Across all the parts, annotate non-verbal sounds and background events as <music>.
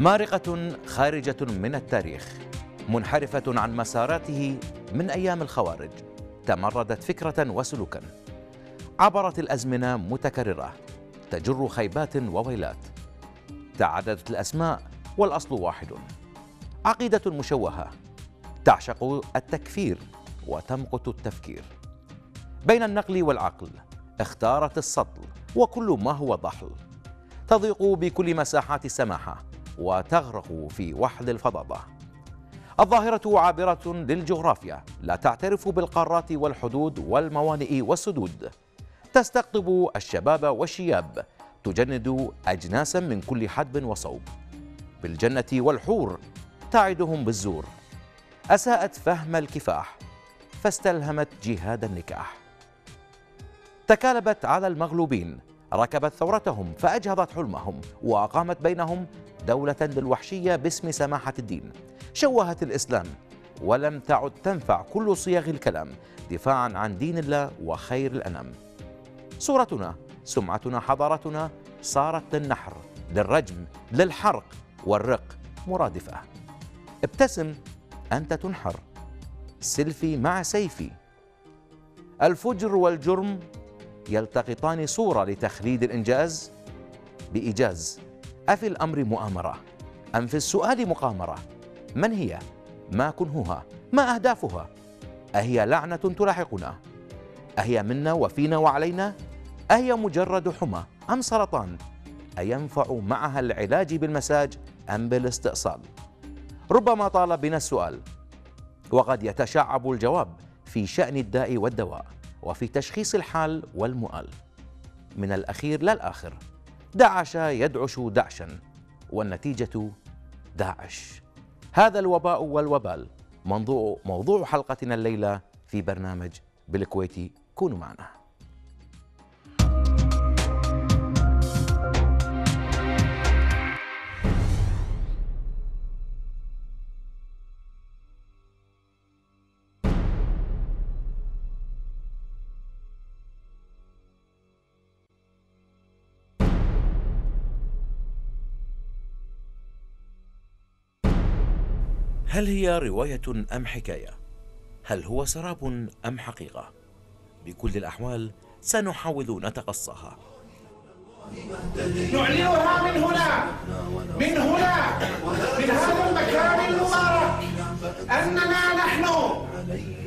مارقة خارجة من التاريخ منحرفة عن مساراته من أيام الخوارج تمردت فكرة وسلوكا عبرت الأزمنة متكررة تجر خيبات وويلات تعددت الأسماء والأصل واحد عقيدة مشوهة تعشق التكفير وتمقت التفكير بين النقل والعقل اختارت السطل وكل ما هو ضحل تضيق بكل مساحات السماحة وتغرق في وحل الفضاضة الظاهرة عابرة للجغرافيا لا تعترف بالقارات والحدود والموانئ والسدود تستقطب الشباب والشياب تجند أجناسا من كل حدب وصوب بالجنة والحور تعدهم بالزور أساءت فهم الكفاح فاستلهمت جهاد النكاح تكالبت على المغلوبين ركبت ثورتهم فأجهضت حلمهم وأقامت بينهم دولة للوحشية باسم سماحة الدين شوهت الإسلام ولم تعد تنفع كل صياغ الكلام دفاعا عن دين الله وخير الأنام صورتنا سمعتنا حضارتنا صارت للنحر للرجم للحرق والرق مرادفة ابتسم أنت تنحر سلفي مع سيفي الفجر والجرم يلتقطان صورة لتخليد الإنجاز بإيجاز أفي الأمر مؤامرة أم في السؤال مقامرة من هي ما كنهها ما أهدافها أهي لعنة تلاحقنا أهي منا وفينا وعلينا أهي مجرد حمى أم سرطان أينفع معها العلاج بالمساج أم بالاستئصال ربما طال بنا السؤال وقد يتشعب الجواب في شأن الداء والدواء وفي تشخيص الحال والمؤال من الأخير لا الآخر دعش يدعش دعشا والنتيجة داعش هذا الوباء والوبال موضوع حلقتنا الليلة في برنامج بالكويتي كونوا معنا هل هي رواية أم حكاية؟ هل هو سراب أم حقيقة؟ بكل الأحوال سنحاول نتقصاها نعلنها من هنا من هنا من هذا المكان المبارك أننا نحن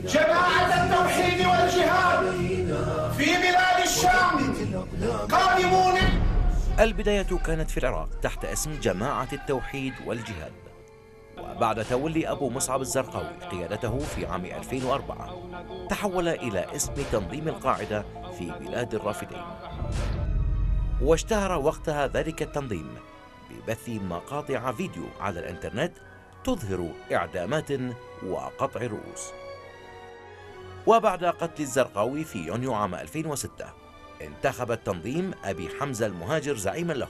جماعة التوحيد والجهاد في بلاد الشام قادمون البداية كانت في العراق تحت اسم جماعة التوحيد والجهاد وبعد تولي أبو مصعب الزرقاوي قيادته في عام 2004 تحول إلى اسم تنظيم القاعدة في بلاد الرافدين واشتهر وقتها ذلك التنظيم ببث مقاطع فيديو على الانترنت تظهر إعدامات وقطع رؤوس وبعد قتل الزرقاوي في يونيو عام 2006 انتخب التنظيم أبي حمزة المهاجر زعيما له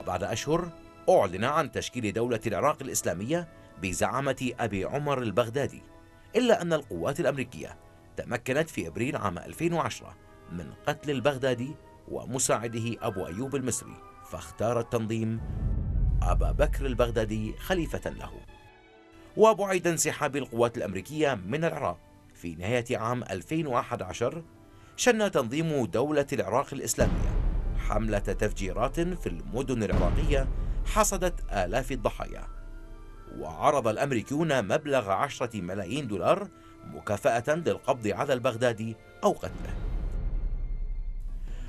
وبعد أشهر أعلن عن تشكيل دولة العراق الإسلامية بزعامة أبي عمر البغدادي إلا أن القوات الأمريكية تمكنت في أبريل عام 2010 من قتل البغدادي ومساعده أبو أيوب المصري فاختار التنظيم أبا بكر البغدادي خليفة له وبعد انسحاب القوات الأمريكية من العراق في نهاية عام 2011 شن تنظيم دولة العراق الإسلامية حملة تفجيرات في المدن العراقية حصدت آلاف الضحايا وعرض الأمريكيون مبلغ عشرة ملايين دولار مكافأة للقبض على البغدادي أو قتله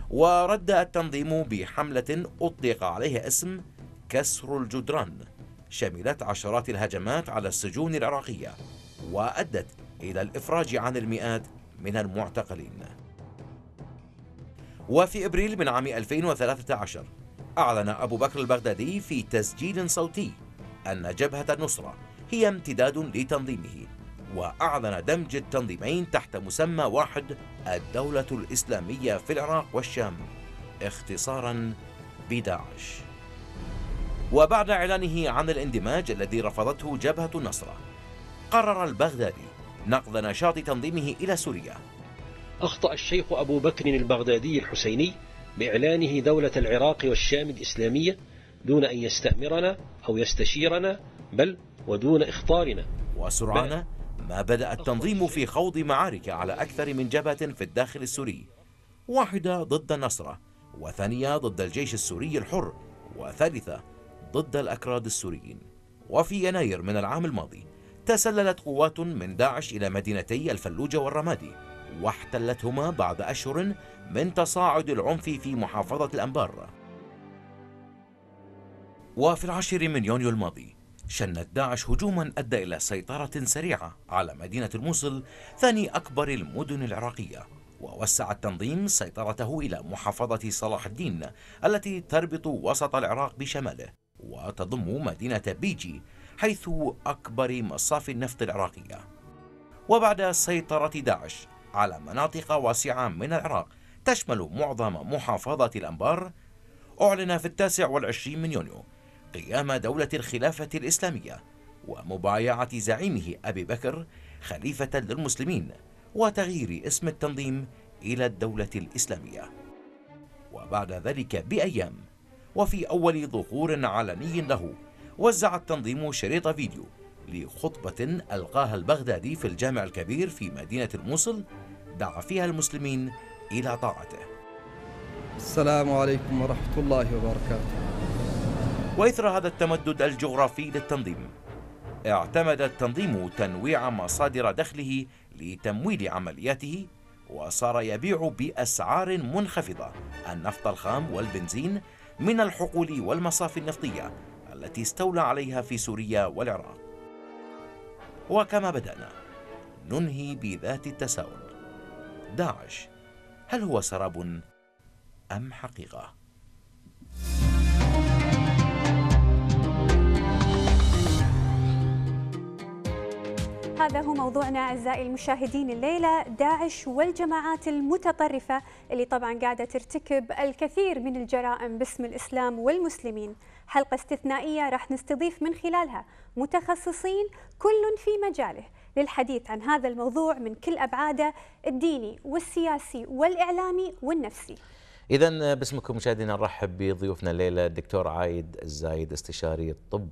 ورد التنظيم بحملة أطلق عليها اسم كسر الجدران شملت عشرات الهجمات على السجون العراقية وأدت إلى الإفراج عن المئات من المعتقلين وفي إبريل من عام 2013 أعلن أبو بكر البغدادي في تسجيل صوتي أن جبهة النصرة هي امتداد لتنظيمه وأعلن دمج التنظيمين تحت مسمى واحد الدولة الإسلامية في العراق والشام اختصارا بداعش وبعد إعلانه عن الاندماج الذي رفضته جبهة النصرة قرر البغدادي نقض نشاط تنظيمه إلى سوريا أخطأ الشيخ أبو بكر البغدادي الحسيني بإعلانه دولة العراق والشام الإسلامية دون أن يستأمرنا أو يستشيرنا بل ودون إخطارنا وسرعان ما بدأ التنظيم في خوض معارك على أكثر من جبهة في الداخل السوري واحدة ضد النصرة وثانية ضد الجيش السوري الحر وثالثة ضد الأكراد السوريين وفي يناير من العام الماضي تسللت قوات من داعش إلى مدينتي الفلوجة والرمادي واحتلتهما بعد أشهر من تصاعد العنف في محافظة الأنبار وفي العاشر من يونيو الماضي شنت داعش هجوما أدى إلى سيطرة سريعة على مدينة الموصل ثاني أكبر المدن العراقية ووسع التنظيم سيطرته إلى محافظة صلاح الدين التي تربط وسط العراق بشماله وتضم مدينة بيجي حيث أكبر مصافي النفط العراقية وبعد سيطرة داعش على مناطق واسعة من العراق تشمل معظم محافظة الأنبار أعلن في التاسع والعشرين من يونيو قيام دولة الخلافة الإسلامية ومبايعة زعيمه أبي بكر خليفة للمسلمين وتغيير اسم التنظيم إلى الدولة الإسلامية وبعد ذلك بأيام وفي أول ظهور علني له وزع التنظيم شريط فيديو لخطبة ألقاها البغدادي في الجامع الكبير في مدينة الموصل دعا فيها المسلمين إلى طاعته السلام عليكم ورحمة الله وبركاته وإثر هذا التمدد الجغرافي للتنظيم اعتمد التنظيم تنويع مصادر دخله لتمويل عملياته وصار يبيع بأسعار منخفضة النفط الخام والبنزين من الحقول والمصافي النفطية التي استولى عليها في سوريا والعراق وكما بدأنا ننهي بذات التساؤل داعش هل هو سراب أم حقيقة؟ هذا هو موضوعنا أعزائي المشاهدين الليلة داعش والجماعات المتطرفة اللي طبعا قاعدة ترتكب الكثير من الجرائم باسم الإسلام والمسلمين حلقة استثنائية راح نستضيف من خلالها متخصصين كل في مجاله للحديث عن هذا الموضوع من كل أبعاده الديني والسياسي والإعلامي والنفسي إذا آه، باسمكم مشاهدينا نرحب بضيوفنا الليلة الدكتور عايد الزايد استشاري الطب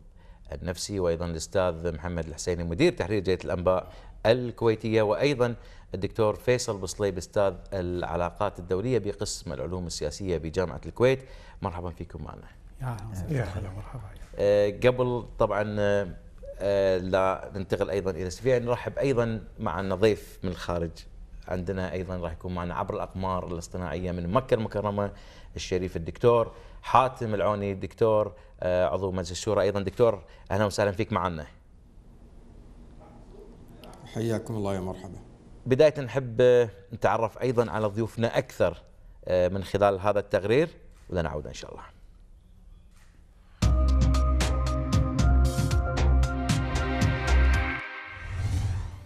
النفسي وأيضا الأستاذ محمد الحسيني مدير تحرير جريدة الأنباء الكويتية وأيضا الدكتور فيصل بصليب أستاذ العلاقات الدولية بقسم العلوم السياسية بجامعة الكويت مرحبا فيكم معنا يا هلا مرحبا آه، قبل طبعا آه، آه، لننتقل ايضا الى سفيا يعني نرحب ايضا معنا ضيف من الخارج عندنا ايضا راح يكون معنا عبر الاقمار الاصطناعيه من مكه المكرمه الشريف الدكتور حاتم العوني دكتور آه، عضو مجلس الشورى ايضا دكتور اهلا وسهلا فيك معنا حياكم الله يا مرحبا بدايه نحب نتعرف ايضا على ضيوفنا اكثر آه، من خلال هذا التقرير ولنعود ان شاء الله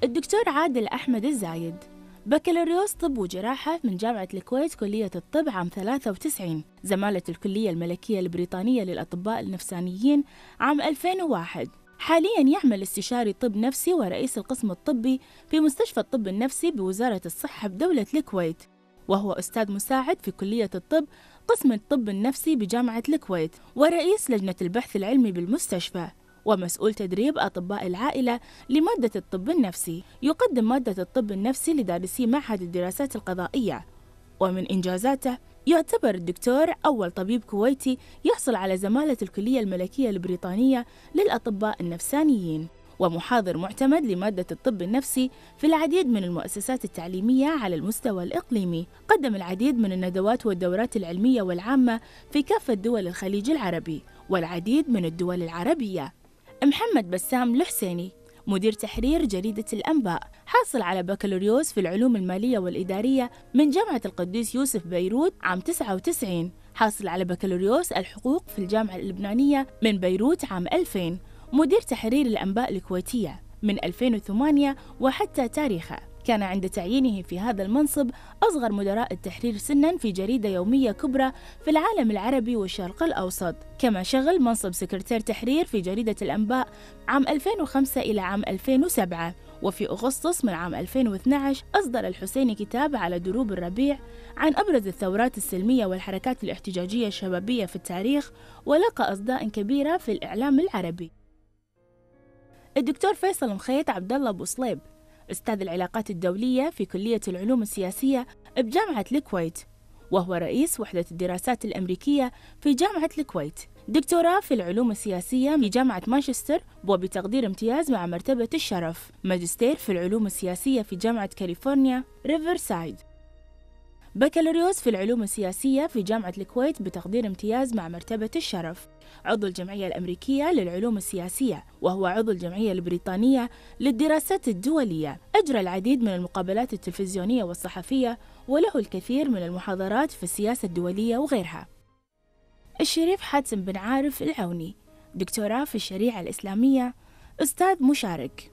الدكتور عادل أحمد الزايد بكالوريوس طب وجراحة من جامعة الكويت كلية الطب عام 93 زمالة الكلية الملكية البريطانية للأطباء النفسانيين عام 2001 حاليا يعمل استشاري طب نفسي ورئيس القسم الطبي في مستشفى الطب النفسي بوزارة الصحة بدولة الكويت وهو أستاذ مساعد في كلية الطب قسم الطب النفسي بجامعة الكويت ورئيس لجنة البحث العلمي بالمستشفى ومسؤول تدريب أطباء العائلة لمادة الطب النفسي يقدم مادة الطب النفسي لدارسي معهد الدراسات القضائية ومن إنجازاته يعتبر الدكتور أول طبيب كويتي يحصل على زمالة الكلية الملكية البريطانية للأطباء النفسانيين ومحاضر معتمد لمادة الطب النفسي في العديد من المؤسسات التعليمية على المستوى الإقليمي قدم العديد من الندوات والدورات العلمية والعامة في كافة دول الخليج العربي والعديد من الدول العربية محمد بسام الحسيني مدير تحرير جريدة الأنباء حاصل على بكالوريوس في العلوم المالية والإدارية من جامعة القديس يوسف بيروت عام 99 حاصل على بكالوريوس الحقوق في الجامعة اللبنانية من بيروت عام 2000 مدير تحرير الأنباء الكويتية من 2008 وحتى تاريخه كان عند تعيينه في هذا المنصب أصغر مدراء التحرير سنا في جريدة يومية كبرى في العالم العربي والشرق الأوسط كما شغل منصب سكرتير تحرير في جريدة الأنباء عام 2005 إلى عام 2007 وفي أغسطس من عام 2012 أصدر الحسيني كتاب على دروب الربيع عن أبرز الثورات السلمية والحركات الاحتجاجية الشبابية في التاريخ ولقى أصداء كبيرة في الإعلام العربي الدكتور فيصل مخيط عبد الله بوصليب استاذ العلاقات الدولية في كلية العلوم السياسية بجامعة الكويت وهو رئيس وحدة الدراسات الأمريكية في جامعة الكويت دكتوراه في العلوم السياسية في جامعة مانشستر وبتقدير امتياز مع مرتبة الشرف ماجستير في العلوم السياسية في جامعة كاليفورنيا ريفرسايد بكالوريوس في العلوم السياسية في جامعة الكويت بتقدير امتياز مع مرتبة الشرف عضو الجمعية الأمريكية للعلوم السياسية وهو عضو الجمعية البريطانية للدراسات الدولية أجرى العديد من المقابلات التلفزيونية والصحفية وله الكثير من المحاضرات في السياسة الدولية وغيرها الشريف حاتم بن عارف العوني دكتوراه في الشريعة الإسلامية أستاذ مشارك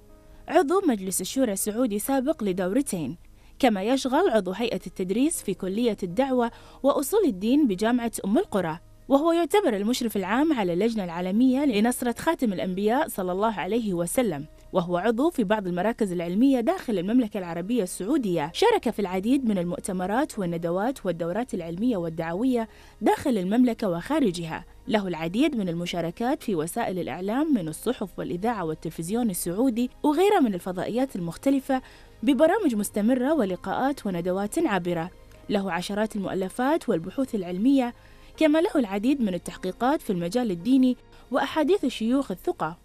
عضو مجلس الشورى السعودي سابق لدورتين كما يشغل عضو هيئة التدريس في كلية الدعوة وأصول الدين بجامعة أم القرى وهو يعتبر المشرف العام على اللجنة العالمية لنصرة خاتم الأنبياء صلى الله عليه وسلم وهو عضو في بعض المراكز العلمية داخل المملكة العربية السعودية شارك في العديد من المؤتمرات والندوات والدورات العلمية والدعوية داخل المملكة وخارجها له العديد من المشاركات في وسائل الإعلام من الصحف والإذاعة والتلفزيون السعودي وغيرها من الفضائيات المختلفة ببرامج مستمرة ولقاءات وندوات عابرة له عشرات المؤلفات والبحوث العلمية كما له العديد من التحقيقات في المجال الديني وأحاديث الشيوخ الثقة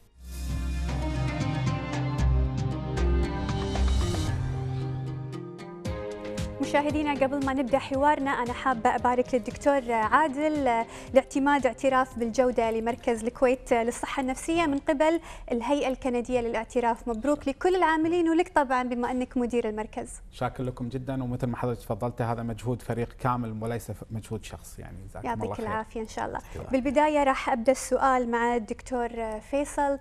مشاهدينا قبل ما نبدا حوارنا انا حابه ابارك للدكتور عادل لاعتماد اعتراف بالجوده لمركز الكويت للصحه النفسيه من قبل الهيئه الكنديه للاعتراف مبروك لكل العاملين ولك طبعا بما انك مدير المركز شاكر لكم جدا ومثل ما حضرتك تفضلت هذا مجهود فريق كامل وليس مجهود شخص يعني يعطيك العافيه ان شاء الله بالبدايه راح ابدا السؤال مع الدكتور فيصل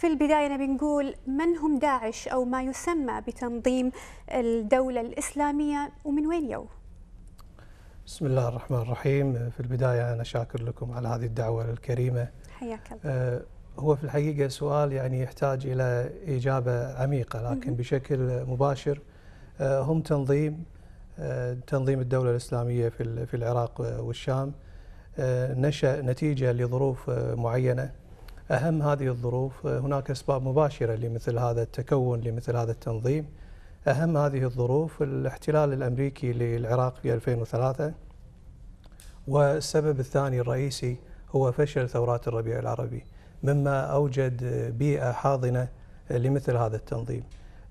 في البداية بنقول من هم داعش أو ما يسمى بتنظيم الدولة الإسلامية ومن وين يو؟ بسم الله الرحمن الرحيم في البداية أنا شاكر لكم على هذه الدعوة الكريمة حياك الله آه، هو في الحقيقة سؤال يعني يحتاج إلى إجابة عميقة لكن بشكل مباشر آه، هم تنظيم آه، تنظيم الدولة الإسلامية في العراق والشام نشأ نتيجة لظروف معينة أهم هذه الظروف هناك أسباب مباشرة لمثل هذا التكون لمثل هذا التنظيم أهم هذه الظروف الاحتلال الأمريكي للعراق في 2003 والسبب الثاني الرئيسي هو فشل ثورات الربيع العربي مما أوجد بيئة حاضنة لمثل هذا التنظيم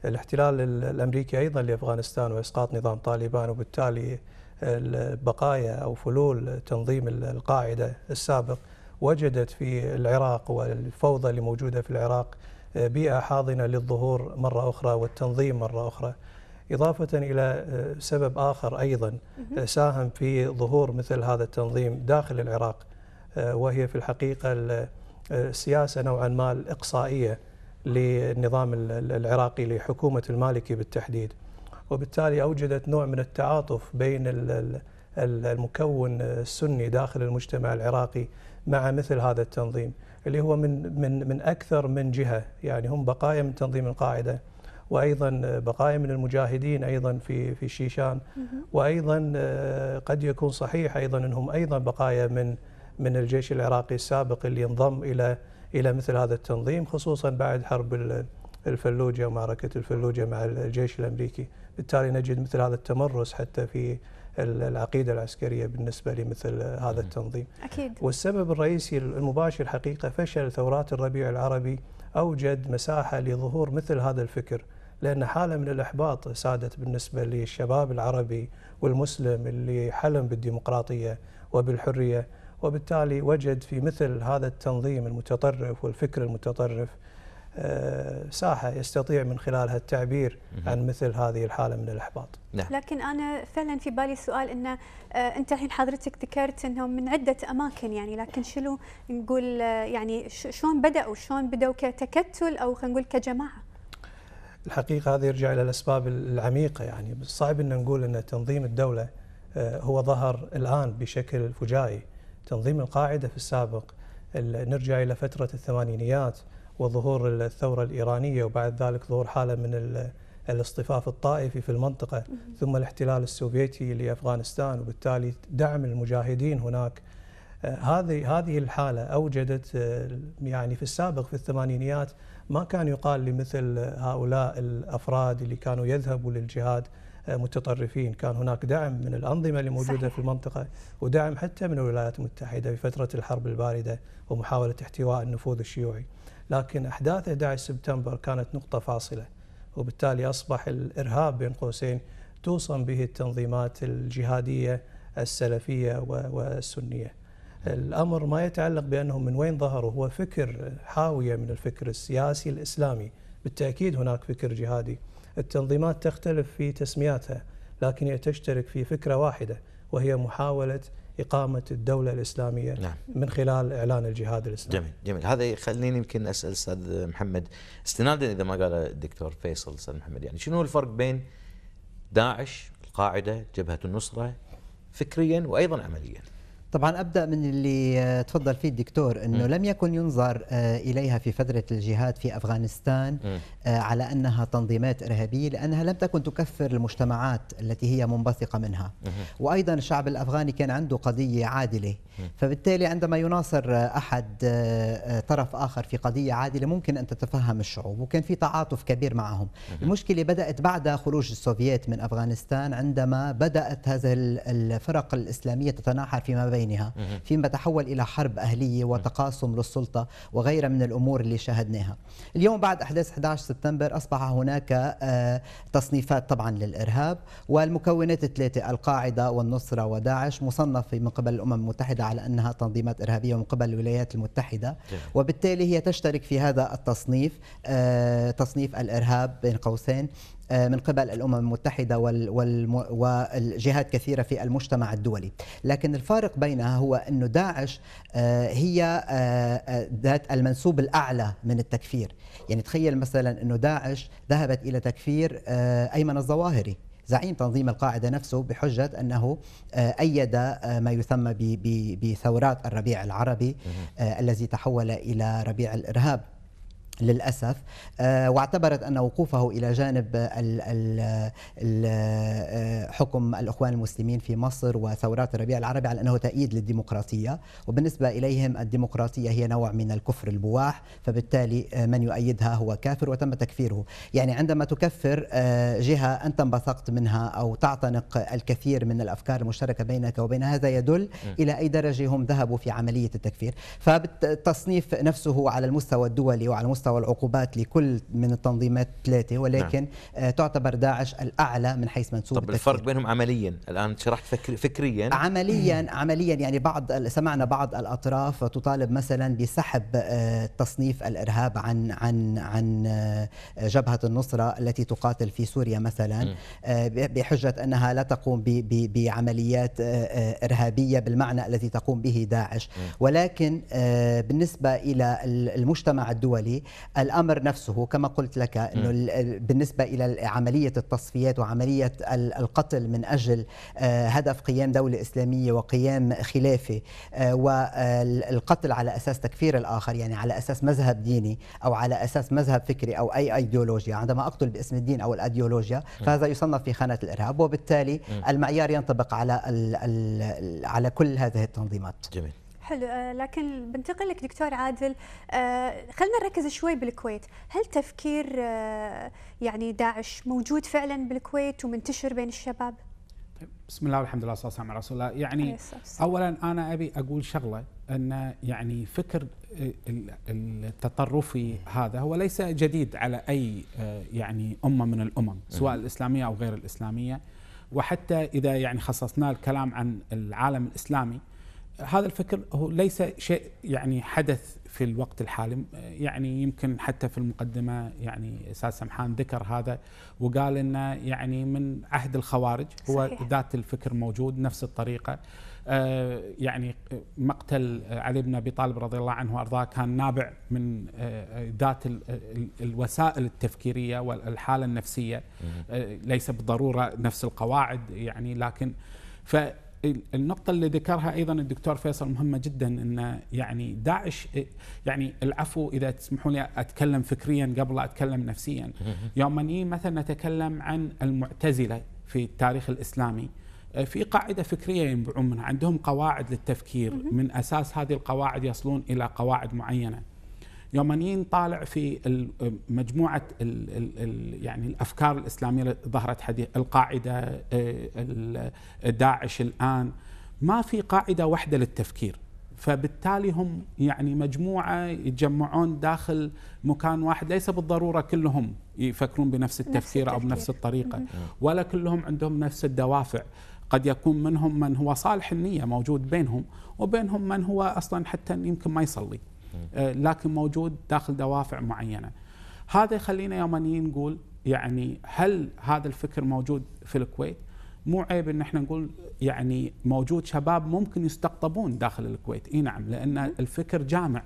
الاحتلال الأمريكي أيضا لأفغانستان وإسقاط نظام طالبان وبالتالي البقايا أو فلول تنظيم القاعدة السابق وجدت في العراق والفوضى اللي موجودة في العراق آه، بيئة حاضنة للظهور مرة أخرى والتنظيم مرة أخرى إضافة إلى آه، سبب آخر أيضا آه، ساهم في ظهور مثل هذا التنظيم داخل العراق وهي في الحقيقة سياسة نوعا ما الإقصائية للنظام العراقي لحكومة المالكي بالتحديد وبالتالي أوجدت نوع من التعاطف بين المكون السني داخل المجتمع العراقي مع مثل هذا التنظيم اللي هو من من من اكثر من جهه يعني هم بقايا من تنظيم القاعده وايضا بقايا من المجاهدين ايضا في في الشيشان وايضا آه، قد يكون صحيح ايضا انهم ايضا بقايا من من الجيش العراقي السابق اللي انضم الى الى مثل هذا التنظيم خصوصا بعد حرب الفلوجه ومعركه الفلوجه مع الجيش الامريكي، بالتالي نجد مثل هذا التمرس حتى في العقيدة العسكرية بالنسبة لمثل هذا التنظيم أكيد. والسبب الرئيسي المباشر حقيقة فشل ثورات الربيع العربي أوجد مساحة لظهور مثل هذا الفكر لأن حالة من الإحباط سادت بالنسبة للشباب العربي والمسلم اللي حلم بالديمقراطية وبالحرية وبالتالي وجد في مثل هذا التنظيم المتطرف والفكر المتطرف آه، ساحه يستطيع من خلالها التعبير عن مثل هذه الحاله من الاحباط. نعم. لكن انا فعلا في بالي سؤال انه آه، انت الحين حضرتك ذكرت انهم من عده اماكن يعني لكن شنو نقول آه، يعني شلون بداوا شلون بداوا كتكتل او خلينا نقول كجماعه؟ الحقيقه هذا يرجع الى الاسباب العميقه يعني صعب ان نقول ان تنظيم الدوله هو ظهر الان بشكل فجائي. تنظيم القاعده في السابق نرجع الى فتره الثمانينيات وظهور الثورة الإيرانية وبعد ذلك ظهور حالة من الاصطفاف الطائفي في المنطقة ثم الاحتلال السوفيتي لأفغانستان وبالتالي دعم المجاهدين هناك آه، هذه هذه الحالة أوجدت آه، يعني في السابق في الثمانينيات ما كان يقال لمثل هؤلاء الأفراد اللي كانوا يذهبوا للجهاد آه، متطرفين كان هناك دعم من الأنظمة اللي موجودة صحيح. في المنطقة ودعم حتى من الولايات المتحدة في فترة الحرب الباردة ومحاولة احتواء النفوذ الشيوعي لكن أحداث 11 سبتمبر كانت نقطة فاصلة وبالتالي أصبح الإرهاب بين قوسين توصم به التنظيمات الجهادية السلفية والسنية الأمر ما يتعلق بأنهم من وين ظهروا هو فكر حاوية من الفكر السياسي الإسلامي بالتأكيد هناك فكر جهادي التنظيمات تختلف في تسمياتها لكن هي تشترك في فكرة واحدة وهي محاولة إقامة الدولة الإسلامية نعم. من خلال إعلان الجهاد الإسلامي جميل جميل هذا يخليني يمكن أسأل أستاذ محمد استنادا إذا ما قال الدكتور فيصل أستاذ محمد يعني شنو الفرق بين داعش القاعدة جبهة النصرة فكريا وأيضا عمليا طبعا ابدا من اللي آه، تفضل فيه الدكتور انه لم يكن ينظر آه، اليها في فتره الجهاد في افغانستان آه، على انها تنظيمات ارهابيه لانها لم تكن تكفر المجتمعات التي هي منبثقه منها وايضا الشعب الافغاني كان عنده قضيه عادله فبالتالي عندما يناصر احد طرف اخر في قضيه عادله ممكن ان تتفهم الشعوب وكان في تعاطف كبير معهم المشكله بدات بعد خروج السوفيات من افغانستان عندما بدات هذه الفرق الاسلاميه تتناحر فيما بين بينها فيما تحول إلى حرب أهلية وتقاسم للسلطة وغيرها من الأمور اللي شاهدناها اليوم بعد أحداث 11 سبتمبر أصبح هناك آه، تصنيفات طبعا للإرهاب والمكونات الثلاثة القاعدة والنصرة وداعش مصنفة من قبل الأمم المتحدة على أنها تنظيمات إرهابية من قبل الولايات المتحدة وبالتالي هي تشترك في هذا التصنيف آه، تصنيف الإرهاب بين قوسين آه، من قبل الامم المتحده والجهات كثيره في المجتمع الدولي لكن الفارق بينها هو انه داعش آه، هي آه، ذات المنسوب الاعلى من التكفير يعني تخيل مثلا انه داعش ذهبت الى تكفير ايمن الظواهري زعيم تنظيم القاعده نفسه بحجه انه ايد ما يسمى بثورات الربيع العربي الذي تحول الى ربيع الارهاب للأسف آه، واعتبرت أن وقوفه إلى جانب آه، حكم الأخوان المسلمين في مصر وثورات الربيع العربي على أنه تأييد للديمقراطية وبالنسبة إليهم الديمقراطية هي نوع من الكفر البواح فبالتالي آه، من يؤيدها هو كافر وتم تكفيره يعني عندما تكفر جهة أنت انبثقت منها أو تعتنق الكثير من الأفكار المشتركة بينك وبين هذا يدل إلى أي درجة هم ذهبوا في عملية التكفير فالتصنيف نفسه على المستوى الدولي وعلى المستوى مستوى العقوبات لكل من التنظيمات الثلاثه نعم. ولكن نعم. تعتبر داعش الاعلى من حيث منسوب طب الفرق بينهم عمليا الان شرحت فكريا عمليا عمليا يعني بعض سمعنا بعض الاطراف تطالب مثلا بسحب آه، تصنيف الارهاب عن عن عن آه، جبهه النصره التي تقاتل في سوريا مثلا بحجه انها لا تقوم بعمليات ارهابيه بالمعنى الذي تقوم به داعش ولكن بالنسبه الى المجتمع الدولي الامر نفسه كما قلت لك انه بالنسبه الى عمليه التصفيات وعمليه القتل من اجل آه، هدف قيام دوله اسلاميه وقيام خلافه آه، والقتل على اساس تكفير الاخر يعني على اساس مذهب ديني او على اساس مذهب فكري او اي ايديولوجيا عندما اقتل باسم الدين او الايديولوجيا فهذا يصنف في خانه الارهاب وبالتالي المعيار ينطبق على على كل هذه التنظيمات جميل حلو آه، لكن بنتقل لك دكتور عادل آه، خلينا نركز شوي بالكويت هل تفكير آه، يعني داعش موجود فعلا بالكويت ومنتشر بين الشباب طيب، بسم الله والحمد لله والصلاه والسلام على رسول الله يعني اولا انا ابي اقول شغله ان يعني فكر التطرفي هذا هو ليس جديد على اي يعني امه من الامم سواء الاسلاميه او غير الاسلاميه وحتى اذا يعني خصصنا الكلام عن العالم الاسلامي هذا الفكر هو ليس شيء يعني حدث في الوقت الحالي يعني يمكن حتى في المقدمه يعني استاذ سمحان ذكر هذا وقال انه يعني من عهد الخوارج هو صحيح. ذات الفكر موجود نفس الطريقه آه، يعني مقتل علي بن ابي طالب رضي الله عنه وارضاه كان نابع من آه، ذات الوسائل التفكيريه والحاله النفسيه آه، ليس بالضروره نفس القواعد يعني لكن ف النقطة اللي ذكرها أيضا الدكتور فيصل مهمة جدا أن يعني داعش يعني العفو إذا تسمحوا لي أتكلم فكريا قبل أتكلم نفسيا <laughs> يوم إيه مثلا نتكلم عن المعتزلة في التاريخ الإسلامي في قاعدة فكرية ينبعون منها عندهم قواعد للتفكير من أساس هذه القواعد يصلون إلى قواعد معينة يومانيين طالع في مجموعه يعني الافكار الاسلاميه اللي ظهرت حديث القاعده آه، داعش الان ما في قاعده واحده للتفكير فبالتالي هم يعني مجموعه يتجمعون داخل مكان واحد ليس بالضروره كلهم يفكرون بنفس التفكير, التفكير. او بنفس الطريقه ولا كلهم عندهم نفس الدوافع قد يكون منهم من هو صالح النيه موجود بينهم وبينهم من هو اصلا حتى يمكن ما يصلي آه، لكن موجود داخل دوافع معينه. هذا يخلينا يمنيين نقول يعني هل هذا الفكر موجود في الكويت؟ مو عيب ان احنا نقول يعني موجود شباب ممكن يستقطبون داخل الكويت، اي نعم لان الفكر جامع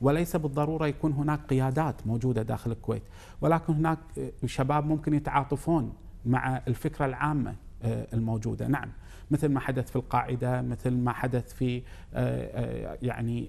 وليس بالضروره يكون هناك قيادات موجوده داخل الكويت، ولكن هناك آه، شباب ممكن يتعاطفون مع الفكره العامه آه، الموجوده، نعم. مثل ما حدث في القاعده مثل ما حدث في آه، آه، يعني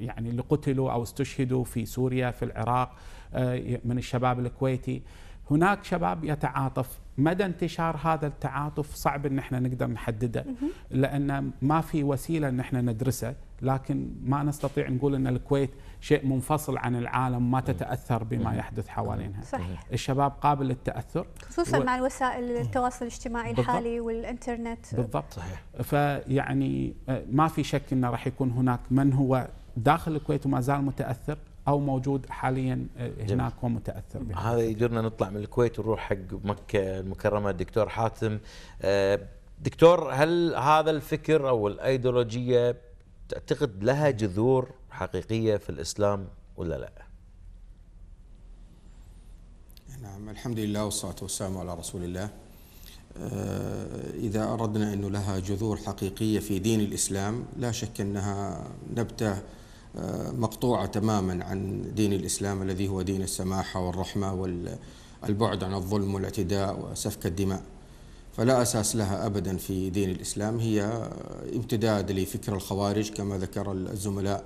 يعني اللي قتلوا او استشهدوا في سوريا في العراق آه، من الشباب الكويتي هناك شباب يتعاطف مدى انتشار هذا التعاطف صعب ان احنا نقدر نحدده لان ما في وسيله ان احنا ندرسه لكن ما نستطيع نقول ان الكويت شيء منفصل عن العالم ما تتاثر بما يحدث حوالينها صحيح. الشباب قابل للتاثر خصوصا و... مع وسائل التواصل الاجتماعي الحالي والانترنت بالضبط صحيح فيعني آه، ما في شك انه راح يكون هناك من هو داخل الكويت وما زال متاثر او موجود حاليا آه، هناك ومتاثر بها هذا يدرنا نطلع من الكويت ونروح حق مكه المكرمه الدكتور حاتم آه، دكتور هل هذا الفكر او الايديولوجيه تعتقد لها جذور حقيقيه في الاسلام ولا لا؟ نعم الحمد لله والصلاه والسلام على رسول الله. آه، إذا أردنا أنه لها جذور حقيقية في دين الإسلام لا شك أنها نبتة مقطوعة تماما عن دين الإسلام الذي هو دين السماحة والرحمة والبعد عن الظلم والاعتداء وسفك الدماء فلا أساس لها أبدا في دين الإسلام هي امتداد لفكر الخوارج كما ذكر الزملاء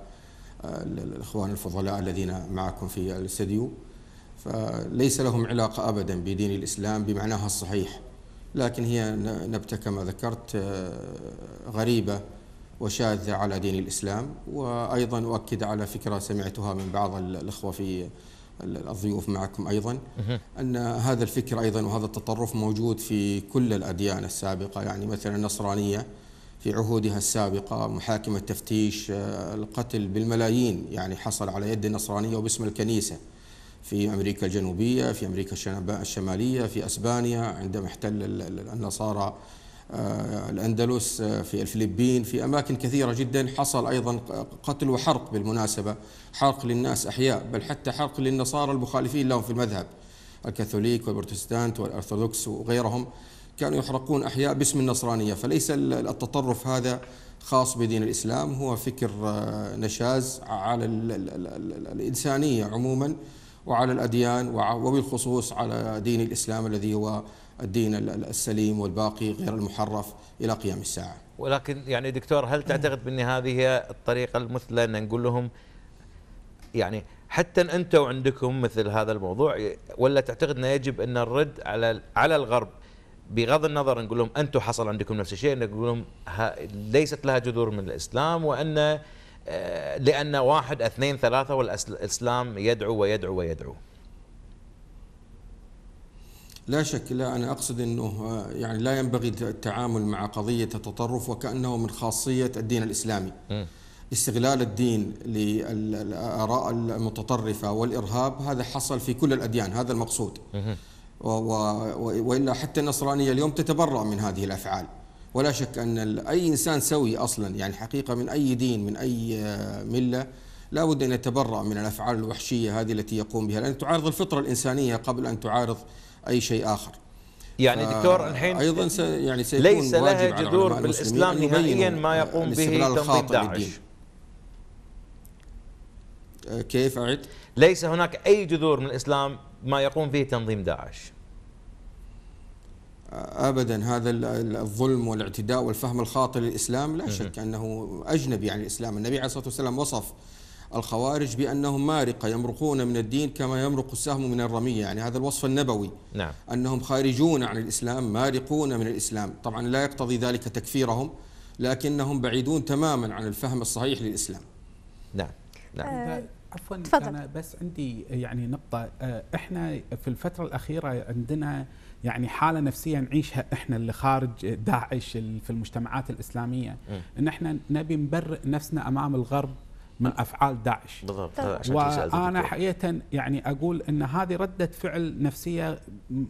الإخوان الفضلاء الذين معكم في الاستديو فليس لهم علاقة أبدا بدين الإسلام بمعناها الصحيح لكن هي نبتة كما ذكرت آه، غريبة وشاذة على دين الإسلام وأيضا أؤكد على فكرة سمعتها من بعض الأخوة في الضيوف معكم أيضا أن هذا الفكر أيضا وهذا التطرف موجود في كل الأديان السابقة يعني مثلا النصرانية في عهودها السابقة محاكمة تفتيش آه، القتل بالملايين يعني حصل على يد النصرانية وباسم الكنيسة في أمريكا الجنوبية في أمريكا الشمالية في أسبانيا عندما احتل النصارى آه، الأندلس آه، في الفلبين في أماكن كثيرة جدا حصل أيضا قتل وحرق بالمناسبة حرق للناس أحياء بل حتى حرق للنصارى المخالفين لهم في المذهب الكاثوليك والبروتستانت والأرثوذكس وغيرهم كانوا يحرقون أحياء باسم النصرانية فليس التطرف هذا خاص بدين الإسلام هو فكر آه، نشاز على الإنسانية عموما وعلى الأديان وبالخصوص على دين الإسلام الذي هو الدين السليم والباقي غير المحرف إلى قيام الساعة ولكن يعني دكتور هل تعتقد بأن هذه هي الطريقة المثلى أن نقول لهم يعني حتى أنتم عندكم مثل هذا الموضوع ولا تعتقد أنه يجب أن نرد على على الغرب بغض النظر نقول لهم أنتم حصل عندكم نفس الشيء نقول لهم ليست لها جذور من الإسلام وأن آه، لأن واحد اثنين ثلاثة والإسلام يدعو ويدعو ويدعو لا شك لا أنا أقصد أنه آه، يعني لا ينبغي التعامل مع قضية التطرف وكأنه من خاصية الدين الإسلامي م. استغلال الدين للآراء المتطرفة والإرهاب هذا حصل في كل الأديان هذا المقصود و وإلا حتى النصرانية اليوم تتبرأ من هذه الأفعال ولا شك أن أي إنسان سوي أصلا يعني حقيقة من أي دين من أي آه، ملة لا بد أن يتبرأ من الأفعال الوحشية هذه التي يقوم بها لأن تعارض الفطرة الإنسانية قبل أن تعارض اي شيء اخر يعني دكتور الحين ايضا س يعني سيكون ليس لها جذور بالاسلام نهائيا ما يقوم به تنظيم داعش أه، كيف اعد؟ ليس هناك اي جذور من الاسلام ما يقوم به تنظيم داعش أه، ابدا هذا الظلم والاعتداء والفهم الخاطئ للاسلام لا شك انه اجنبي عن يعني الاسلام، النبي عليه الصلاه والسلام وصف الخوارج بأنهم مارقة يمرقون من الدين كما يمرق السهم من الرمية يعني هذا الوصف النبوي نعم. أنهم خارجون عن الإسلام مارقون من الإسلام طبعا لا يقتضي ذلك تكفيرهم لكنهم بعيدون تماما عن الفهم الصحيح للإسلام نعم نعم آه، آه، عفوا تفضل. انا بس عندي يعني نقطه آه، احنا في الفتره الاخيره عندنا يعني حاله نفسيه نعيشها احنا اللي خارج داعش في المجتمعات الاسلاميه ان احنا نبي نبرئ نفسنا امام الغرب من افعال داعش بالضبط طيب. وانا حقيقه يعني اقول ان هذه رده فعل نفسيه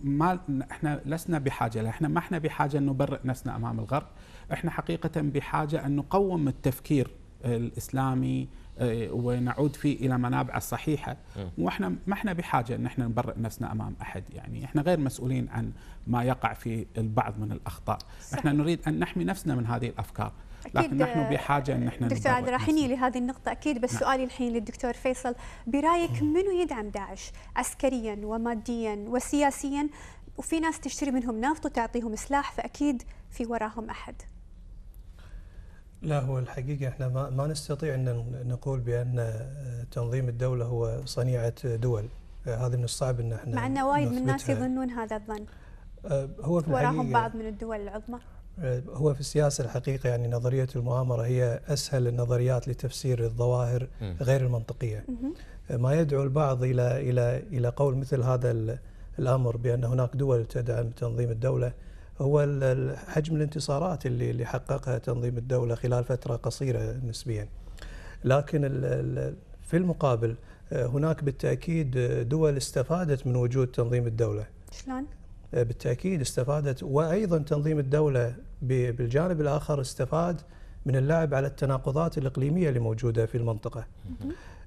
ما احنا لسنا بحاجه لها احنا ما احنا بحاجه ان نبرئ نفسنا امام الغرب احنا حقيقه بحاجه ان نقوم التفكير الاسلامي آه، ونعود فيه الى منابعه الصحيحه واحنا ما احنا بحاجه ان احنا نبرئ نفسنا امام احد يعني احنا غير مسؤولين عن ما يقع في البعض من الاخطاء صحيح. احنا نريد ان نحمي نفسنا من هذه الافكار لكن نحن آه، بحاجه ان احنا دكتور عادل راح لهذه النقطه اكيد بس نعم. سؤالي الحين للدكتور فيصل برايك منو يدعم داعش عسكريا وماديا وسياسيا وفي ناس تشتري منهم نفط وتعطيهم سلاح فاكيد في وراهم احد لا هو الحقيقة احنا ما, ما نستطيع ان نقول بان آه، تنظيم الدولة هو صنيعة دول آه، هذا من الصعب ان احنا مع ان وايد من الناس يظنون هذا الظن هو في وراهم بعض من الدول العظمى آه، هو في السياسة الحقيقة يعني نظرية المؤامرة هي أسهل النظريات لتفسير الظواهر غير المنطقية آه، ما يدعو البعض إلى إلى إلى قول مثل هذا الأمر بأن هناك دول تدعم تنظيم الدولة هو حجم الانتصارات اللي اللي حققها تنظيم الدولة خلال فترة قصيرة نسبيا لكن في المقابل آه، هناك بالتأكيد دول استفادت من وجود تنظيم الدولة شلون؟ آه، بالتاكيد استفادت وايضا تنظيم الدوله بالجانب الاخر استفاد من اللعب على التناقضات الاقليميه اللي موجوده في المنطقه.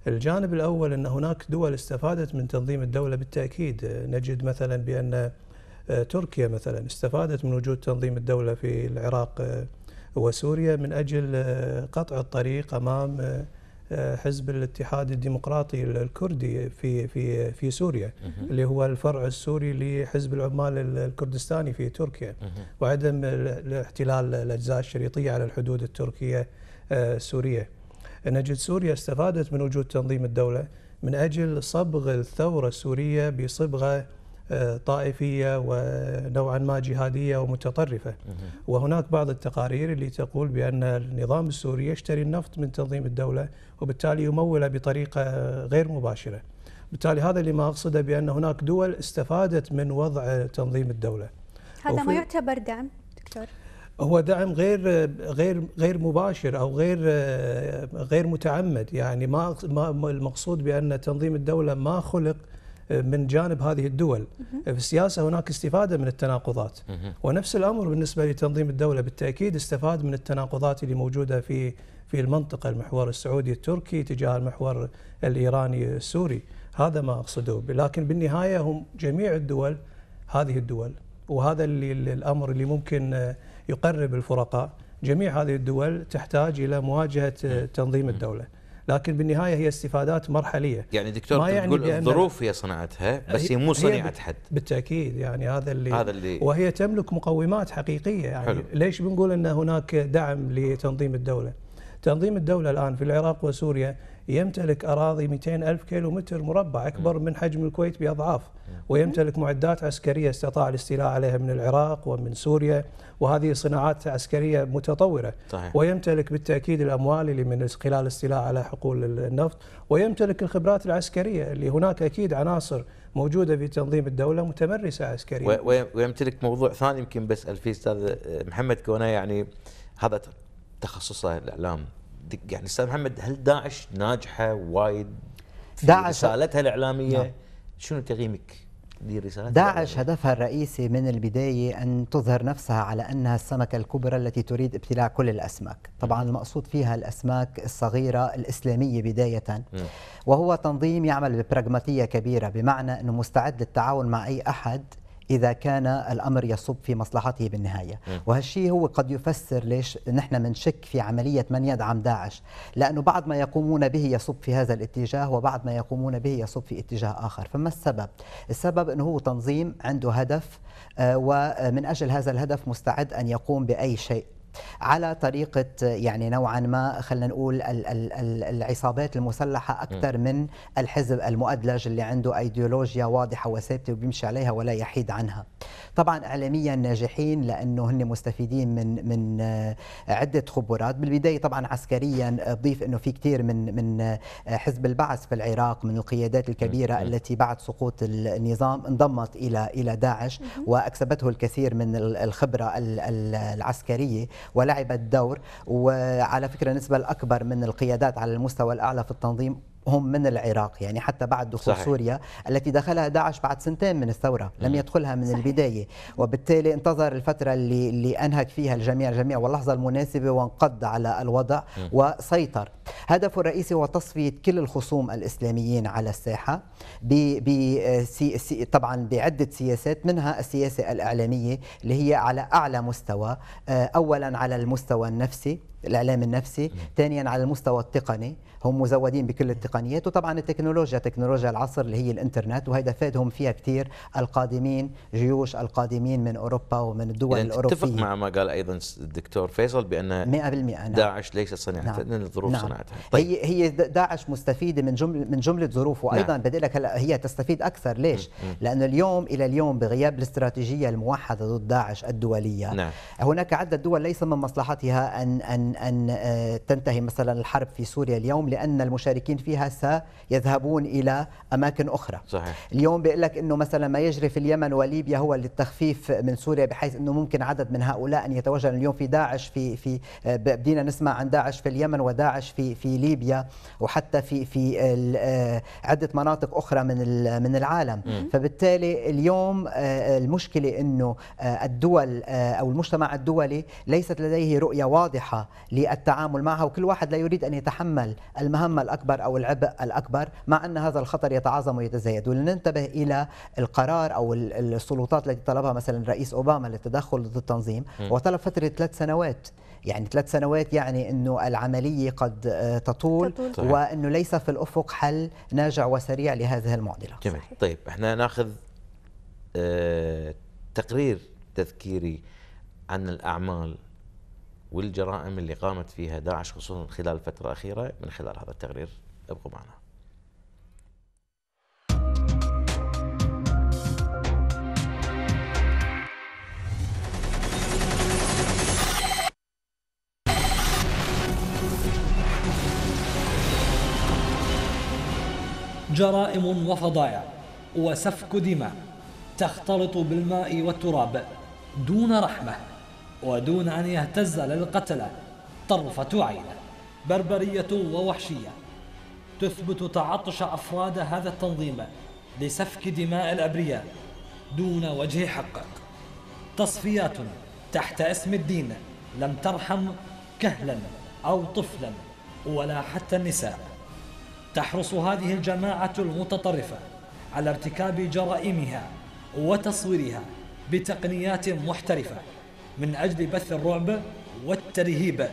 الجانب الاول ان هناك دول استفادت من تنظيم الدوله بالتاكيد نجد مثلا بان آه، تركيا مثلا استفادت من وجود تنظيم الدوله في العراق آه، وسوريا من اجل قطع الطريق امام حزب الاتحاد الديمقراطي الكردي في في في سوريا اللي هو الفرع السوري لحزب العمال الكردستاني في تركيا وعدم احتلال الاجزاء الشريطيه على الحدود التركيه آه، السوريه. نجد سوريا استفادت من وجود تنظيم الدوله من اجل صبغ الثوره السوريه بصبغه طائفيه ونوعا ما جهاديه ومتطرفه وهناك بعض التقارير اللي تقول بان النظام السوري يشتري النفط من تنظيم الدوله وبالتالي يموله بطريقه غير مباشره بالتالي هذا اللي ما اقصده بان هناك دول استفادت من وضع تنظيم الدوله هذا ما يعتبر دعم دكتور هو دعم غير غير غير مباشر او غير غير متعمد يعني ما المقصود بان تنظيم الدوله ما خلق من جانب هذه الدول في السياسة هناك استفادة من التناقضات ونفس الأمر بالنسبة لتنظيم الدولة بالتأكيد استفاد من التناقضات اللي موجودة في في المنطقة المحور السعودي التركي تجاه المحور الإيراني السوري هذا ما أقصده لكن بالنهاية هم جميع الدول هذه الدول وهذا اللي الأمر اللي ممكن يقرب الفرقاء جميع هذه الدول تحتاج إلى مواجهة تنظيم الدولة لكن بالنهايه هي استفادات مرحليه يعني دكتور ما يعني تقول الظروف هي صنعتها بس هي مو صنيعه حد بالتاكيد يعني هذا اللي هذا اللي وهي تملك مقومات حقيقيه يعني حلو. ليش بنقول ان هناك دعم لتنظيم الدوله؟ تنظيم الدوله الان في العراق وسوريا يمتلك أراضي 200 ألف كيلو متر مربع أكبر نعم. من حجم الكويت بأضعاف نعم. ويمتلك معدات عسكرية استطاع الاستيلاء عليها من العراق ومن سوريا وهذه صناعات عسكرية متطورة صحيح. ويمتلك بالتأكيد الأموال اللي من خلال الاستيلاء على حقول النفط ويمتلك الخبرات العسكرية اللي هناك أكيد عناصر موجوده في تنظيم الدوله متمرسه عسكريا ويمتلك موضوع ثاني يمكن بسال فيه استاذ محمد كونه يعني هذا تخصصه الاعلام يعني استاذ محمد هل داعش ناجحه وايد في داعش رسالتها الاعلاميه نعم. شنو تقييمك لرسالتها داعش الإعلامية؟ هدفها الرئيسي من البدايه ان تظهر نفسها على انها السمكه الكبرى التي تريد ابتلاع كل الاسماك طبعا المقصود فيها الاسماك الصغيره الاسلاميه بدايه م. وهو تنظيم يعمل ببراغماتيه كبيره بمعنى انه مستعد للتعاون مع اي احد إذا كان الأمر يصب في مصلحته بالنهاية وهالشيء هو قد يفسر ليش نحن منشك في عملية من يدعم داعش لأنه بعض ما يقومون به يصب في هذا الاتجاه وبعض ما يقومون به يصب في اتجاه آخر فما السبب؟ السبب أنه هو تنظيم عنده هدف آه، ومن أجل هذا الهدف مستعد أن يقوم بأي شيء على طريقة يعني نوعا ما خلينا نقول العصابات المسلحة أكثر من الحزب المؤدلج اللي عنده أيديولوجيا واضحة وثابتة وبيمشي عليها ولا يحيد عنها طبعا إعلاميا ناجحين لأنه هن مستفيدين من من عدة خبرات بالبداية طبعا عسكريا ضيف أنه في كثير من من حزب البعث في العراق من القيادات الكبيرة التي بعد سقوط النظام انضمت إلى إلى داعش وأكسبته الكثير من الخبرة العسكرية ولعبت دور وعلى فكره نسبه الاكبر من القيادات على المستوى الاعلى في التنظيم هم من العراق يعني حتى بعد دخول صحيح. سوريا التي دخلها داعش بعد سنتين من الثورة لم يدخلها من صحيح. البداية وبالتالي انتظر الفترة اللي, اللي أنهك فيها الجميع الجميع واللحظة المناسبة وانقض على الوضع م. وسيطر هدفه الرئيسي هو تصفية كل الخصوم الإسلاميين على الساحة ب ب طبعا بعدة سياسات منها السياسة الإعلامية اللي هي على أعلى مستوى آه، أولا على المستوى النفسي الاعلام النفسي ثانيا على المستوى التقني هم مزودين بكل التقنيات وطبعا التكنولوجيا تكنولوجيا العصر اللي هي الانترنت وهذا فادهم فيها كثير القادمين جيوش القادمين من اوروبا ومن الدول يعني الاوروبيه اتفق مع ما قال ايضا الدكتور فيصل بان 100% نعم. داعش ليس صناعتها نعم. الظروف نعم. صنعتها طيب. هي هي داعش مستفيده من جمله من جمله ظروف وايضا نعم. بدي لك هلا هي تستفيد اكثر ليش؟ لانه اليوم الى اليوم بغياب الاستراتيجيه الموحده ضد داعش الدوليه نعم. هناك عده دول ليس من مصلحتها ان ان أن آه، تنتهي مثلا الحرب في سوريا اليوم لأن المشاركين فيها سيذهبون إلى أماكن أخرى صحيح. اليوم بيقول لك أنه مثلا ما يجري في اليمن وليبيا هو للتخفيف من سوريا بحيث أنه ممكن عدد من هؤلاء أن يتوجه اليوم في داعش في في آه، بدينا نسمع عن داعش في اليمن وداعش في في ليبيا وحتى في في آه، عدة مناطق أخرى من من العالم م. فبالتالي اليوم المشكلة أنه الدول أو المجتمع الدولي ليست لديه رؤية واضحة للتعامل معها وكل واحد لا يريد أن يتحمل المهمة الأكبر أو العبء الأكبر مع أن هذا الخطر يتعاظم ويتزايد ولننتبه إلى القرار أو السلطات التي طلبها مثلا الرئيس أوباما للتدخل ضد التنظيم وطلب فترة ثلاث سنوات يعني ثلاث سنوات يعني انه العمليه قد آه، تطول, تطول. وانه ليس في الافق حل ناجع وسريع لهذه المعضله. جميل، صحيح. طيب احنا ناخذ آه، تقرير تذكيري عن الاعمال والجرائم اللي قامت فيها داعش خصوصا خلال الفترة الأخيرة من خلال هذا التقرير ابقوا معنا جرائم وفضايا وسفك دماء تختلط بالماء والتراب دون رحمه ودون أن يهتز للقتلة طرفة عين بربرية ووحشية تثبت تعطش أفراد هذا التنظيم لسفك دماء الأبرياء دون وجه حق تصفيات تحت اسم الدين لم ترحم كهلا أو طفلا ولا حتى النساء تحرص هذه الجماعة المتطرفة على ارتكاب جرائمها وتصويرها بتقنيات محترفه من أجل بث الرعب والترهيب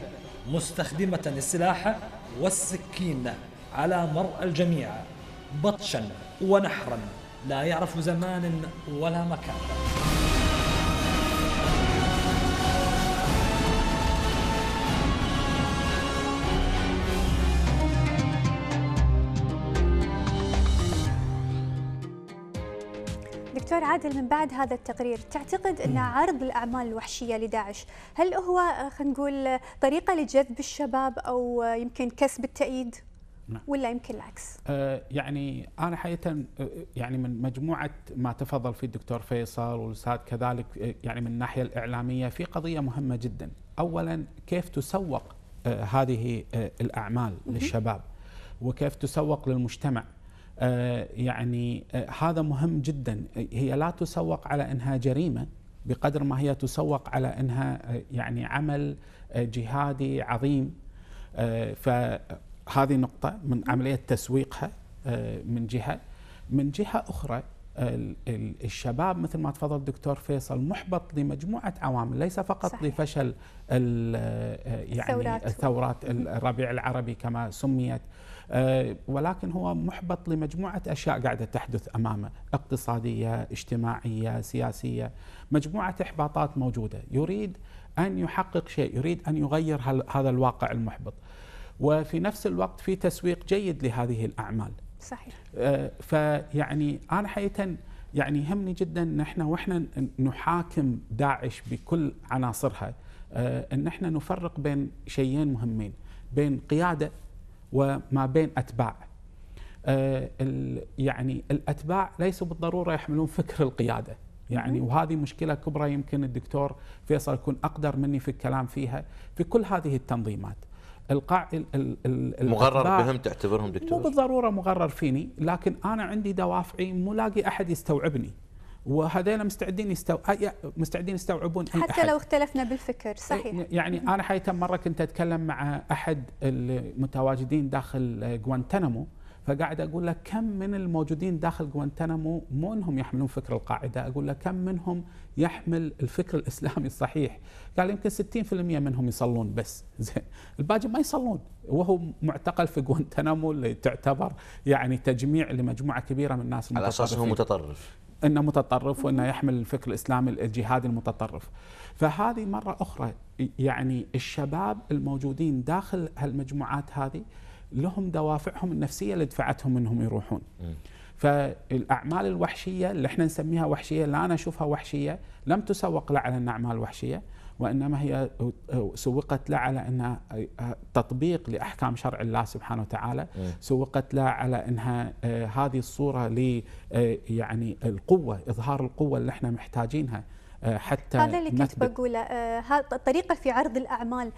مستخدمة السلاح والسكين على مرأى الجميع بطشا ونحرا لا يعرف زمان ولا مكان دكتور عادل من بعد هذا التقرير تعتقد أن عرض الأعمال الوحشية لداعش هل هو آه، خلينا نقول آه، طريقة لجذب الشباب أو آه، يمكن كسب التأييد نعم. ولا يمكن العكس آه يعني أنا حقيقة يعني من مجموعة ما تفضل فيه الدكتور فيصل والأستاذ كذلك يعني من الناحية الإعلامية في قضية مهمة جدا أولا كيف تسوق هذه الأعمال للشباب وكيف تسوق للمجتمع آه، يعني آه، هذا مهم جدا هي لا تسوق على انها جريمه بقدر ما هي تسوق على انها آه، يعني عمل جهادي عظيم فهذه نقطه من عمليه تسويقها من جهه من جهه اخرى الشباب مثل ما تفضل الدكتور فيصل محبط لمجموعه عوامل ليس فقط صحيح. لفشل يعني الثورات الربيع العربي كما سميت آه، ولكن هو محبط لمجموعة أشياء قاعدة تحدث أمامه اقتصادية اجتماعية سياسية مجموعة إحباطات موجودة يريد أن يحقق شيء يريد أن يغير هذا الواقع المحبط وفي نفس الوقت في تسويق جيد لهذه الأعمال صحيح آه، فيعني أنا حقيقة يعني يهمني جدا ان احنا واحنا نحاكم داعش بكل عناصرها آه، ان احنا نفرق بين شيئين مهمين بين قياده وما بين أتباع آه، يعني الأتباع ليسوا بالضرورة يحملون فكر القيادة يعني وهذه مشكلة كبرى يمكن الدكتور فيصل يكون أقدر مني في الكلام فيها في كل هذه التنظيمات القاع مغرر بهم تعتبرهم دكتور؟ مو بالضروره مغرر فيني، لكن انا عندي دوافعي مو لاقي احد يستوعبني. وهذول مستعدين يستو... آه، مستعدين يستوعبون أي حتى أحد. لو اختلفنا بالفكر إيه، صحيح يعني انا حقيقه مره كنت اتكلم مع احد المتواجدين داخل غوانتنامو فقاعد اقول له كم من الموجودين داخل غوانتنامو مو انهم يحملون فكر القاعده اقول له كم منهم يحمل الفكر الاسلامي الصحيح قال يمكن 60% منهم يصلون بس <laughs> زين الباقي ما يصلون وهو معتقل في غوانتنامو اللي تعتبر يعني تجميع لمجموعه كبيره من الناس على اساس انه متطرف انه متطرف وانه يحمل الفكر الاسلامي الجهادي المتطرف. فهذه مره اخرى يعني الشباب الموجودين داخل هالمجموعات هذه لهم دوافعهم النفسيه اللي دفعتهم انهم يروحون. فالاعمال الوحشيه اللي احنا نسميها وحشيه لا انا اشوفها وحشيه لم تسوق لها على انها اعمال وحشيه وإنما هي سوقت لا على أنها تطبيق لأحكام شرع الله سبحانه وتعالى إيه. سوقت لا على أنها آه، هذه الصورة ل آه، يعني القوة إظهار القوة اللي احنا محتاجينها آه، حتى هذا اللي كنت بقوله الطريقه في عرض الاعمال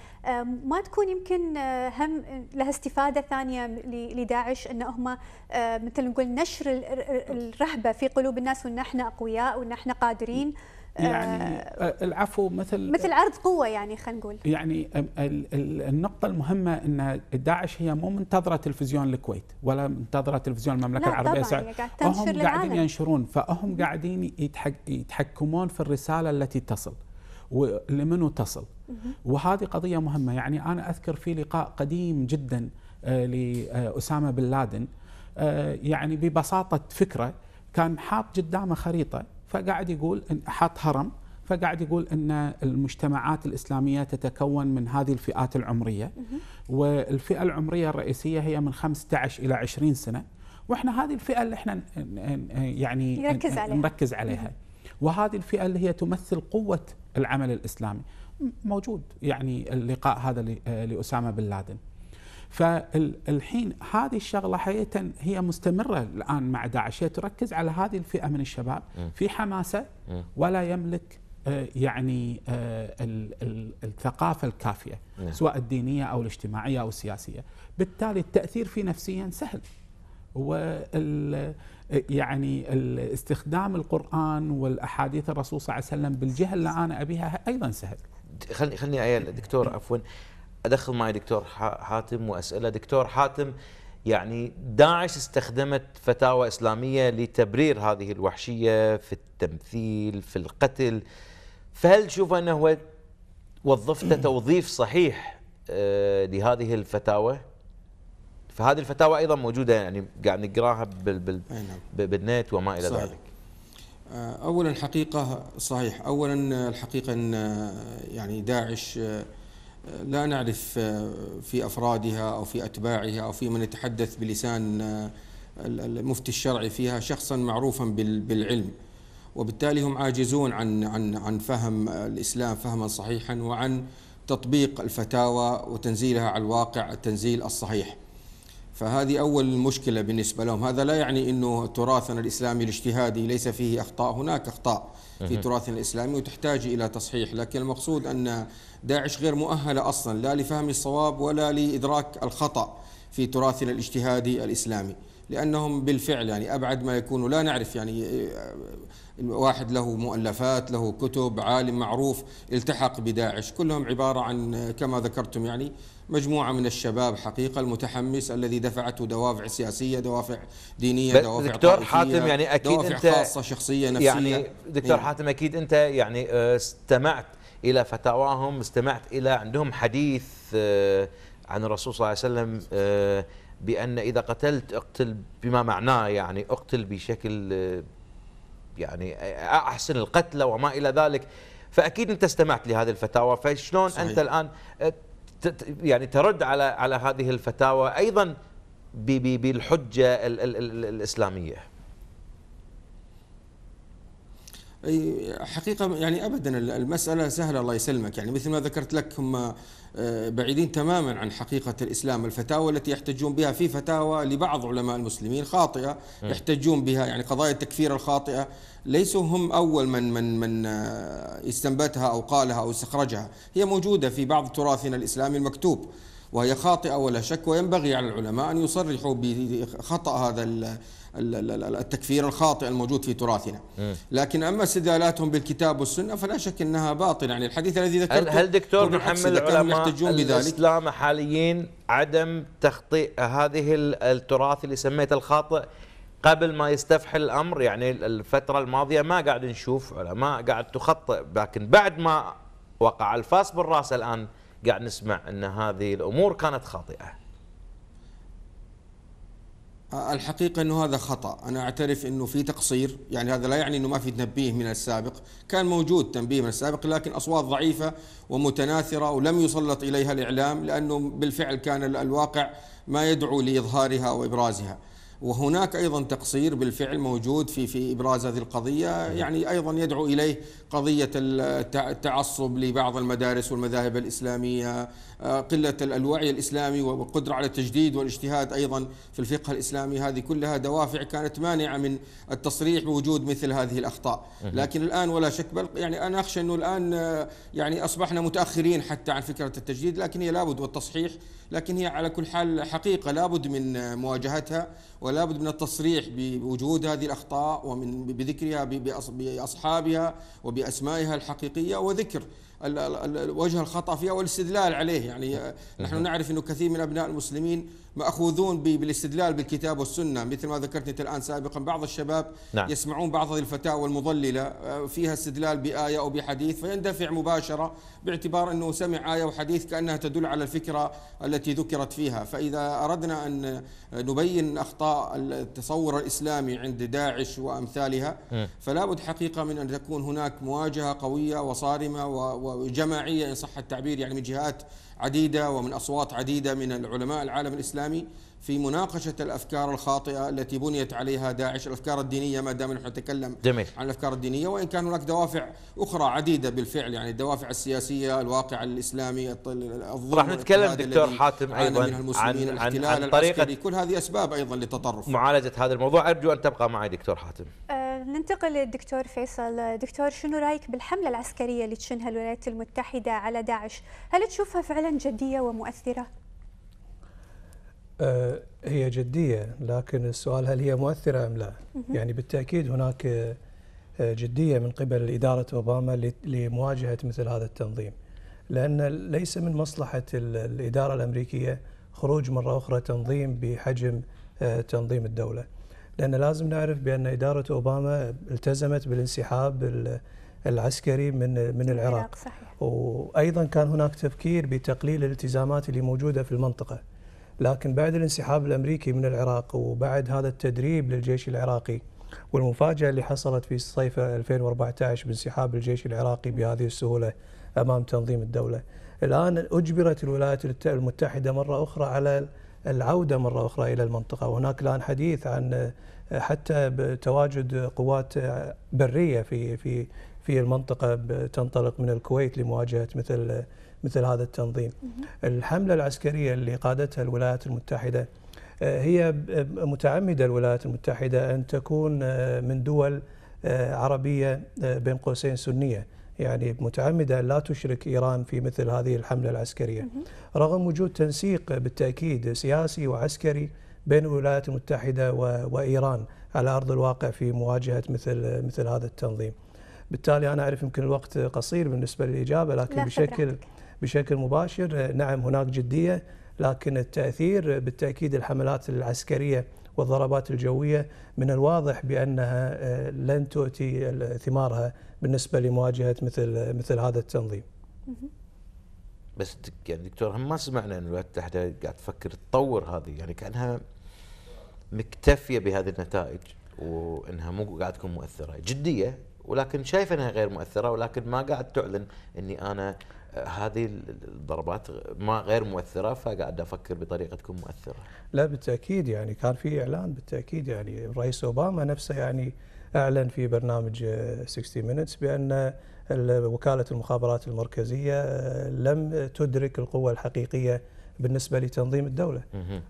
ما تكون يمكن هم لها استفاده ثانيه لداعش ان هم مثل نقول نشر الرهبه في قلوب الناس وان احنا اقوياء وان احنا قادرين يعني آه،, آه العفو مثل مثل عرض قوه يعني خلينا نقول يعني النقطه المهمه ان داعش هي مو منتظره تلفزيون الكويت ولا منتظره تلفزيون المملكه العربيه السعوديه هم قاعدين ينشرون فهم قاعدين يتحكمون في الرساله التي تصل ولمنو تصل وهذه قضيه مهمه يعني انا اذكر في لقاء قديم جدا آه، لاسامه بن لادن آه، يعني ببساطه فكره كان حاط قدامه خريطه فقاعد يقول إن حط هرم فقاعد يقول ان المجتمعات الاسلاميه تتكون من هذه الفئات العمريه والفئه العمريه الرئيسيه هي من 15 الى 20 سنه واحنا هذه الفئه اللي احنا يعني نركز عليها, نركز عليها. وهذه الفئه اللي هي تمثل قوه العمل الاسلامي موجود يعني اللقاء هذا لاسامه بن لادن فالحين هذه الشغلة حقيقة هي مستمرة الآن مع داعش تركز على هذه الفئة من الشباب في حماسة ولا يملك آه، يعني آه، الثقافة الكافية سواء الدينية أو الاجتماعية أو السياسية بالتالي التأثير فيه نفسيا سهل وال يعني استخدام القرآن والأحاديث الرسول صلى الله عليه وسلم بالجهة اللي أنا أبيها أيضا سهل خلني خلني دكتور عفوا ادخل معي دكتور حاتم واساله دكتور حاتم يعني داعش استخدمت فتاوى اسلاميه لتبرير هذه الوحشيه في التمثيل في القتل فهل تشوف انه وظفت <coughs> توظيف صحيح آه، لهذه الفتاوى؟ فهذه الفتاوى ايضا موجوده يعني قاعد نقراها نعم. بالنت وما الى صحيح. ذلك. آه، اولا الحقيقه صحيح، اولا الحقيقه ان آه، يعني داعش لا نعرف آه، في أفرادها أو في أتباعها أو في من يتحدث بلسان آه، المفتي الشرعي فيها شخصا معروفا بالعلم وبالتالي هم عاجزون عن عن عن فهم الاسلام فهما صحيحا وعن تطبيق الفتاوى وتنزيلها على الواقع التنزيل الصحيح. فهذه أول مشكلة بالنسبة لهم هذا لا يعني أنه تراثنا الإسلامي الاجتهادي ليس فيه أخطاء هناك أخطاء في تراثنا الإسلامي وتحتاج إلى تصحيح لكن المقصود أن داعش غير مؤهلة أصلا لا لفهم الصواب ولا لإدراك الخطأ في تراثنا الاجتهادي الإسلامي لأنهم بالفعل يعني أبعد ما يكونوا لا نعرف يعني واحد له مؤلفات له كتب عالم معروف التحق بداعش كلهم عبارة عن كما ذكرتم يعني مجموعة من الشباب حقيقة المتحمس الذي دفعته دوافع سياسية دوافع دينية دوافع دكتور حاتم يعني أكيد دوافع أنت خاصة شخصية نفسية يعني دكتور نعم. حاتم أكيد أنت يعني آه، استمعت إلى فتاواهم استمعت إلى عندهم حديث آه، عن الرسول صلى الله عليه وسلم آه، بأن إذا قتلت اقتل بما معناه يعني اقتل بشكل يعني احسن القتلى وما الى ذلك فاكيد انت استمعت لهذه الفتاوى فشلون صحيح. انت الان يعني ترد على على هذه الفتاوى ايضا بالحجه الاسلاميه حقيقة يعني أبدا المسألة سهلة الله يسلمك يعني مثل ما ذكرت لك هم آه، بعيدين تماما عن حقيقة الإسلام الفتاوى التي يحتجون بها في فتاوى لبعض علماء المسلمين خاطئة يحتجون بها يعني قضايا التكفير الخاطئة ليسوا هم أول من من من آه، استنبتها أو قالها أو استخرجها هي موجودة في بعض تراثنا الإسلامي المكتوب وهي خاطئة ولا شك وينبغي على العلماء أن يصرحوا بخطأ هذا التكفير الخاطئ الموجود في تراثنا لكن أما استدلالاتهم بالكتاب والسنة فلا شك أنها باطلة يعني الحديث الذي ذكرته هل دكتور محمد العلماء الإسلام حاليين عدم تخطئ هذه التراث اللي سميته الخاطئ قبل ما يستفحل الأمر يعني الفترة الماضية ما قاعد نشوف علماء قاعد تخطئ لكن بعد ما وقع الفاس بالرأس الآن قاعد نسمع أن هذه الأمور كانت خاطئة الحقيقة أنه هذا خطأ أنا أعترف أنه في تقصير يعني هذا لا يعني أنه ما في تنبيه من السابق كان موجود تنبيه من السابق لكن أصوات ضعيفة ومتناثرة ولم يسلط إليها الإعلام لأنه بالفعل كان الواقع ما يدعو لإظهارها وإبرازها وهناك ايضا تقصير بالفعل موجود في في ابراز هذه القضيه يعني ايضا يدعو اليه قضية التعصب لبعض المدارس والمذاهب الإسلامية قلة الوعي الإسلامي والقدرة على التجديد والاجتهاد أيضا في الفقه الإسلامي هذه كلها دوافع كانت مانعة من التصريح بوجود مثل هذه الأخطاء لكن الآن ولا شك بل يعني أنا أخشى أنه الآن يعني أصبحنا متأخرين حتى عن فكرة التجديد لكن هي لابد والتصحيح لكن هي على كل حال حقيقة لابد من مواجهتها ولابد من التصريح بوجود هذه الأخطاء ومن بذكرها بأصحابها وب بأسمائها الحقيقية وذكر الوجه الخطأ فيها والاستدلال عليه يعني نعم. نحن نعرف أنه كثير من أبناء المسلمين ماخوذون بالاستدلال بالكتاب والسنه مثل ما ذكرت انت الان سابقا بعض الشباب نعم. يسمعون بعض هذه الفتاوى المضلله آه، فيها استدلال بايه او بحديث فيندفع مباشره باعتبار انه سمع ايه وحديث كانها تدل على الفكره التي ذكرت فيها فاذا اردنا ان نبين اخطاء التصور الاسلامي عند داعش وامثالها فلا بد حقيقه من ان تكون هناك مواجهه قويه وصارمه وجماعيه ان صح التعبير يعني من جهات عديدة ومن أصوات عديدة من العلماء العالم الإسلامي في مناقشة الأفكار الخاطئة التي بنيت عليها داعش الأفكار الدينية ما دام نحن نتكلم جميل. عن الأفكار الدينية وإن كان هناك دوافع أخرى عديدة بالفعل يعني الدوافع السياسية الواقع الإسلامي الظلم راح نتكلم دكتور حاتم أيضا عن, عن, عن, عن طريقة كل هذه أسباب أيضا للتطرف معالجة هذا الموضوع أرجو أن تبقى معي دكتور حاتم أه، ننتقل للدكتور فيصل دكتور شنو رايك بالحملة العسكرية اللي تشنها الولايات المتحدة على داعش هل تشوفها فعلا جدية ومؤثرة؟ آه، هي جدية لكن السؤال هل هي مؤثرة أم لا يعني بالتأكيد هناك آه، جدية من قبل إدارة أوباما لمواجهة مثل هذا التنظيم لأن ليس من مصلحة الإدارة الأمريكية خروج مرة أخرى تنظيم بحجم آه، تنظيم الدولة لأن لازم نعرف بأن إدارة أوباما التزمت بالانسحاب العسكري من من العراق صحيح. وأيضا كان هناك تفكير بتقليل الالتزامات اللي موجودة في المنطقة لكن بعد الانسحاب الامريكي من العراق وبعد هذا التدريب للجيش العراقي والمفاجاه اللي حصلت في صيف 2014 بانسحاب الجيش العراقي بهذه السهوله امام تنظيم الدوله الان اجبرت الولايات المتحده مره اخرى على العوده مره اخرى الى المنطقه وهناك الان حديث عن آه، حتى تواجد قوات آه، بريه في في في المنطقة تنطلق من الكويت لمواجهة مثل مثل هذا التنظيم الحملة العسكرية اللي قادتها الولايات المتحدة آه، هي متعمدة الولايات المتحدة أن تكون آه، من دول آه، عربية بين قوسين سنية يعني متعمدة لا تشرك إيران في مثل هذه الحملة العسكرية رغم وجود تنسيق بالتأكيد سياسي وعسكري بين الولايات المتحدة وإيران على أرض الواقع في مواجهة مثل مثل هذا التنظيم بالتالي انا اعرف يمكن الوقت قصير بالنسبه للاجابه لكن بشكل بشكل مباشر نعم هناك جديه لكن التاثير بالتاكيد الحملات العسكريه والضربات الجويه من الواضح بانها آه، لن تؤتي ثمارها بالنسبه لمواجهه مثل مثل هذا التنظيم. بس يعني دكتور هم ما سمعنا ان الولايات المتحده قاعد تفكر تطور هذه يعني كانها مكتفيه بهذه النتائج وانها مو قاعد تكون مؤثره، جديه ولكن شايف انها غير مؤثره ولكن ما قاعد تعلن اني انا آه، هذه الضربات ما غير مؤثره فقاعد افكر بطريقه تكون مؤثره. لا بالتاكيد يعني كان في اعلان بالتاكيد يعني الرئيس اوباما نفسه يعني اعلن في برنامج 60 آه، مينتس بان وكاله المخابرات المركزيه آه، لم تدرك القوه الحقيقيه بالنسبه لتنظيم الدوله.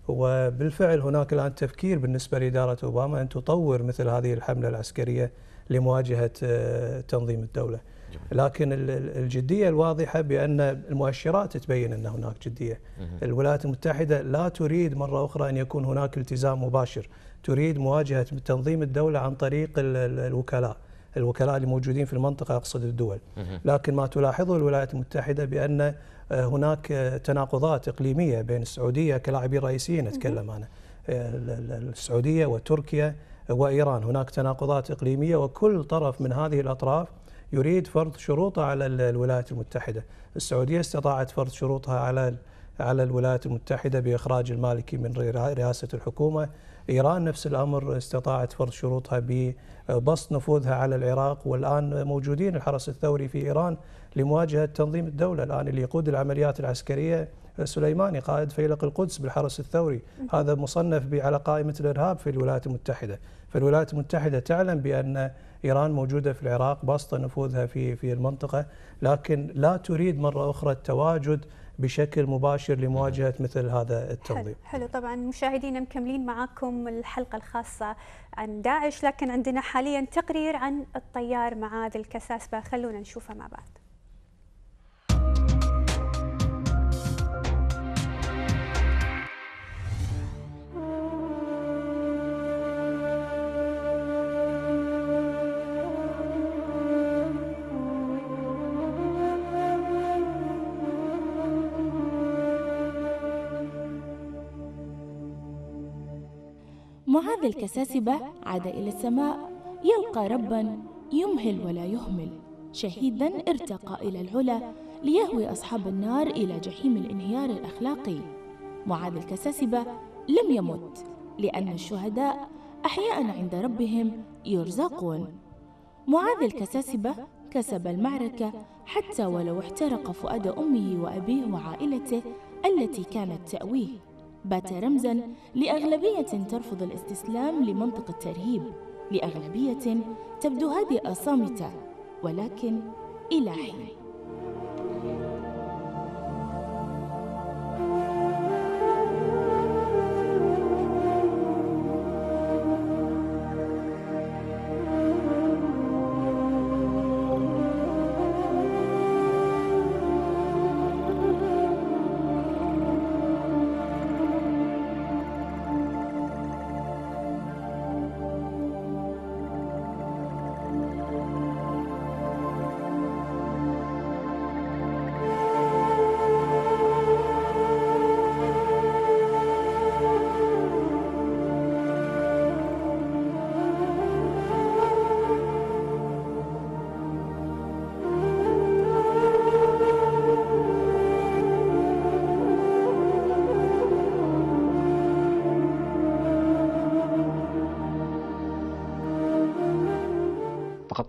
وبالفعل هناك الان تفكير بالنسبه لاداره اوباما ان تطور مثل هذه الحمله العسكريه لمواجهه آه، تنظيم الدوله. لكن الجديه الواضحه بان المؤشرات تبين ان هناك جديه. الولايات المتحده لا تريد مره اخرى ان يكون هناك التزام مباشر، تريد مواجهه تنظيم الدوله عن طريق الوكلاء. الوكلاء الموجودين في المنطقه اقصد الدول. لكن ما تلاحظه الولايات المتحده بان آه، هناك آه، تناقضات اقليميه بين السعوديه كلاعبين رئيسيين اتكلم انا. السعوديه وتركيا وإيران هناك تناقضات إقليمية وكل طرف من هذه الأطراف يريد فرض شروطه على الولايات المتحدة السعودية استطاعت فرض شروطها على على الولايات المتحدة بإخراج المالكي من رئاسة الحكومة إيران نفس الأمر استطاعت فرض شروطها ببسط نفوذها على العراق والآن موجودين الحرس الثوري في إيران لمواجهة تنظيم الدولة الآن اللي يقود العمليات العسكرية سليماني قائد فيلق القدس بالحرس الثوري هذا مصنف على قائمة الإرهاب في الولايات المتحدة فالولايات المتحدة تعلم بأن إيران موجودة في العراق بسط نفوذها في في المنطقة لكن لا تريد مرة أخرى التواجد بشكل مباشر لمواجهة مثل هذا التنظيم حلو, حلو طبعا مشاهدينا مكملين معاكم الحلقة الخاصة عن داعش لكن عندنا حاليا تقرير عن الطيار معاذ الكساسبة خلونا نشوفه مع بعض معاذ الكساسبة عاد إلى السماء يلقى ربا يمهل ولا يهمل شهيدا ارتقى إلى العلا ليهوي أصحاب النار إلى جحيم الانهيار الأخلاقي معاذ الكساسبة لم يمت لأن الشهداء أحياء عند ربهم يرزقون معاذ الكساسبة كسب المعركة حتى ولو احترق فؤاد أمه وأبيه وعائلته التي كانت تأويه بات رمزا لأغلبية ترفض الاستسلام لمنطق الترهيب لأغلبية تبدو هادئة صامتة ولكن إلى حين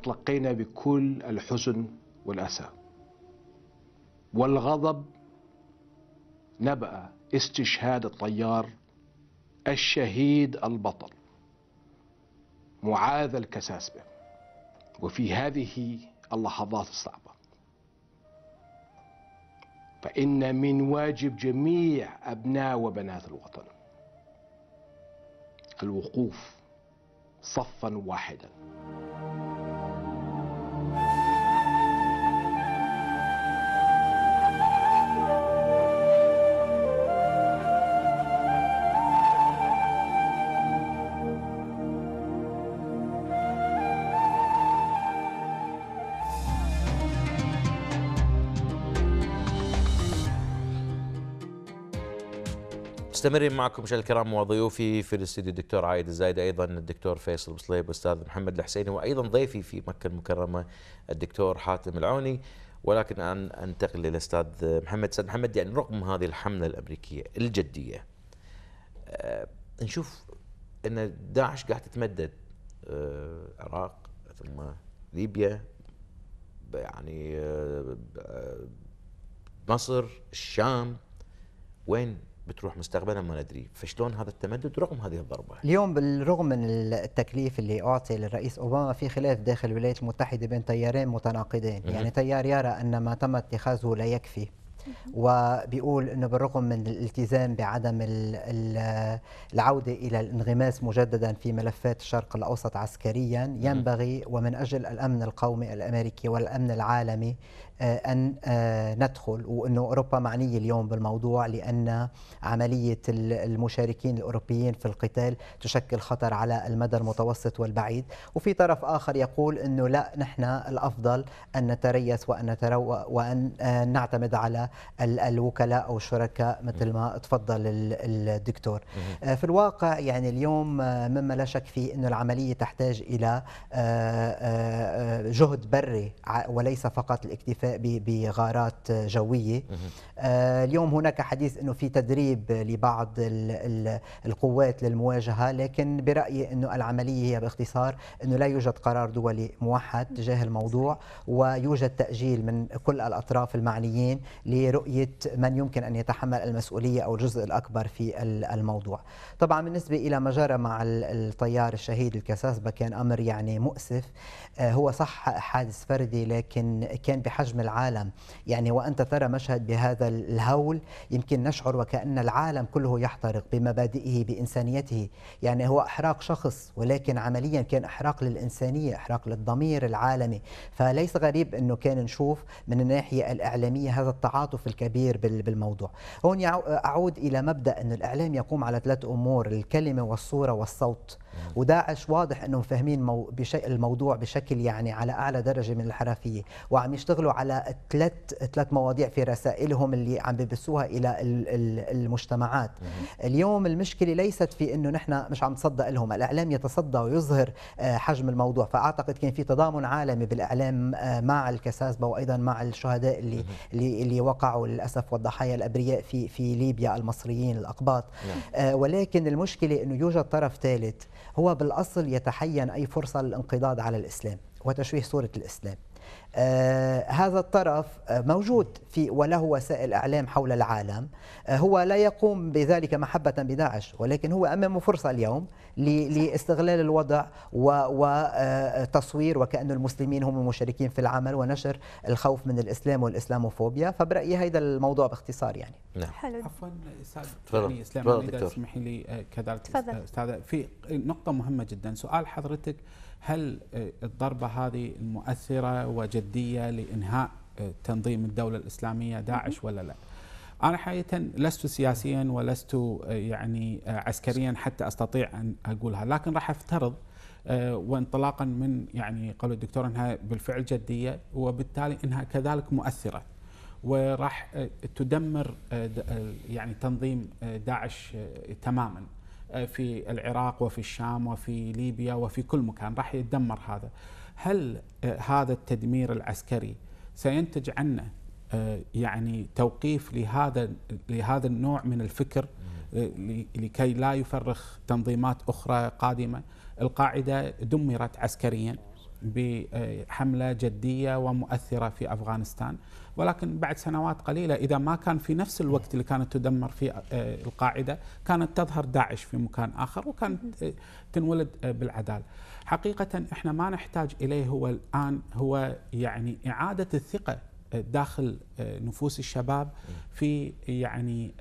وتلقينا بكل الحزن والأسى والغضب نبأ استشهاد الطيار الشهيد البطل معاذ الكساسبة وفي هذه اللحظات الصعبة فإن من واجب جميع أبناء وبنات الوطن الوقوف صفا واحدا مستمرين معكم مشاهدينا الكرام وضيوفي في الاستديو الدكتور عايد الزايد ايضا الدكتور فيصل بصليب استاذ محمد الحسيني وايضا ضيفي في مكه المكرمه الدكتور حاتم العوني ولكن الان انتقل للاستاذ محمد استاذ محمد يعني رغم هذه الحمله الامريكيه الجديه أه نشوف ان داعش قاعد تتمدد أه العراق ثم ليبيا يعني أه, آه، مصر الشام وين بتروح مستقبلا ما ندري فشلون هذا التمدد رغم هذه الضربة اليوم بالرغم من التكليف اللي أعطي للرئيس أوباما في خلاف داخل الولايات المتحدة بين تيارين متناقضين يعني تيار يرى أن ما تم اتخاذه لا يكفي وبيقول انه بالرغم من الالتزام بعدم العوده الى الانغماس مجددا في ملفات الشرق الاوسط عسكريا ينبغي ومن اجل الامن القومي الامريكي والامن العالمي آه، ان آه، ندخل وانه اوروبا معنيه اليوم بالموضوع لان عمليه المشاركين الاوروبيين في القتال تشكل خطر على المدى المتوسط والبعيد وفي طرف اخر يقول انه لا نحن الافضل ان نتريث وان نترو وان آه، نعتمد على الوكلاء او الشركاء مثل ما تفضل الدكتور في الواقع يعني اليوم مما لا شك فيه انه العمليه تحتاج الى جهد بري وليس فقط الاكتفاء بغارات جويه آه، اليوم هناك حديث انه في تدريب لبعض القوات للمواجهه لكن برايي انه العمليه هي باختصار انه لا يوجد قرار دولي موحد تجاه الموضوع ويوجد تاجيل من كل الاطراف المعنيين لرؤيه من يمكن ان يتحمل المسؤوليه او الجزء الاكبر في الموضوع طبعا بالنسبه الى ما جرى مع الطيار الشهيد الكساسبه كان امر يعني مؤسف آه، هو صح حادث فردي لكن كان بحجم العالم يعني وأنت ترى مشهد بهذا الهول يمكن نشعر وكأن العالم كله يحترق بمبادئه بإنسانيته يعني هو إحراق شخص ولكن عمليا كان إحراق للإنسانية إحراق للضمير العالمي فليس غريب أنه كان نشوف من الناحية الإعلامية هذا التعاطف الكبير بالموضوع هون أعود إلى مبدأ أن الإعلام يقوم على ثلاث أمور الكلمة والصورة والصوت وداعش واضح انهم فاهمين مو بشيء الموضوع بشكل يعني على اعلى درجه من الحرفيه وعم يشتغلوا على ثلاث ثلاث مواضيع في رسائلهم اللي عم ببثوها الى المجتمعات اليوم المشكله ليست في انه نحن مش عم نتصدى لهم الاعلام يتصدى ويظهر آه، حجم الموضوع فاعتقد كان في تضامن عالمي بالاعلام آه، مع الكساسبه وايضا مع الشهداء اللي اللي, اللي وقعوا للاسف والضحايا الابرياء في في ليبيا المصريين الاقباط نعم. آه، ولكن المشكله انه يوجد طرف ثالث هو بالأصل يتحين أي فرصة للانقضاض على الإسلام وتشويه صورة الإسلام آه، هذا الطرف آه، موجود في وله وسائل اعلام حول العالم آه، هو لا يقوم بذلك محبه بداعش ولكن هو امامه فرصه اليوم لاستغلال الوضع وتصوير وكأن المسلمين هم المشاركين في العمل ونشر الخوف من الإسلام والإسلاموفوبيا فبرأيي هذا الموضوع باختصار يعني نعم حلو عفوا استاذ تفضل يعني إسلام إذا تسمحي لي كذلك أستاذة في نقطة مهمة جدا سؤال حضرتك هل آه، الضربة هذه مؤثرة وجدية لإنهاء آه، تنظيم الدولة الإسلامية داعش ولا لا أنا حقيقة لست سياسيا ولست آه، يعني عسكريا حتى أستطيع أن أقولها لكن راح أفترض وانطلاقا من يعني قول الدكتور أنها بالفعل جدية وبالتالي أنها كذلك مؤثرة وراح تدمر يعني تنظيم داعش تماما آه، في العراق وفي الشام وفي ليبيا وفي كل مكان راح يدمر هذا هل آه، هذا التدمير العسكري سينتج عنه آه، يعني توقيف لهذا لهذا النوع من الفكر لكي لا يفرخ تنظيمات اخرى قادمه القاعده دمرت عسكريا بحمله جديه ومؤثره في افغانستان ولكن بعد سنوات قليلة إذا ما كان في نفس الوقت اللي كانت تدمر فيه آه، القاعدة كانت تظهر داعش في مكان آخر وكانت آه، تنولد آه، بالعدالة حقيقة إحنا ما نحتاج إليه هو الآن هو يعني إعادة الثقة داخل نفوس الشباب في يعني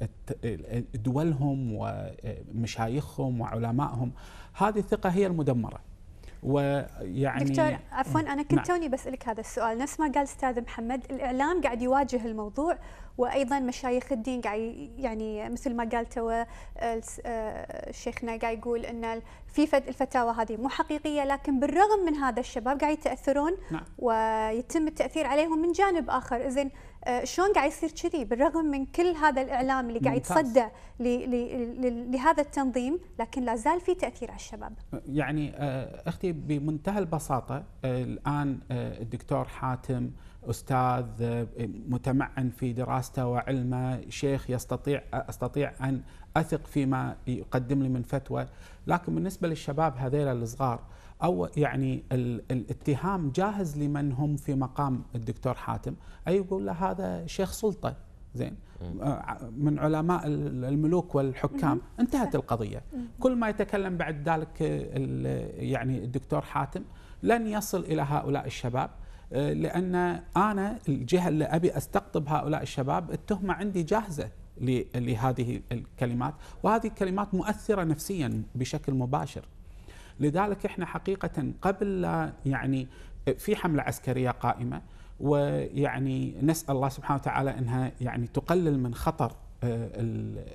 دولهم ومشايخهم وعلمائهم هذه الثقة هي المدمرة ويعني دكتور عفوا انا كنت نعم. توني بسالك هذا السؤال نفس ما قال استاذ محمد الاعلام قاعد يواجه الموضوع وايضا مشايخ الدين قاعد يعني مثل ما قال تو آه، آه، شيخنا قاعد يقول ان في الفتاوى هذه مو حقيقيه لكن بالرغم من هذا الشباب قاعد يتاثرون نعم. ويتم التاثير عليهم من جانب اخر اذن آه، شلون قاعد يصير كذي بالرغم من كل هذا الاعلام اللي قاعد يتصدى لهذا التنظيم لكن لا زال في تاثير على الشباب يعني آه، اختي بمنتهى البساطه آه، الان الدكتور حاتم استاذ متمعن في دراسته وعلمه شيخ يستطيع استطيع ان اثق فيما يقدم لي من فتوى لكن بالنسبه للشباب هذيل الصغار او يعني الاتهام جاهز لمن هم في مقام الدكتور حاتم اي يقول له هذا شيخ سلطه زين آه، من علماء الملوك والحكام انتهت القضيه كل ما يتكلم بعد ذلك يعني الدكتور حاتم لن يصل الى هؤلاء الشباب آه، لان انا الجهه اللي ابي استقطب هؤلاء الشباب التهمه عندي جاهزه لهذه الكلمات وهذه الكلمات مؤثره نفسيا بشكل مباشر لذلك احنا حقيقه قبل لا يعني في حمله عسكريه قائمه ويعني نسال الله سبحانه وتعالى انها يعني تقلل من خطر آه،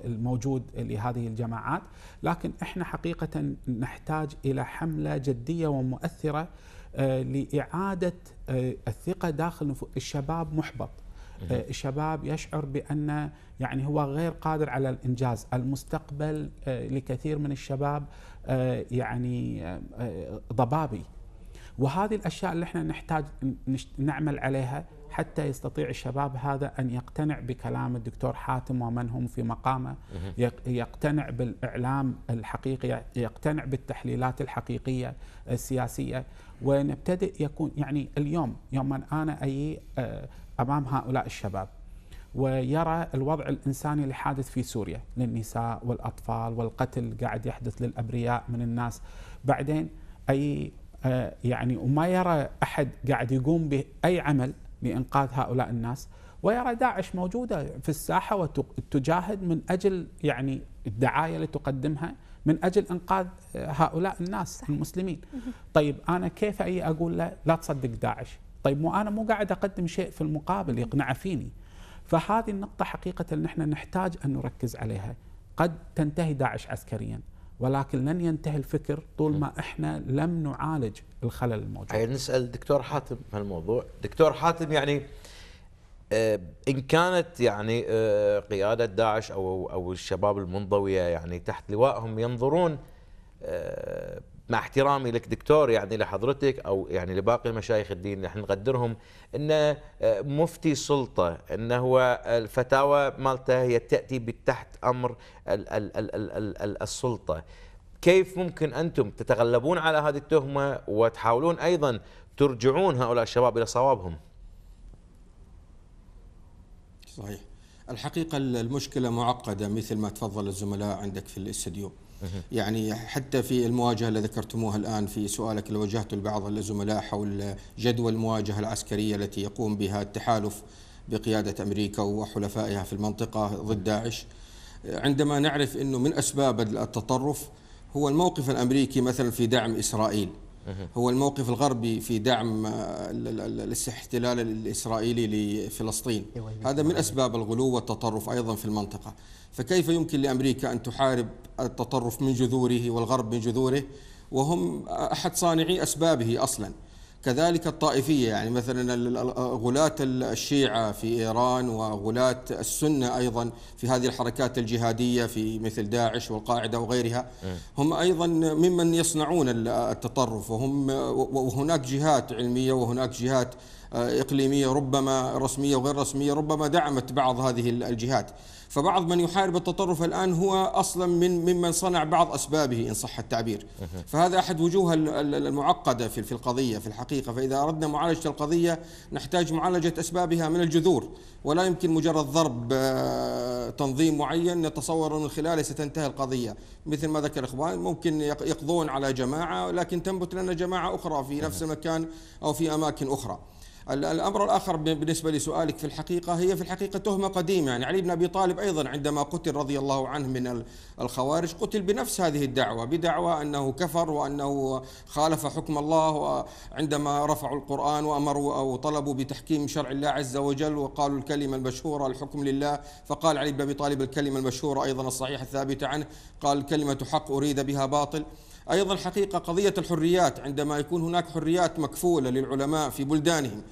الموجود لهذه الجماعات لكن احنا حقيقه نحتاج الى حمله جديه ومؤثره آه، لاعاده آه، الثقه داخل الشباب محبط الشباب آه، يشعر بأن يعني هو غير قادر على الإنجاز المستقبل آه، لكثير من الشباب آه، يعني ضبابي وهذه الأشياء اللي احنا نحتاج نعمل عليها حتى يستطيع الشباب هذا أن يقتنع بكلام الدكتور حاتم ومن هم في مقامه يقتنع بالإعلام الحقيقي يقتنع بالتحليلات الحقيقية السياسية ونبتدئ يكون يعني اليوم يوم أنا أي امام هؤلاء الشباب ويرى الوضع الانساني اللي حادث في سوريا للنساء والاطفال والقتل قاعد يحدث للابرياء من الناس بعدين اي آه، يعني وما يرى احد قاعد يقوم باي عمل لانقاذ هؤلاء الناس ويرى داعش موجوده في الساحه وتجاهد من اجل يعني الدعايه اللي تقدمها من اجل انقاذ آه، هؤلاء الناس المسلمين. طيب انا كيف اي اقول له لا تصدق داعش؟ طيب مو انا مو قاعد اقدم شيء في المقابل يقنعه فيني فهذه النقطة حقيقة نحن نحتاج أن نركز عليها قد تنتهي داعش عسكريا ولكن لن ينتهي الفكر طول ما احنا لم نعالج الخلل الموجود. يعني نسال دكتور حاتم هالموضوع، دكتور حاتم يعني آه، ان كانت يعني آه، قياده داعش او او الشباب المنضويه يعني تحت لوائهم ينظرون آه، مع احترامي لك دكتور يعني لحضرتك او يعني لباقي مشايخ الدين نحن نقدرهم انه آه، مفتي سلطه انه هو الفتاوى مالته هي تاتي تحت امر ال ال ال ال ال ال السلطه. كيف ممكن انتم تتغلبون على هذه التهمه وتحاولون ايضا ترجعون هؤلاء الشباب الى صوابهم؟ صحيح. الحقيقه المشكله معقده مثل ما تفضل الزملاء عندك في الاستديو. يعني حتى في المواجهة اللي ذكرتموها الآن في سؤالك اللي وجهته لبعض الزملاء حول جدول المواجهة العسكرية التي يقوم بها التحالف بقيادة أمريكا وحلفائها في المنطقة ضد داعش عندما نعرف أنه من أسباب التطرف هو الموقف الأمريكي مثلا في دعم إسرائيل هو الموقف الغربي في دعم آه، الاحتلال الإسرائيلي لفلسطين أيوة، هذا من أيوة. أسباب الغلو والتطرف أيضا في المنطقة فكيف يمكن لأمريكا أن تحارب التطرف من جذوره والغرب من جذوره وهم أحد صانعي أسبابه أصلا كذلك الطائفية يعني مثلا غلاة الشيعة في إيران وغلاة السنة أيضا في هذه الحركات الجهادية في مثل داعش والقاعدة وغيرها هم أيضا ممن يصنعون التطرف وهم وهناك جهات علمية وهناك جهات آه، إقليمية ربما رسمية وغير رسمية ربما دعمت بعض هذه الجهات فبعض من يحارب التطرف الآن هو أصلا من ممن صنع بعض أسبابه إن صح التعبير فهذا أحد وجوه المعقدة في القضية في الحقيقة فإذا أردنا معالجة القضية نحتاج معالجة أسبابها من الجذور ولا يمكن مجرد ضرب آه، تنظيم معين نتصور من خلاله ستنتهي القضية مثل ما ذكر الإخوان ممكن يقضون على جماعة لكن تنبت لنا جماعة أخرى في نفس المكان أو في أماكن أخرى الأمر الآخر بالنسبة لسؤالك في الحقيقة هي في الحقيقة تهمة قديمة يعني علي بن أبي طالب أيضا عندما قتل رضي الله عنه من الخوارج قتل بنفس هذه الدعوة بدعوى أنه كفر وأنه خالف حكم الله عندما رفعوا القرآن وأمروا أو طلبوا بتحكيم شرع الله عز وجل وقالوا الكلمة المشهورة الحكم لله فقال علي بن أبي طالب الكلمة المشهورة أيضا الصحيحة الثابتة عنه قال كلمة حق أريد بها باطل أيضا حقيقة قضية الحريات عندما يكون هناك حريات مكفولة للعلماء في بلدانهم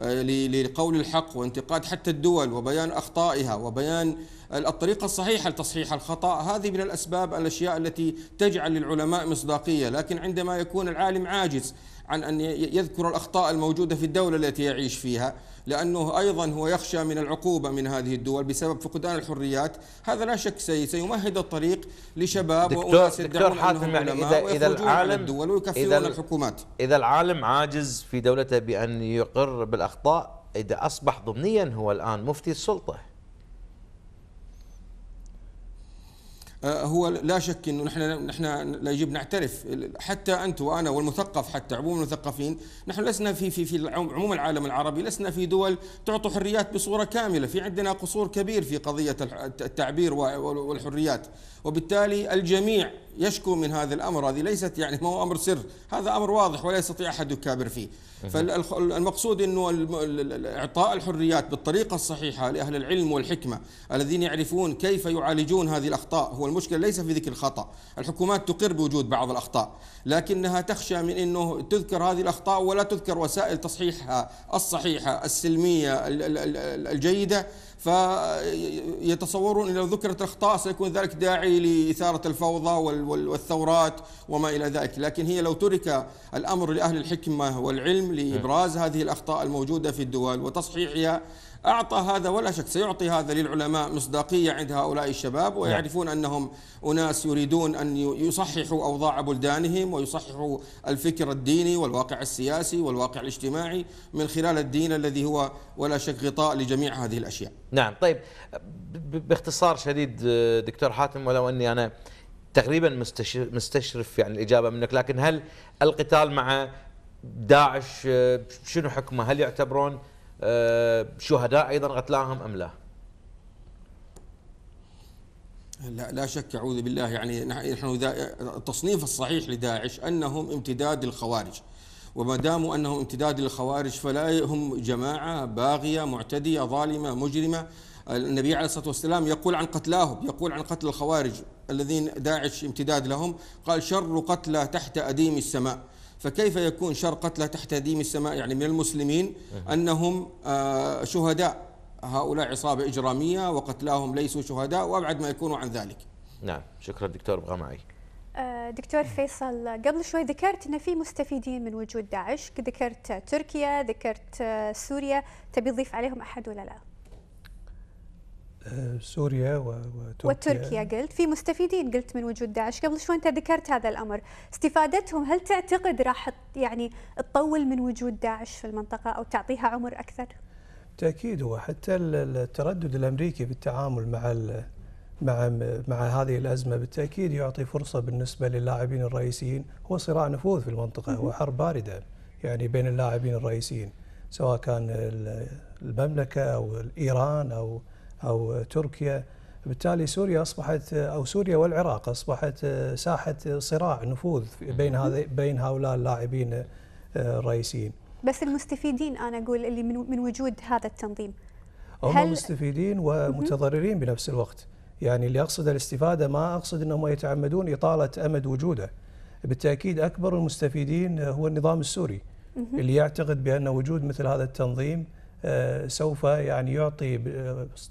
آه، لقول الحق وانتقاد حتى الدول وبيان أخطائها وبيان الطريقة الصحيحة لتصحيح الخطأ هذه من الأسباب الأشياء التي تجعل للعلماء مصداقية لكن عندما يكون العالم عاجز عن أن يذكر الأخطاء الموجودة في الدولة التي يعيش فيها لأنه أيضا هو يخشى من العقوبة من هذه الدول بسبب فقدان الحريات هذا لا شك سيمهد الطريق لشباب وأناس دكتور حاتم يعني إذا, إذا العالم الدول إذا الحكومات إذا العالم عاجز في دولته بأن يقر بالأخطاء إذا أصبح ضمنيا هو الآن مفتي السلطة آه، هو لا شك انه نحن نحن لا يجب نعترف حتى انت وانا والمثقف حتى عموم المثقفين نحن لسنا في في في عموم العالم العربي لسنا في دول تعطي حريات بصوره كامله في عندنا قصور كبير في قضيه التعبير والحريات وبالتالي الجميع يشكو من هذا الامر هذه ليست يعني ما هو امر سر هذا امر واضح ولا يستطيع احد يكابر فيه فالمقصود انه اعطاء الحريات بالطريقه الصحيحه لاهل العلم والحكمه الذين يعرفون كيف يعالجون هذه الاخطاء هو المشكله ليس في ذكر الخطا الحكومات تقر بوجود بعض الاخطاء لكنها تخشى من انه تذكر هذه الاخطاء ولا تذكر وسائل تصحيحها الصحيحه السلميه الجيده فيتصورون لو ذكرت الأخطاء سيكون ذلك داعي لإثارة الفوضى والثورات وما إلى ذلك لكن هي لو ترك الأمر لأهل الحكمة والعلم لإبراز هذه الأخطاء الموجودة في الدول وتصحيحها أعطى هذا ولا شك سيعطي هذا للعلماء مصداقية عند هؤلاء الشباب نعم. ويعرفون أنهم أناس يريدون أن يصححوا أوضاع بلدانهم ويصححوا الفكر الديني والواقع السياسي والواقع الاجتماعي من خلال الدين الذي هو ولا شك غطاء لجميع هذه الأشياء نعم طيب باختصار شديد دكتور حاتم ولو أني أنا تقريبا مستشرف يعني الإجابة منك لكن هل القتال مع داعش آه، شنو حكمه هل يعتبرون آه، شهداء ايضا قتلاهم ام لا؟ لا لا شك اعوذ بالله يعني نحن التصنيف الصحيح لداعش انهم امتداد للخوارج وما داموا انهم امتداد للخوارج فلا هم جماعه باغيه معتديه ظالمه مجرمه النبي عليه الصلاه والسلام يقول عن قتلاهم يقول عن قتل الخوارج الذين داعش امتداد لهم قال شر قتلى تحت اديم السماء فكيف يكون شر قتلى تحت ديم السماء يعني من المسلمين أه. أنهم آه، شهداء هؤلاء عصابة إجرامية وقتلاهم ليسوا شهداء وأبعد ما يكونوا عن ذلك نعم شكرا دكتور ابغى معي أه، دكتور فيصل قبل شوي ذكرت أن في مستفيدين من وجود داعش ذكرت تركيا ذكرت سوريا تبي تضيف عليهم أحد ولا لا سوريا وتركيا وتركيا قلت في مستفيدين قلت من وجود داعش قبل شوي انت ذكرت هذا الامر استفادتهم هل تعتقد راح يعني تطول من وجود داعش في المنطقه او تعطيها عمر اكثر بالتاكيد هو حتى التردد الامريكي بالتعامل مع مع مع هذه الازمه بالتاكيد يعطي فرصه بالنسبه للاعبين الرئيسيين هو صراع نفوذ في المنطقه هو حرب بارده يعني بين اللاعبين الرئيسيين سواء كان المملكه او ايران او أو تركيا بالتالي سوريا أصبحت أو سوريا والعراق أصبحت آه، ساحة آه، صراع نفوذ بين بين هؤلاء اللاعبين آه، الرئيسيين بس المستفيدين أنا أقول اللي من وجود هذا التنظيم هم هل مستفيدين ومتضررين بنفس الوقت يعني اللي أقصد الاستفادة ما أقصد أنهم يتعمدون إطالة أمد وجوده بالتأكيد أكبر المستفيدين هو النظام السوري اللي يعتقد بأن وجود مثل هذا التنظيم آه، سوف يعني يعطي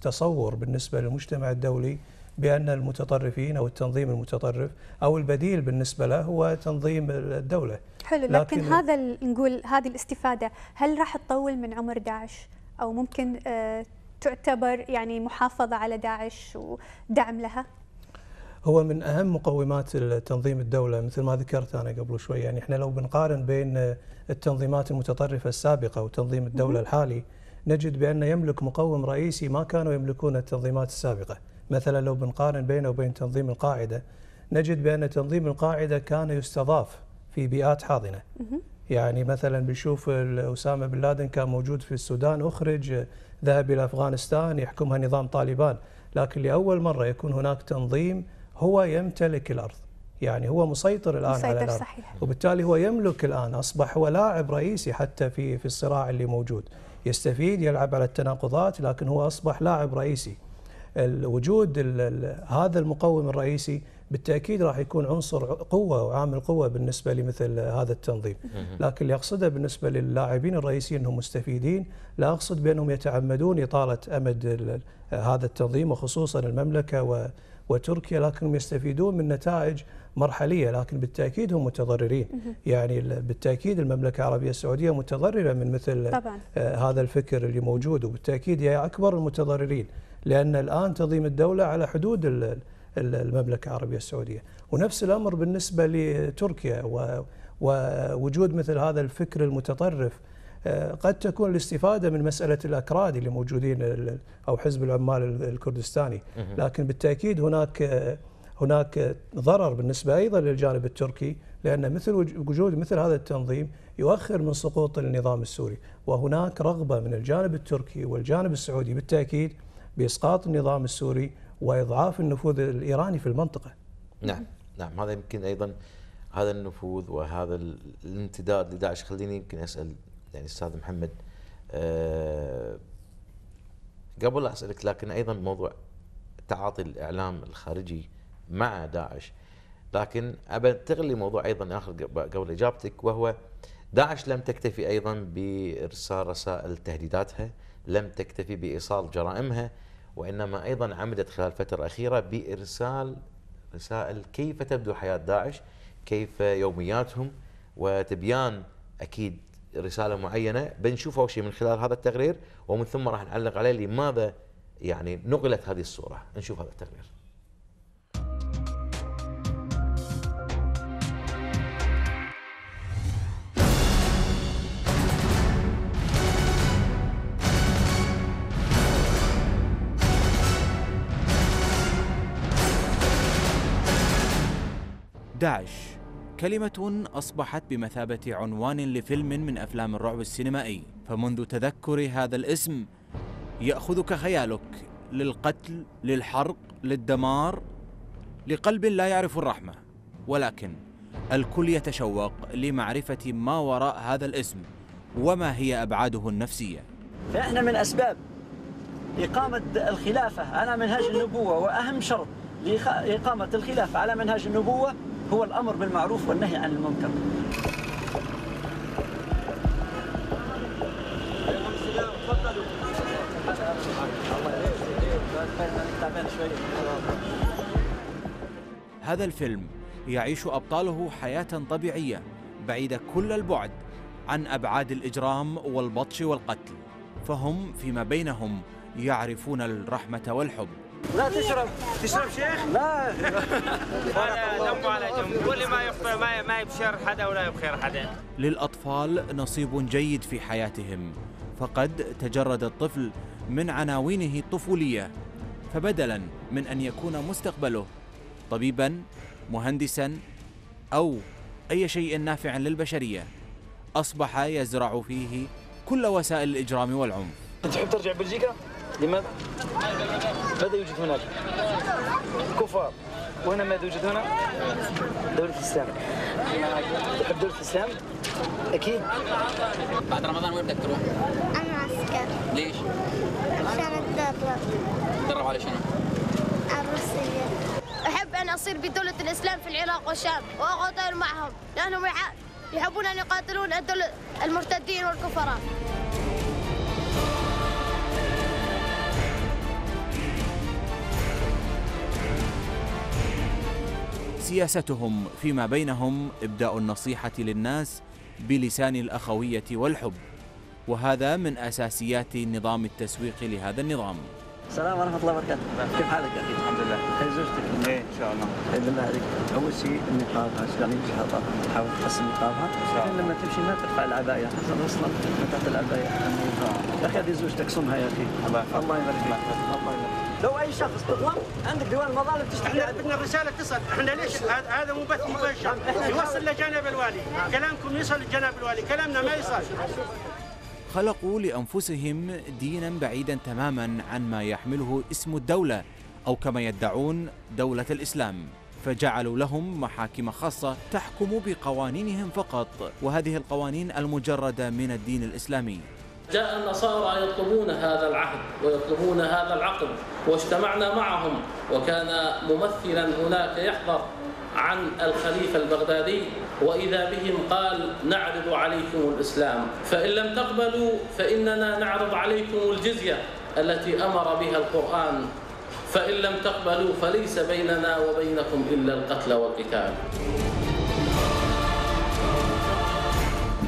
تصور بالنسبة للمجتمع الدولي بأن المتطرفين أو التنظيم المتطرف أو البديل بالنسبة له هو تنظيم الدولة حلو لكن, لكن هذا نقول هذه الاستفادة هل راح تطول من عمر داعش أو ممكن آه، تعتبر يعني محافظة على داعش ودعم لها؟ هو من اهم مقومات تنظيم الدوله مثل ما ذكرت انا قبل شوي يعني احنا لو بنقارن بين آه، التنظيمات المتطرفه السابقه وتنظيم الدوله الحالي نجد بأنه يملك مقوم رئيسي ما كانوا يملكون التنظيمات السابقة مثلا لو بنقارن بينه وبين تنظيم القاعدة نجد بأن تنظيم القاعدة كان يستضاف في بيئات حاضنة يعني مثلا بنشوف أسامة بن لادن كان موجود في السودان أخرج ذهب إلى أفغانستان يحكمها نظام طالبان لكن لأول مرة يكون هناك تنظيم هو يمتلك الأرض يعني هو مسيطر الآن مسيطر على الأرض صحيح. وبالتالي هو يملك الآن أصبح هو لاعب رئيسي حتى في في الصراع اللي موجود يستفيد يلعب على التناقضات لكن هو أصبح لاعب رئيسي وجود هذا المقوم الرئيسي بالتاكيد راح يكون عنصر قوه وعامل قوه بالنسبه لمثل هذا التنظيم، لكن اللي اقصده بالنسبه للاعبين الرئيسيين انهم مستفيدين، لا اقصد بانهم يتعمدون اطاله امد هذا التنظيم وخصوصا المملكه وتركيا، لكنهم يستفيدون من نتائج مرحلية لكن بالتأكيد هم متضررين يعني بالتأكيد المملكة العربية السعودية متضررة من مثل طبعا. آه، هذا الفكر اللي موجود وبالتأكيد هي أكبر المتضررين لأن الآن تضيم الدولة على حدود المملكة العربية السعودية ونفس الأمر بالنسبة لتركيا ووجود مثل هذا الفكر المتطرف آه، قد تكون الاستفادة من مسألة الأكراد اللي موجودين أو حزب العمال الكردستاني لكن بالتأكيد هناك آه، هناك ضرر بالنسبة أيضا للجانب التركي لأن مثل وجود مثل هذا التنظيم يؤخر من سقوط النظام السوري وهناك رغبة من الجانب التركي والجانب السعودي بالتأكيد بإسقاط النظام السوري وإضعاف النفوذ الإيراني في المنطقة نعم نعم هذا يمكن أيضا هذا النفوذ وهذا الامتداد لداعش خليني يمكن أسأل يعني أستاذ محمد آه، قبل أسألك لكن أيضا موضوع تعاطي الإعلام الخارجي مع داعش لكن ابى تغلي موضوع ايضا اخر قبل اجابتك وهو داعش لم تكتفي ايضا بارسال رسائل تهديداتها، لم تكتفي بايصال جرائمها وانما ايضا عمدت خلال الفتره الاخيره بارسال رسائل كيف تبدو حياه داعش، كيف يومياتهم وتبيان اكيد رساله معينه بنشوف اول شيء من خلال هذا التقرير ومن ثم راح نعلق عليه لماذا يعني نقلت هذه الصوره، نشوف هذا التقرير. داعش كلمة أصبحت بمثابة عنوان لفيلم من أفلام الرعب السينمائي فمنذ تذكر هذا الاسم يأخذك خيالك للقتل للحرق للدمار لقلب لا يعرف الرحمة ولكن الكل يتشوق لمعرفة ما وراء هذا الاسم وما هي أبعاده النفسية فإحنا من أسباب إقامة الخلافة على منهاج النبوة وأهم شرط لإقامة الخلافة على منهاج النبوة هو الأمر بالمعروف والنهي عن المنكر هذا الفيلم يعيش أبطاله حياة طبيعية بعيدة كل البعد عن أبعاد الإجرام والبطش والقتل فهم فيما بينهم يعرفون الرحمة والحب لا تشرب تشرب شيخ؟ لا هذا ذنب على جنب واللي ما يخطئ ما ما يبشر حدا ولا يبخير حدا للاطفال نصيب جيد في حياتهم فقد تجرد الطفل من عناوينه الطفوليه فبدلا من ان يكون مستقبله طبيبا مهندسا او اي شيء نافع للبشريه اصبح يزرع فيه كل وسائل الاجرام والعنف تحب ترجع بلجيكا لماذا؟ ماذا يوجد هناك؟ كفار وهنا ماذا يوجد هنا؟ دولة الإسلام تحب دولة الإسلام؟ أكيد بعد رمضان وين بدك تروح؟ أنا عسكر ليش؟ عشان أتدرب تدرب على شنو؟ الروسية أحب أن أصير بدولة الإسلام في العراق والشام وأقاتل معهم لأنهم يحبون أن يقاتلون الدول المرتدين والكفراء سياستهم فيما بينهم ابداء النصيحه للناس بلسان الاخويه والحب وهذا من اساسيات نظام التسويق لهذا النظام السلام ورحمة الله وبركاته، نعم. كيف حالك أخي؟ الحمد لله. هي زوجتك؟ إيه إن شاء الله. بإذن الله عليك، أول شيء النقابة، يعني مش تحاول تحسن نقابها، إن شاء الله. لما تمشي ما ترفع العباية، حسن وصلت تحت العباية. يا أخي هذه زوجتك صمها يا أخي. الله يبارك فيك. الله يبارك لو اي شخص تظلم عندك ديوان المظالم تشتغل احنا بدنا الرساله تصل احنا ليش هذا مو بث مباشر نعم. يوصل لجانب الوالي كلامكم يصل لجانب الوالي كلامنا ما يصل خلقوا لانفسهم دينا بعيدا تماما عن ما يحمله اسم الدوله او كما يدعون دوله الاسلام فجعلوا لهم محاكم خاصة تحكم بقوانينهم فقط وهذه القوانين المجردة من الدين الإسلامي جاء النصارى يطلبون هذا العهد ويطلبون هذا العقد واجتمعنا معهم وكان ممثلا هناك يحضر عن الخليفة البغدادي وإذا بهم قال نعرض عليكم الإسلام فإن لم تقبلوا فإننا نعرض عليكم الجزية التي أمر بها القرآن فإن لم تقبلوا فليس بيننا وبينكم إلا القتل والقتال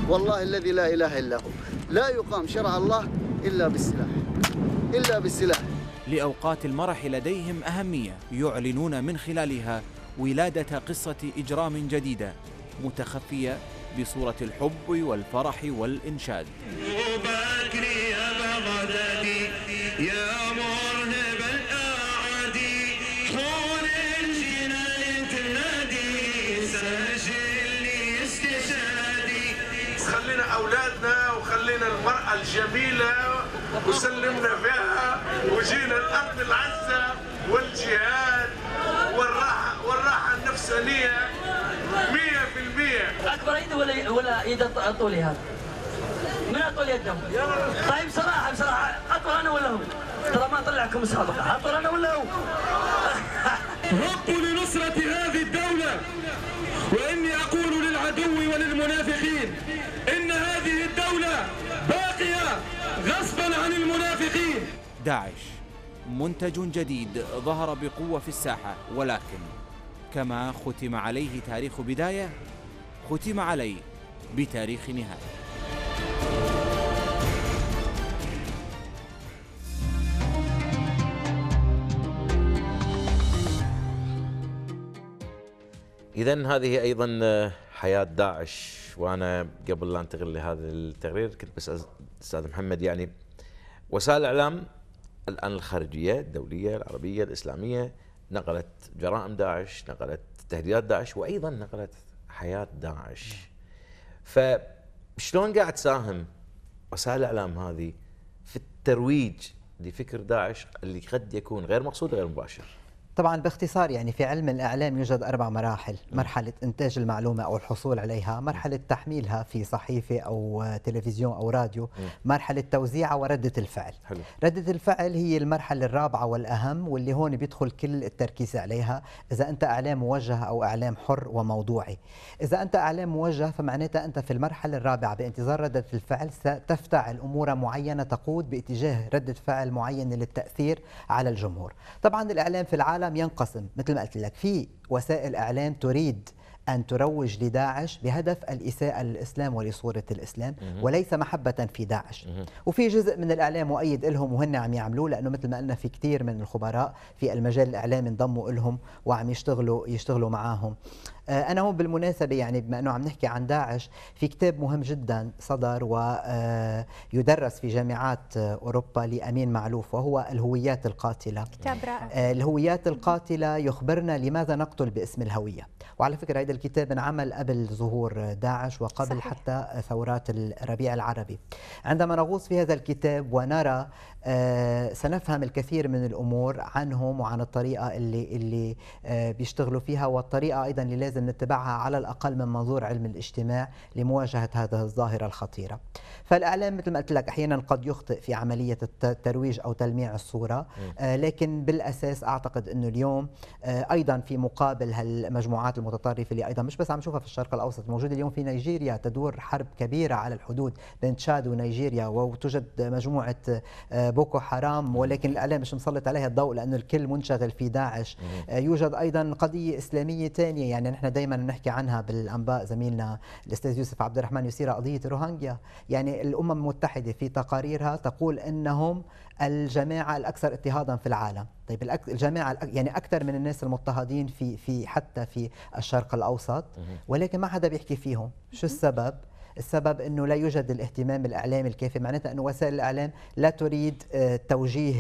والله الذي لا إله إلا هو لا يقام شرع الله إلا بالسلاح إلا بالسلاح لأوقات المرح لديهم أهمية يعلنون من خلالها ولادة قصة إجرام جديدة متخفية بصورة الحب والفرح والإنشاد يا بغدادي يا الجنان تنادي سجل لي استشهادي خلينا أولادنا لنا المرأة الجميلة وسلمنا فيها وجينا الأرض العزة والجهاد والراحة والراحة النفسانية 100% أكبر إيد ولا ولا إيد طول هذا؟ من أطول يدهم؟ طيب بصراحة بصراحة أطول أنا ولا هو؟ ترى ما طلعكم مسابقة أطول أنا ولا هو؟ <laughs> رب لنصرة هذه الدولة وإني أقول للعدو وللمنافقين داعش منتج جديد ظهر بقوة في الساحة ولكن كما ختم عليه تاريخ بداية ختم عليه بتاريخ نهايه اذا هذه ايضا آه، حياه داعش وانا قبل لا انتقل لهذا التقرير كنت بس استاذ محمد يعني وسائل الاعلام الآن الخارجية الدولية العربية الإسلامية نقلت جرائم داعش نقلت تهديدات داعش وأيضا نقلت حياة داعش فشلون قاعد تساهم وسائل الإعلام هذه في الترويج لفكر داعش اللي قد يكون غير مقصود غير مباشر طبعا باختصار يعني في علم الاعلام يوجد اربع مراحل مرحله انتاج المعلومه او الحصول عليها مرحله تحميلها في صحيفه او تلفزيون او راديو مرحله توزيعها ورده الفعل حلو. رده الفعل هي المرحله الرابعه والاهم واللي هون بيدخل كل التركيز عليها اذا انت اعلام موجه او اعلام حر وموضوعي اذا انت اعلام موجه فمعناتها انت في المرحله الرابعه بانتظار رده الفعل ستفتعل امور معينه تقود باتجاه رده فعل معينه للتاثير على الجمهور طبعا الاعلام في العالم الاعلام ينقسم مثل ما قلت لك في وسائل اعلام تريد أن تروج لداعش بهدف الإساءة للإسلام ولصورة الإسلام وليس محبة في داعش وفي جزء من الإعلام مؤيد لهم وهن عم يعملوه لأنه مثل ما قلنا في كثير من الخبراء في المجال الإعلامي انضموا لهم وعم يشتغلوا يشتغلوا معاهم آه، انا هون بالمناسبه يعني بما انه عم نحكي عن داعش في كتاب مهم جدا صدر ويدرس آه، في جامعات آه، اوروبا لامين معلوف وهو الهويات القاتله كتاب رائع الهويات القاتله يخبرنا لماذا نقتل باسم الهويه وعلى فكره هذا الكتاب انعمل قبل ظهور داعش وقبل صحيح. حتى ثورات الربيع العربي عندما نغوص في هذا الكتاب ونرى آه، سنفهم الكثير من الامور عنهم وعن الطريقه اللي اللي آه، بيشتغلوا فيها والطريقه ايضا اللي لازم نتبعها على الاقل من منظور علم الاجتماع لمواجهه هذه الظاهره الخطيره. فالاعلام مثل ما قلت لك احيانا قد يخطئ في عمليه الترويج او تلميع الصوره آه، لكن بالاساس اعتقد انه اليوم ايضا في مقابل هالمجموعات المتطرفه اللي ايضا مش بس عم نشوفها في الشرق الاوسط موجوده اليوم في نيجيريا تدور حرب كبيره على الحدود بين تشاد ونيجيريا وتوجد مجموعه بوكو حرام ولكن الاعلام مش مسلط عليها الضوء لانه الكل منشغل في داعش آه، يوجد ايضا قضيه اسلاميه ثانيه يعني نحن دائما نحكي عنها بالانباء زميلنا الاستاذ يوسف عبد الرحمن يسير قضيه روهانجيا يعني الامم المتحده في تقاريرها تقول انهم الجماعه الاكثر اضطهادا في العالم طيب الجماعه يعني اكثر من الناس المضطهدين في في حتى في الشرق الاوسط ولكن ما حدا بيحكي فيهم شو السبب السبب انه لا يوجد الاهتمام الاعلامي الكافي معناتها انه وسائل الاعلام لا تريد آه، توجيه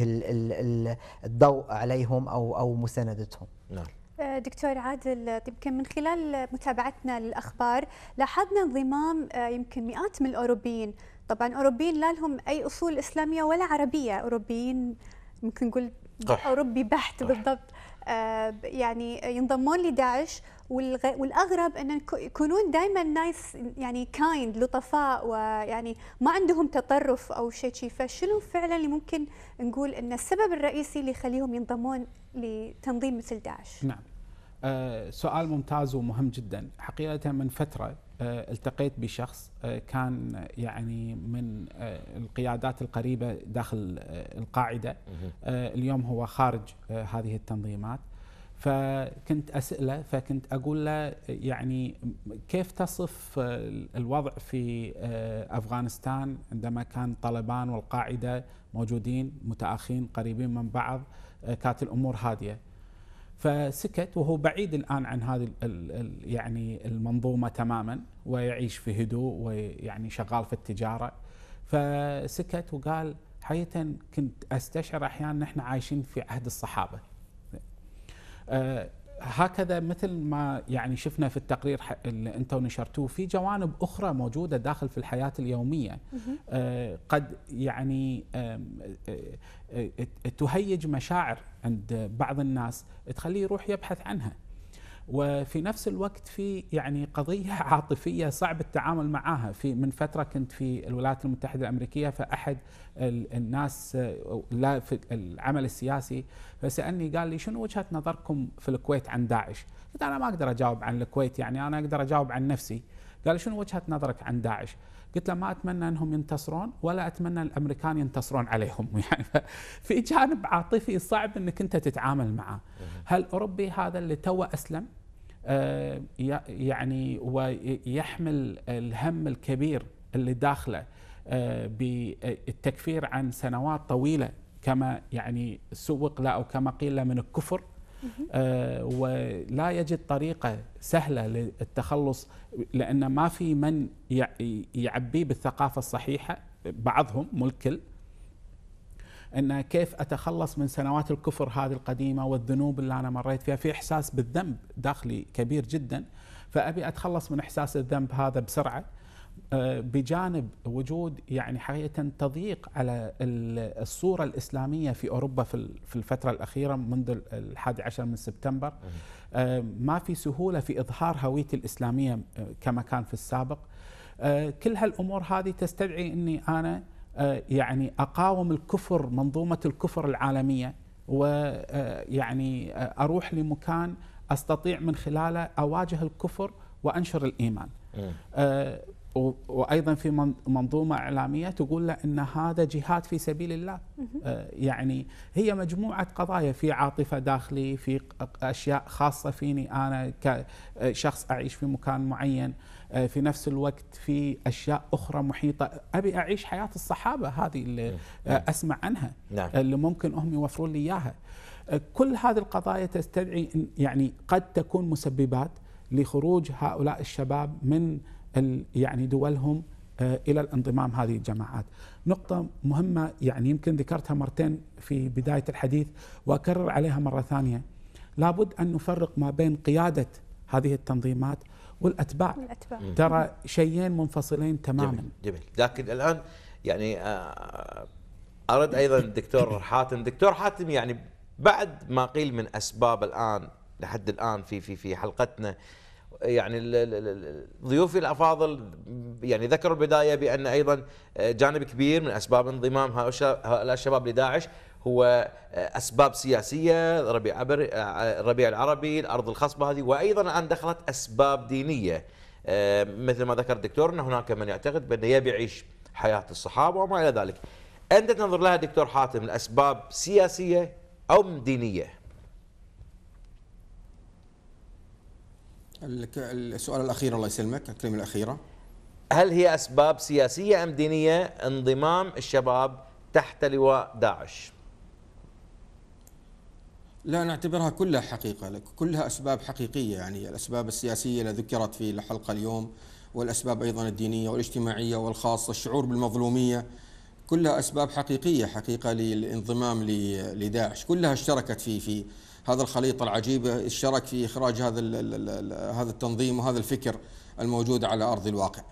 الضوء عليهم او او مساندتهم نعم آه، دكتور عادل يمكن من خلال متابعتنا للاخبار لاحظنا انضمام آه، يمكن مئات من الاوروبيين طبعا اوروبيين لا لهم اي اصول اسلاميه ولا عربيه اوروبيين ممكن نقول اوروبي بحت بالضبط يعني ينضمون لداعش والغ... والاغرب ان يكونون دائما نايس يعني كايند لطفاء ويعني ما عندهم تطرف او شيء شي فشنو فعلا اللي ممكن نقول ان السبب الرئيسي اللي يخليهم ينضمون لتنظيم مثل داعش؟ نعم آه سؤال ممتاز ومهم جدا حقيقه من فتره آه التقيت بشخص آه كان يعني من آه، القيادات القريبه داخل آه، القاعده آه، اليوم هو خارج هذه التنظيمات فكنت اساله فكنت اقول له يعني كيف تصف الوضع في آه، افغانستان عندما كان طالبان والقاعده موجودين متاخين قريبين من بعض آه، كانت الامور هاديه فسكت وهو بعيد الان عن هذه يعني المنظومه تماما ويعيش في هدوء ويعني شغال في التجاره فسكت وقال حقيقه كنت استشعر احيانا نحن عايشين في عهد الصحابه آه، هكذا مثل ما يعني شفنا في التقرير اللي انتم نشرتوه في جوانب اخرى موجوده داخل في الحياه اليوميه آه، قد يعني آه، تهيج مشاعر عند بعض الناس تخليه يروح يبحث عنها وفي نفس الوقت في يعني قضية <laughs> عاطفية صعب التعامل معها في من فترة كنت في الولايات المتحدة الأمريكية فأحد الناس لا في العمل السياسي فسألني قال لي شنو وجهة نظركم في الكويت عن داعش قلت أنا ما أقدر أجاوب عن الكويت يعني أنا أقدر أجاوب عن نفسي قال لي شنو وجهة نظرك عن داعش قلت له ما اتمنى انهم ينتصرون ولا اتمنى الامريكان ينتصرون عليهم <laughs> يعني في جانب عاطفي صعب انك انت تتعامل معه هل اوروبي هذا اللي تو اسلم آه، يعني ويحمل الهم الكبير اللي داخله آه، بالتكفير عن سنوات طويله كما يعني سوق له او كما قيل له من الكفر آه، ولا يجد طريقه سهله للتخلص لان ما في من يعبيه بالثقافه الصحيحه بعضهم مو الكل ان كيف اتخلص من سنوات الكفر هذه القديمه والذنوب اللي انا مريت فيها في احساس بالذنب داخلي كبير جدا فابي اتخلص من احساس الذنب هذا بسرعه آه، بجانب وجود يعني حقيقه تضييق على الصوره الاسلاميه في اوروبا في الفتره الاخيره منذ الحادي عشر من سبتمبر آه، ما في سهوله في اظهار هويتي الاسلاميه آه، كما كان في السابق كل هالامور هذه تستدعي اني انا آه، يعني اقاوم الكفر منظومه الكفر العالميه ويعني آه، آه، اروح لمكان استطيع من خلاله اواجه الكفر وانشر الايمان. وايضا في منظومه اعلاميه تقول له ان هذا جهاد في سبيل الله أه يعني هي مجموعه قضايا في عاطفه داخلي في اشياء خاصه فيني انا كشخص اعيش في مكان معين آه، في نفس الوقت في اشياء اخرى محيطه ابي اعيش حياه الصحابه هذه اللي نعم. آه، اسمع عنها نعم. اللي ممكن هم يوفرون لي اياها آه، كل هذه القضايا تستدعي يعني قد تكون مسببات لخروج هؤلاء الشباب من يعني دولهم الى الانضمام هذه الجماعات. نقطة مهمة يعني يمكن ذكرتها مرتين في بداية الحديث واكرر عليها مرة ثانية. لابد ان نفرق ما بين قيادة هذه التنظيمات والاتباع الاتباع ترى شيئين منفصلين تماما جميل, جميل. لكن الان يعني آه، ارد ايضا الدكتور حاتم دكتور حاتم يعني بعد ما قيل من اسباب الان لحد الان في في في حلقتنا يعني ضيوفي الافاضل يعني ذكروا البدايه بان ايضا آه، جانب كبير من اسباب انضمام هؤلاء الشباب لداعش هو آه، اسباب سياسيه ربيع عبر الربيع آه، آه، العربي الارض الخصبه هذه وايضا الان دخلت اسباب دينيه مثل ما ذكر الدكتور ان هناك من يعتقد بانه يبي يعيش حياه الصحابه وما الى ذلك. انت تنظر لها دكتور حاتم الاسباب سياسيه او دينيه؟ السؤال الاخير الله يسلمك الكلمه الاخيره هل هي اسباب سياسيه ام دينيه انضمام الشباب تحت لواء داعش؟ لا نعتبرها كلها حقيقة كلها أسباب حقيقية يعني الأسباب السياسية التي ذكرت في الحلقة اليوم والأسباب أيضا الدينية والاجتماعية والخاصة الشعور بالمظلومية كلها أسباب حقيقية حقيقة للانضمام لداعش كلها اشتركت في في هذا الخليط العجيب اشترك في إخراج هذا هذا التنظيم وهذا الفكر الموجود على أرض الواقع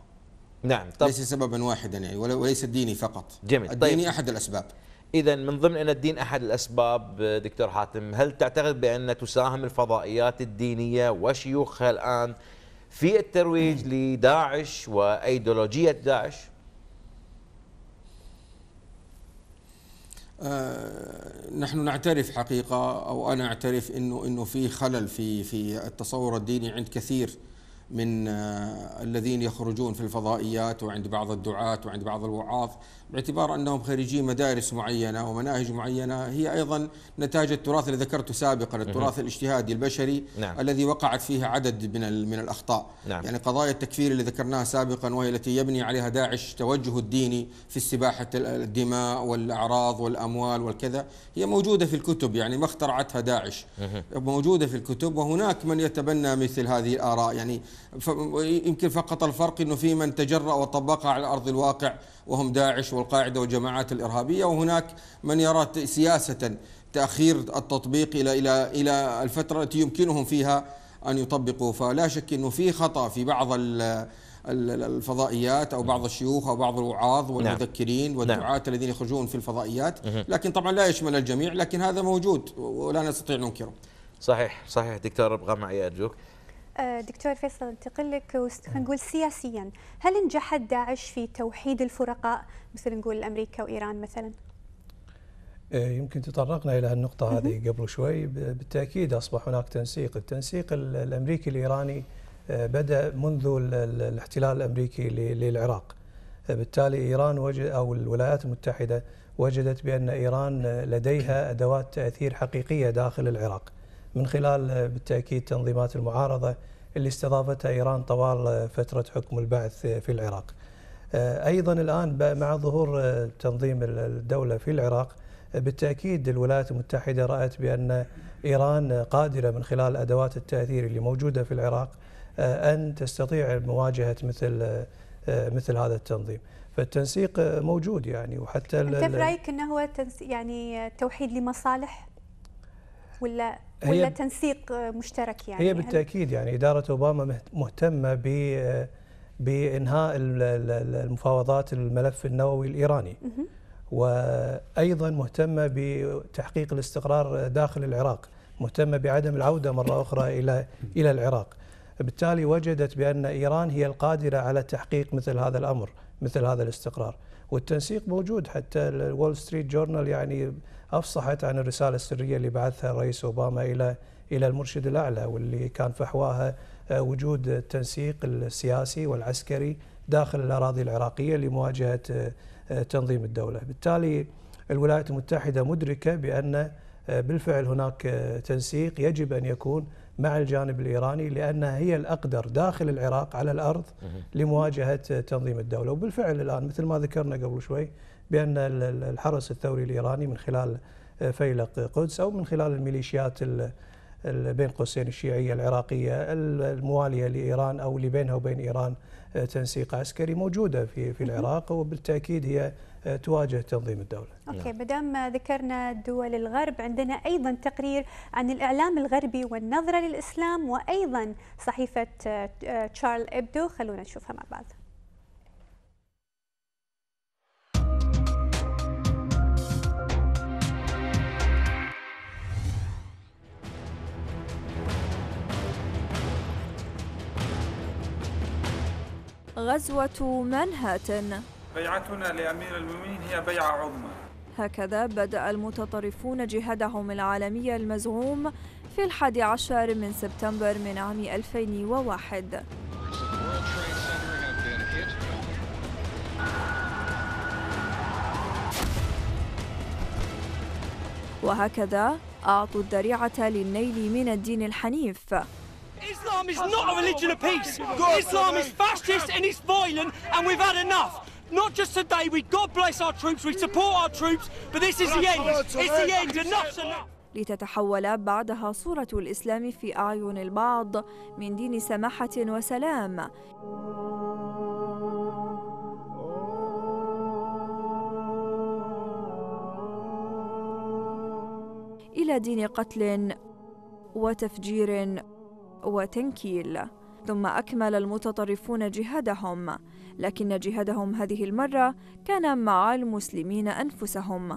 نعم طب ليس سببا واحدا يعني وليس الديني فقط جميل طيب. الديني طيب. أحد الأسباب إذا من ضمن أن الدين أحد الأسباب دكتور حاتم هل تعتقد بأن تساهم الفضائيات الدينية وشيوخها الآن في الترويج <clears throat> لداعش وأيديولوجية داعش؟ آه نحن نعترف حقيقة أو أنا أعترف إنه إنه في خلل في في التصور الديني عند كثير من آه، الذين يخرجون في الفضائيات وعند بعض الدعاة وعند بعض الوعاظ باعتبار انهم خريجي مدارس معينه ومناهج معينه هي ايضا نتاج التراث الذي ذكرته سابقا التراث الاجتهادي البشري نعم. الذي وقعت فيه عدد من من الاخطاء نعم. يعني قضايا التكفير اللي ذكرناها سابقا وهي التي يبني عليها داعش توجه الديني في استباحه الدماء والاعراض والاموال والكذا هي موجوده في الكتب يعني ما اخترعتها داعش موجوده في الكتب وهناك من يتبنى مثل هذه الاراء يعني يمكن فقط الفرق انه في من تجرأ وطبقها على ارض الواقع وهم داعش والقاعده والجماعات الارهابيه وهناك من يرى سياسه تاخير التطبيق الى الى الى الفتره التي يمكنهم فيها ان يطبقوا فلا شك انه في خطا في بعض الفضائيات او بعض الشيوخ او بعض الوعاظ نعم. والمذكرين نعم. والدعاة نعم. الذين يخرجون في الفضائيات لكن طبعا لا يشمل الجميع لكن هذا موجود ولا نستطيع ننكره صحيح صحيح دكتور ابغى معي ارجوك آه، دكتور فيصل انتقل لك خلينا نعم. نقول سياسيا هل نجحت داعش في توحيد الفرقاء مثل نقول امريكا وايران مثلا؟ آه، يمكن تطرقنا الى النقطه هذه قبل شوي بالتاكيد اصبح هناك تنسيق، التنسيق الامريكي الايراني آه، بدا منذ الاحتلال الامريكي للعراق. بالتالي ايران وجد او الولايات المتحده وجدت بان ايران لديها ادوات تاثير حقيقيه داخل العراق. من خلال آه، بالتأكيد تنظيمات المعارضة اللي استضافتها إيران طوال آه، فترة حكم البعث آه، في العراق أيضا الآن مع ظهور تنظيم الدولة في العراق بالتأكيد الولايات المتحدة رأت بأن إيران قادرة من خلال أدوات التأثير اللي موجودة في العراق أن تستطيع مواجهة مثل مثل هذا التنظيم فالتنسيق موجود يعني وحتى أنت برأيك أنه هو يعني توحيد لمصالح ولا ولا تنسيق مشترك يعني هي بالتاكيد يعني اداره اوباما مهتمه ب بانهاء المفاوضات الملف النووي الايراني وايضا مهتمه بتحقيق الاستقرار داخل العراق مهتمه بعدم العوده مره اخرى الى الى العراق بالتالي وجدت بان ايران هي القادره على تحقيق مثل هذا الامر مثل هذا الاستقرار والتنسيق موجود حتى الول ستريت جورنال يعني افصحت عن الرساله السريه اللي بعثها الرئيس اوباما الى الى المرشد الاعلى واللي كان فحواها آه، وجود التنسيق السياسي والعسكري داخل الاراضي العراقيه لمواجهه آه، آه، تنظيم الدوله، بالتالي الولايات المتحده مدركه بان بالفعل هناك تنسيق يجب ان يكون مع الجانب الايراني لانها هي الاقدر داخل العراق على الارض لمواجهه تنظيم الدوله، وبالفعل الان مثل ما ذكرنا قبل شوي بأن الحرس الثوري الإيراني من خلال آه، فيلق قدس أو من خلال الميليشيات بين قوسين الشيعية العراقية الموالية لإيران أو اللي بينها وبين إيران آه، تنسيق عسكري موجودة في في العراق وبالتأكيد هي آه، تواجه تنظيم الدولة. اوكي ما نعم. ذكرنا دول الغرب عندنا ايضا تقرير عن الاعلام الغربي والنظرة للاسلام وايضا صحيفة تشارل ابدو خلونا نشوفها مع بعض. غزوة منهاتن بيعتنا لأمير المؤمنين هي بيعة عظمى هكذا بدأ المتطرفون جهادهم العالمي المزعوم في الحادي عشر من سبتمبر من عام 2001 وهكذا أعطوا الذريعة للنيل من الدين الحنيف Islam is not a religion of peace. Islam is fascist and it's violent, and we've had enough. Not just today, we God bless our troops, we support our troops, but this is the end. It's the end. Enough's enough. لتتحول بعدها صورة الإسلام في أعين البعض من دين سماحة وسلام إلى دين قتل وتفجير وتنكيل ثم أكمل المتطرفون جهادهم لكن جهادهم هذه المرة كان مع المسلمين أنفسهم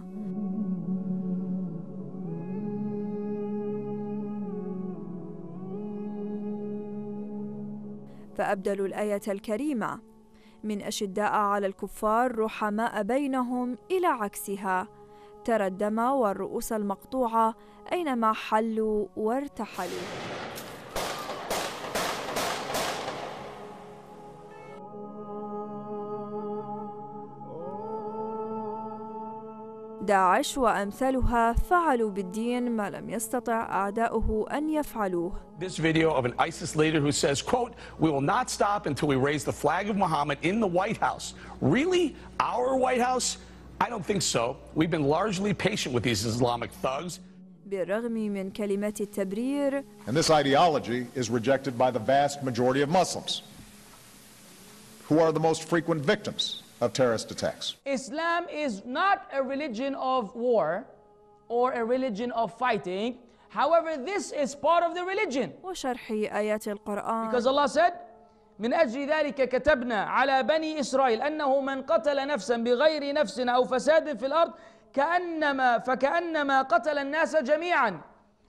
فأبدلوا الآية الكريمة من أشداء على الكفار رحماء بينهم إلى عكسها ترى الدم والرؤوس المقطوعة أينما حلوا وارتحلوا داعش وأمثالها فعلوا بالدين ما لم يستطع أعداؤه أن يفعلوه. This video of an ISIS leader who says, quote, we will not stop until we raise the flag of Muhammad in the White House. Really? Our White House? I don't think so. We've been largely patient with these Islamic thugs. بالرغم من كلمات التبرير And this ideology is rejected by the vast majority of Muslims who are the most frequent victims of terrorist attacks. Islam is not a religion of war or a religion of fighting. However, this is part of the religion. وشرح آيات القرآن. Because Allah said, من أجل ذلك كتبنا على بني إسرائيل أنه من قتل نفسا بغير نفس أو فساد في الأرض كأنما فكأنما قتل الناس جميعا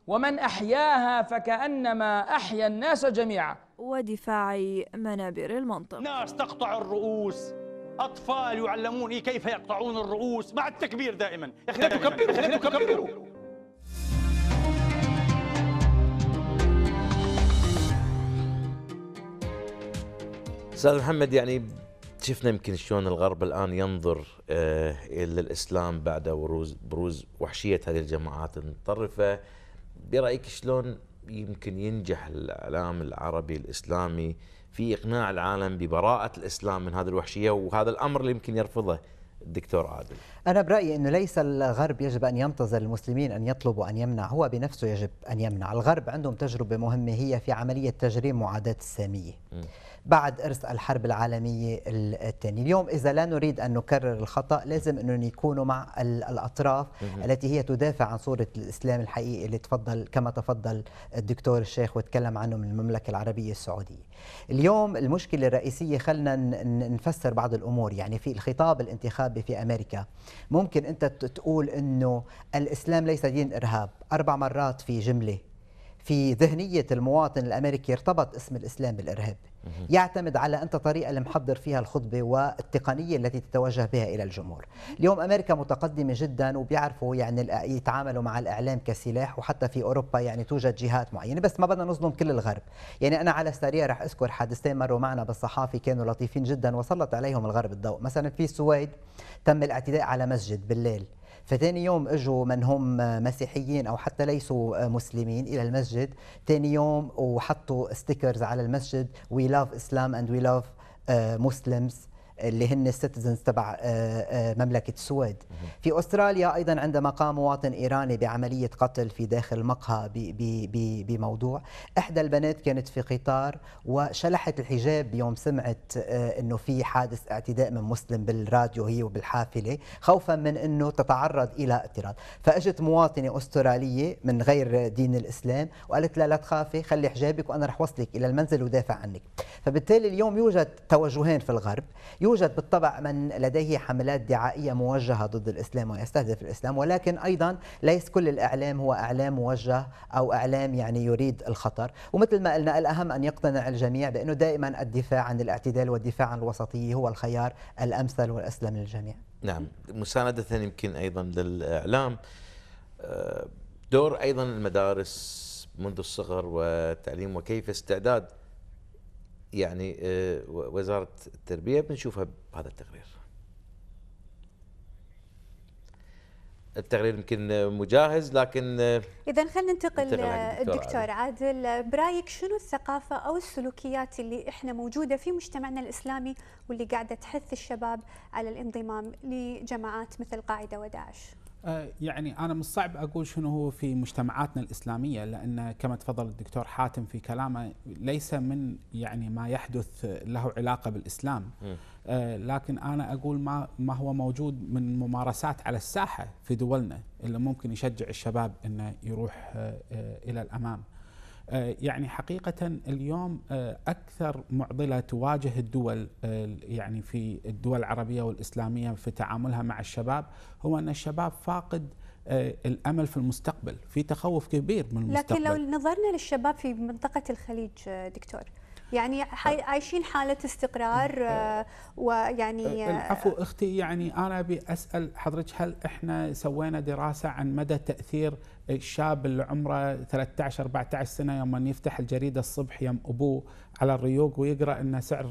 ومن أحياها فكأنما أحيا الناس جميعا ودفاع منابر المنطق ناس تقطع الرؤوس أطفال يعلموني كيف يقطعون الرؤوس مع التكبير دائما يا أخي لا تكبروا تكبروا استاذ محمد يعني شفنا يمكن شلون الغرب الان ينظر آه الى الاسلام بعد بروز بروز وحشيه هذه الجماعات المتطرفه برايك شلون يمكن ينجح الاعلام العربي الاسلامي في إقناع العالم ببراءة الإسلام من هذه الوحشية وهذا الأمر اللي يمكن يرفضه الدكتور عادل أنا برأيي أنه ليس الغرب يجب أن ينتظر المسلمين أن يطلبوا أن يمنع هو بنفسه يجب أن يمنع الغرب عندهم تجربة مهمة هي في عملية تجريم معاداة السامية م. بعد إرث الحرب العالمية الثانية اليوم إذا لا نريد أن نكرر الخطأ لازم أن يكونوا مع الأطراف التي هي تدافع عن صورة الإسلام الحقيقي اللي تفضل كما تفضل الدكتور الشيخ وتكلم عنه من المملكة العربية السعودية اليوم المشكلة الرئيسية خلنا نفسر بعض الأمور يعني في الخطاب الانتخابي في أمريكا ممكن أنت تقول أنه الإسلام ليس دين إرهاب أربع مرات في جملة في ذهنية المواطن الأمريكي ارتبط اسم الإسلام بالإرهاب يعتمد على أنت الطريقة اللي محضر فيها الخطبة والتقنية التي تتوجه بها إلى الجمهور اليوم أمريكا متقدمة جدا وبيعرفوا يعني يتعاملوا مع الإعلام كسلاح وحتى في أوروبا يعني توجد جهات معينة بس ما بدنا نظلم كل الغرب يعني أنا على السريع رح أذكر حادثتين مروا معنا بالصحافة كانوا لطيفين جدا وسلط عليهم الغرب الضوء مثلا في السويد تم الاعتداء على مسجد بالليل فتاني يوم اجوا من هم مسيحيين او حتى ليسوا مسلمين الى المسجد تاني يوم وحطوا ستيكرز على المسجد وي لاف اسلام اند وي لاف مسلمز اللي هن سيتيزنز تبع آه، آه، مملكه السويد في استراليا ايضا عندما قام مواطن ايراني بعمليه قتل في داخل مقهى بموضوع احدى البنات كانت في قطار وشلحت الحجاب يوم سمعت آه، انه في حادث اعتداء من مسلم بالراديو هي وبالحافله خوفا من انه تتعرض الى اعتراض فاجت مواطنه استراليه من غير دين الاسلام وقالت لها لا تخافي خلي حجابك وانا رح وصلك الى المنزل ودافع عنك فبالتالي اليوم يوجد توجهين في الغرب يوجد يوجد بالطبع من لديه حملات دعائية موجهة ضد الإسلام ويستهدف الإسلام ولكن أيضا ليس كل الإعلام هو إعلام موجه أو إعلام يعني يريد الخطر ومثل ما قلنا الأهم أن يقتنع الجميع بأنه دائما الدفاع عن الاعتدال والدفاع عن الوسطية هو الخيار الأمثل والأسلم للجميع نعم مساندة يمكن أيضا للإعلام دور أيضا المدارس منذ الصغر والتعليم وكيف استعداد يعني آه، وزارة التربية بنشوفها بهذا التقرير التقرير يمكن مجهز لكن آه، اذا خلينا ننتقل للدكتور آه، عادل برايك شنو الثقافه او السلوكيات اللي احنا موجوده في مجتمعنا الاسلامي واللي قاعده تحث الشباب على الانضمام لجماعات مثل قاعده وداعش؟ آه، يعني انا من الصعب اقول شنو هو في مجتمعاتنا الاسلاميه لان كما تفضل الدكتور حاتم في كلامه ليس من يعني ما يحدث له علاقه بالاسلام آه، لكن انا اقول ما ما هو موجود من ممارسات على الساحه في دولنا اللي ممكن يشجع الشباب انه يروح آه، الى الامام آه، يعني حقيقة اليوم آه، أكثر معضلة تواجه الدول آه، يعني في الدول العربية والإسلامية في تعاملها مع الشباب هو أن الشباب فاقد الامل في المستقبل، في تخوف كبير من المستقبل. لكن لو نظرنا للشباب في منطقه الخليج دكتور، يعني عايشين حاله استقرار ويعني العفو اختي يعني انا ابي اسال حضرتك هل احنا سوينا دراسه عن مدى تاثير الشاب اللي عمره 13 14 سنه يوم يفتح الجريده الصبح يوم ابوه على الريوق ويقرا ان سعر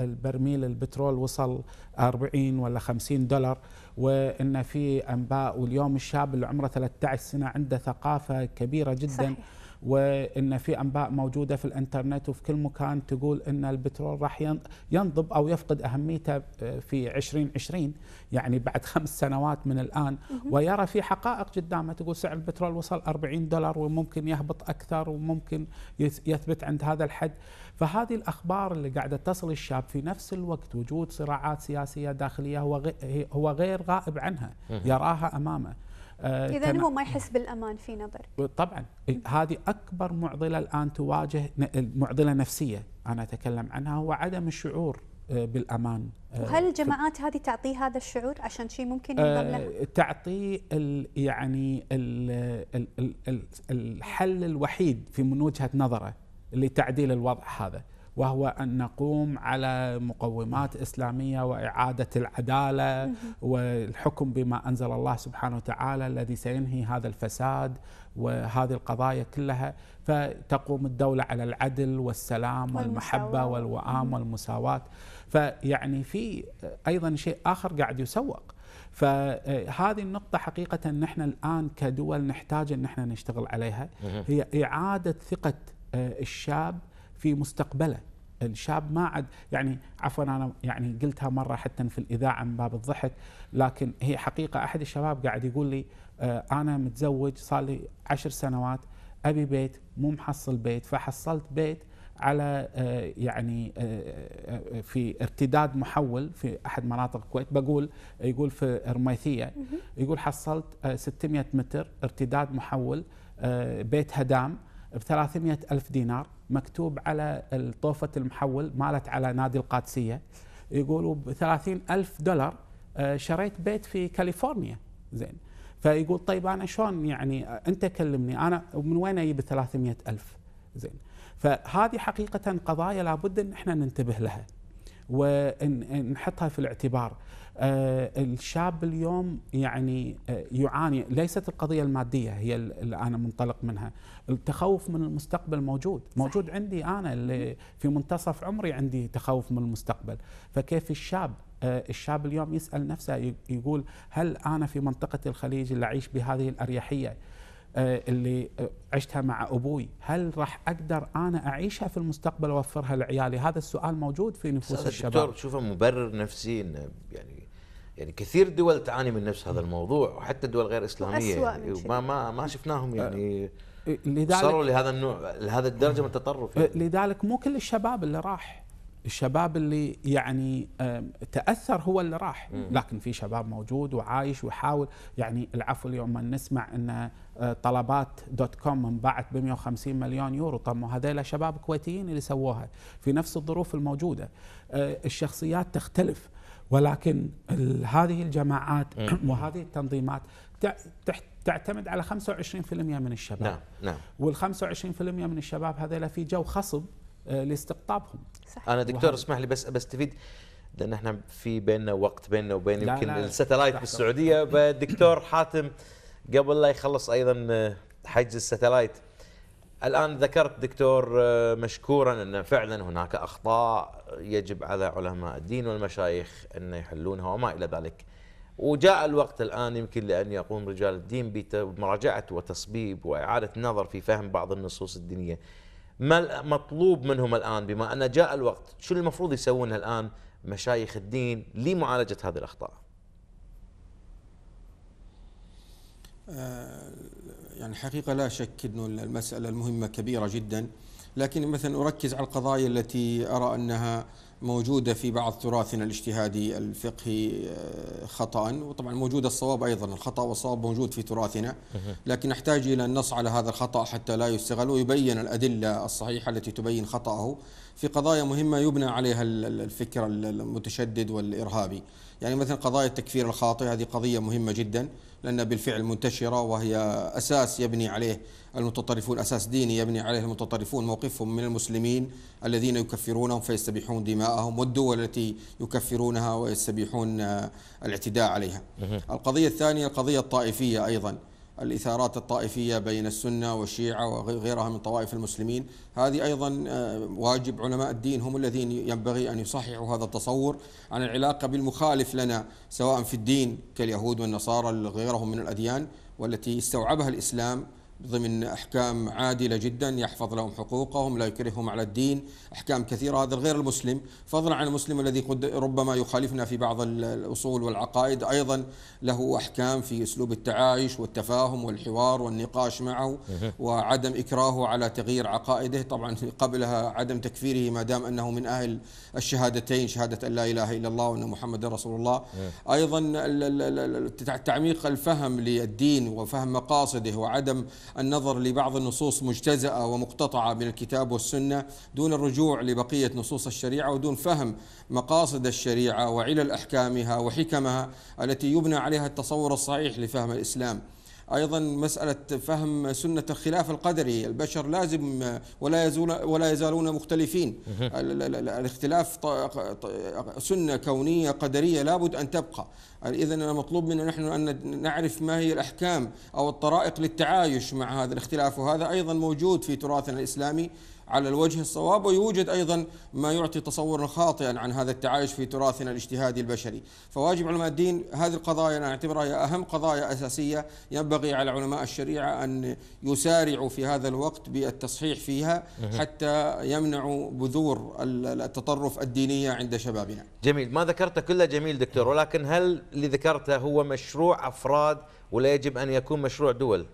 البرميل البترول وصل 40 ولا 50 دولار وان في انباء واليوم الشاب اللي عمره 13 سنه عنده ثقافه كبيره جدا صحيح. وان في انباء موجوده في الانترنت وفي كل مكان تقول ان البترول راح ينضب او يفقد اهميته آه، في 2020 يعني بعد خمس سنوات من الان ويرى في حقائق قدامه تقول سعر البترول وصل 40 دولار وممكن يهبط اكثر وممكن يثبت عند هذا الحد فهذه الاخبار اللي قاعده تصل الشاب في نفس الوقت وجود صراعات سياسيه داخليه هو غير غائب عنها يراها امامه آه، اذا هو ما يحس بالامان في نظرك طبعا هذه اكبر معضله الان تواجه معضله نفسيه انا اتكلم عنها هو عدم الشعور آه، بالامان آه، وهل الجماعات هذه تعطيه هذا الشعور عشان شيء ممكن ينضم له؟ تعطيه ال يعني ال ال ال الحل الوحيد في من وجهه نظره لتعديل الوضع هذا وهو أن نقوم على مقومات إسلامية وإعادة العدالة والحكم بما أنزل الله سبحانه وتعالى الذي سينهي هذا الفساد وهذه القضايا كلها فتقوم الدولة على العدل والسلام والمحبة والوئام والمساواة فيعني في أيضا شيء آخر قاعد يسوق فهذه النقطة حقيقة نحن الآن كدول نحتاج أن نحن نشتغل عليها هي إعادة ثقة آه، الشاب في مستقبله الشاب ما عاد يعني عفوا انا يعني قلتها مره حتى في الاذاعه من باب الضحك لكن هي حقيقه احد الشباب قاعد يقول لي آه، انا متزوج صار لي عشر سنوات ابي بيت مو محصل بيت فحصلت بيت على آه، يعني آه، في ارتداد محول في احد مناطق الكويت بقول يقول في رميثيه يقول حصلت 600 متر ارتداد محول بيت هدام ب 300 ألف دينار مكتوب على طوفة المحول مالت على نادي القادسية يقولوا ب 30 ألف دولار آه، شريت بيت في كاليفورنيا زين فيقول طيب أنا شلون يعني أنت كلمني أنا من وين أجيب 300 ألف زين فهذه حقيقة قضايا لابد أن احنا ننتبه لها ونحطها في الاعتبار آه، الشاب اليوم يعني آه، يعاني ليست القضيه الماديه هي اللي انا منطلق منها التخوف من المستقبل موجود موجود صحيح. عندي انا اللي في منتصف عمري عندي تخوف من المستقبل فكيف الشاب آه، الشاب اليوم يسال نفسه يقول هل انا في منطقه الخليج اللي اعيش بهذه الاريحيه اللي عشتها مع ابوي هل راح اقدر انا اعيشها في المستقبل واوفرها لعيالي هذا السؤال موجود في نفوس الشباب دكتور تشوفه مبرر نفسي انه يعني يعني كثير دول تعاني من نفس هذا الموضوع وحتى الدول غير اسلاميه يعني وما ما ما شفناهم أه، يعني صاروا لهذا النوع لهذا الدرجه من التطرف يعني. أه، لذلك مو كل الشباب اللي راح الشباب اللي يعني أه، تاثر هو اللي راح لكن في شباب موجود وعايش ويحاول يعني العفو اليوم ما نسمع ان طلبات دوت كوم انباعت ب 150 مليون يورو طب هذيلا شباب كويتيين اللي سووها في نفس الظروف الموجوده الشخصيات تختلف ولكن هذه الجماعات <clears throat> وهذه التنظيمات تعتمد على 25% من الشباب نعم نعم وال 25% من الشباب هذول في جو خصب آه، لاستقطابهم صح. انا دكتور اسمح لي بس بستفيد لان احنا في بيننا وقت بيننا وبين يمكن يمكن الساتلايت بالسعوديه فالدكتور حاتم قبل لا يخلص ايضا آه، حجز الساتلايت الان ذكرت دكتور آه، مشكورا ان فعلا هناك اخطاء يجب على علماء الدين والمشايخ ان يحلونها وما الى ذلك. وجاء الوقت الان يمكن لان يقوم رجال الدين بمراجعه وتصبيب واعاده النظر في فهم بعض النصوص الدينيه. ما مطلوب منهم الان بما ان جاء الوقت، شو المفروض يسوونه الان مشايخ الدين لمعالجه هذه الاخطاء؟ آه، يعني حقيقة لا شك أن المسألة المهمة كبيرة جدا لكن مثلا أركز على القضايا التي أرى أنها موجودة في بعض تراثنا الاجتهادي الفقهي آه، خطأ وطبعا موجود الصواب أيضا الخطأ والصواب موجود في تراثنا لكن نحتاج إلى النص على هذا الخطأ حتى لا يستغل ويبين الأدلة الصحيحة التي تبين خطأه في قضايا مهمة يبنى عليها الفكر المتشدد والإرهابي يعني مثلا قضايا التكفير الخاطئ هذه قضية مهمة جدا لأنها بالفعل منتشرة وهي أساس يبني عليه المتطرفون أساس ديني يبني عليه المتطرفون موقفهم من المسلمين الذين يكفرونهم فيستبيحون دماءهم والدول التي يكفرونها ويستبيحون آه، الاعتداء عليها القضية الثانية القضية الطائفية أيضا الإثارات الطائفية بين السنة والشيعة وغيرها من طوائف المسلمين هذه أيضا آه، واجب علماء الدين هم الذين ينبغي أن يصححوا هذا التصور عن العلاقة بالمخالف لنا سواء في الدين كاليهود والنصارى غيرهم من الأديان والتي استوعبها الإسلام ضمن احكام عادله جدا يحفظ لهم حقوقهم لا يكرههم على الدين، احكام كثيره هذا غير المسلم، فضلا عن المسلم الذي قد ربما يخالفنا في بعض الاصول والعقائد ايضا له احكام في اسلوب التعايش والتفاهم والحوار والنقاش معه وعدم اكراهه على تغيير عقائده، طبعا قبلها عدم تكفيره ما دام انه من اهل الشهادتين شهاده ان لا اله الا الله وان محمدا رسول الله، ايضا تعميق الفهم للدين وفهم مقاصده وعدم النظر لبعض النصوص مجتزأة ومقتطعة من الكتاب والسنة دون الرجوع لبقية نصوص الشريعة ودون فهم مقاصد الشريعة وعلل أحكامها وحكمها التي يبنى عليها التصور الصحيح لفهم الإسلام ايضا مساله فهم سنه الخلاف القدري البشر لازم ولا يزول ولا يزالون مختلفين الاختلاف سنه كونيه قدريه لابد ان تبقى اذا المطلوب منا نحن ان نعرف ما هي الاحكام او الطرائق للتعايش مع هذا الاختلاف وهذا ايضا موجود في تراثنا الاسلامي على الوجه الصواب ويوجد أيضا ما يعطي تصورا خاطئا عن هذا التعايش في تراثنا الاجتهادي البشري فواجب علماء الدين هذه القضايا أنا أعتبرها هي أهم قضايا أساسية ينبغي على علماء الشريعة أن يسارعوا في هذا الوقت بالتصحيح فيها حتى يمنعوا بذور التطرف الدينية عند شبابنا جميل ما ذكرته كله جميل دكتور ولكن هل اللي ذكرته هو مشروع أفراد ولا يجب أن يكون مشروع دول؟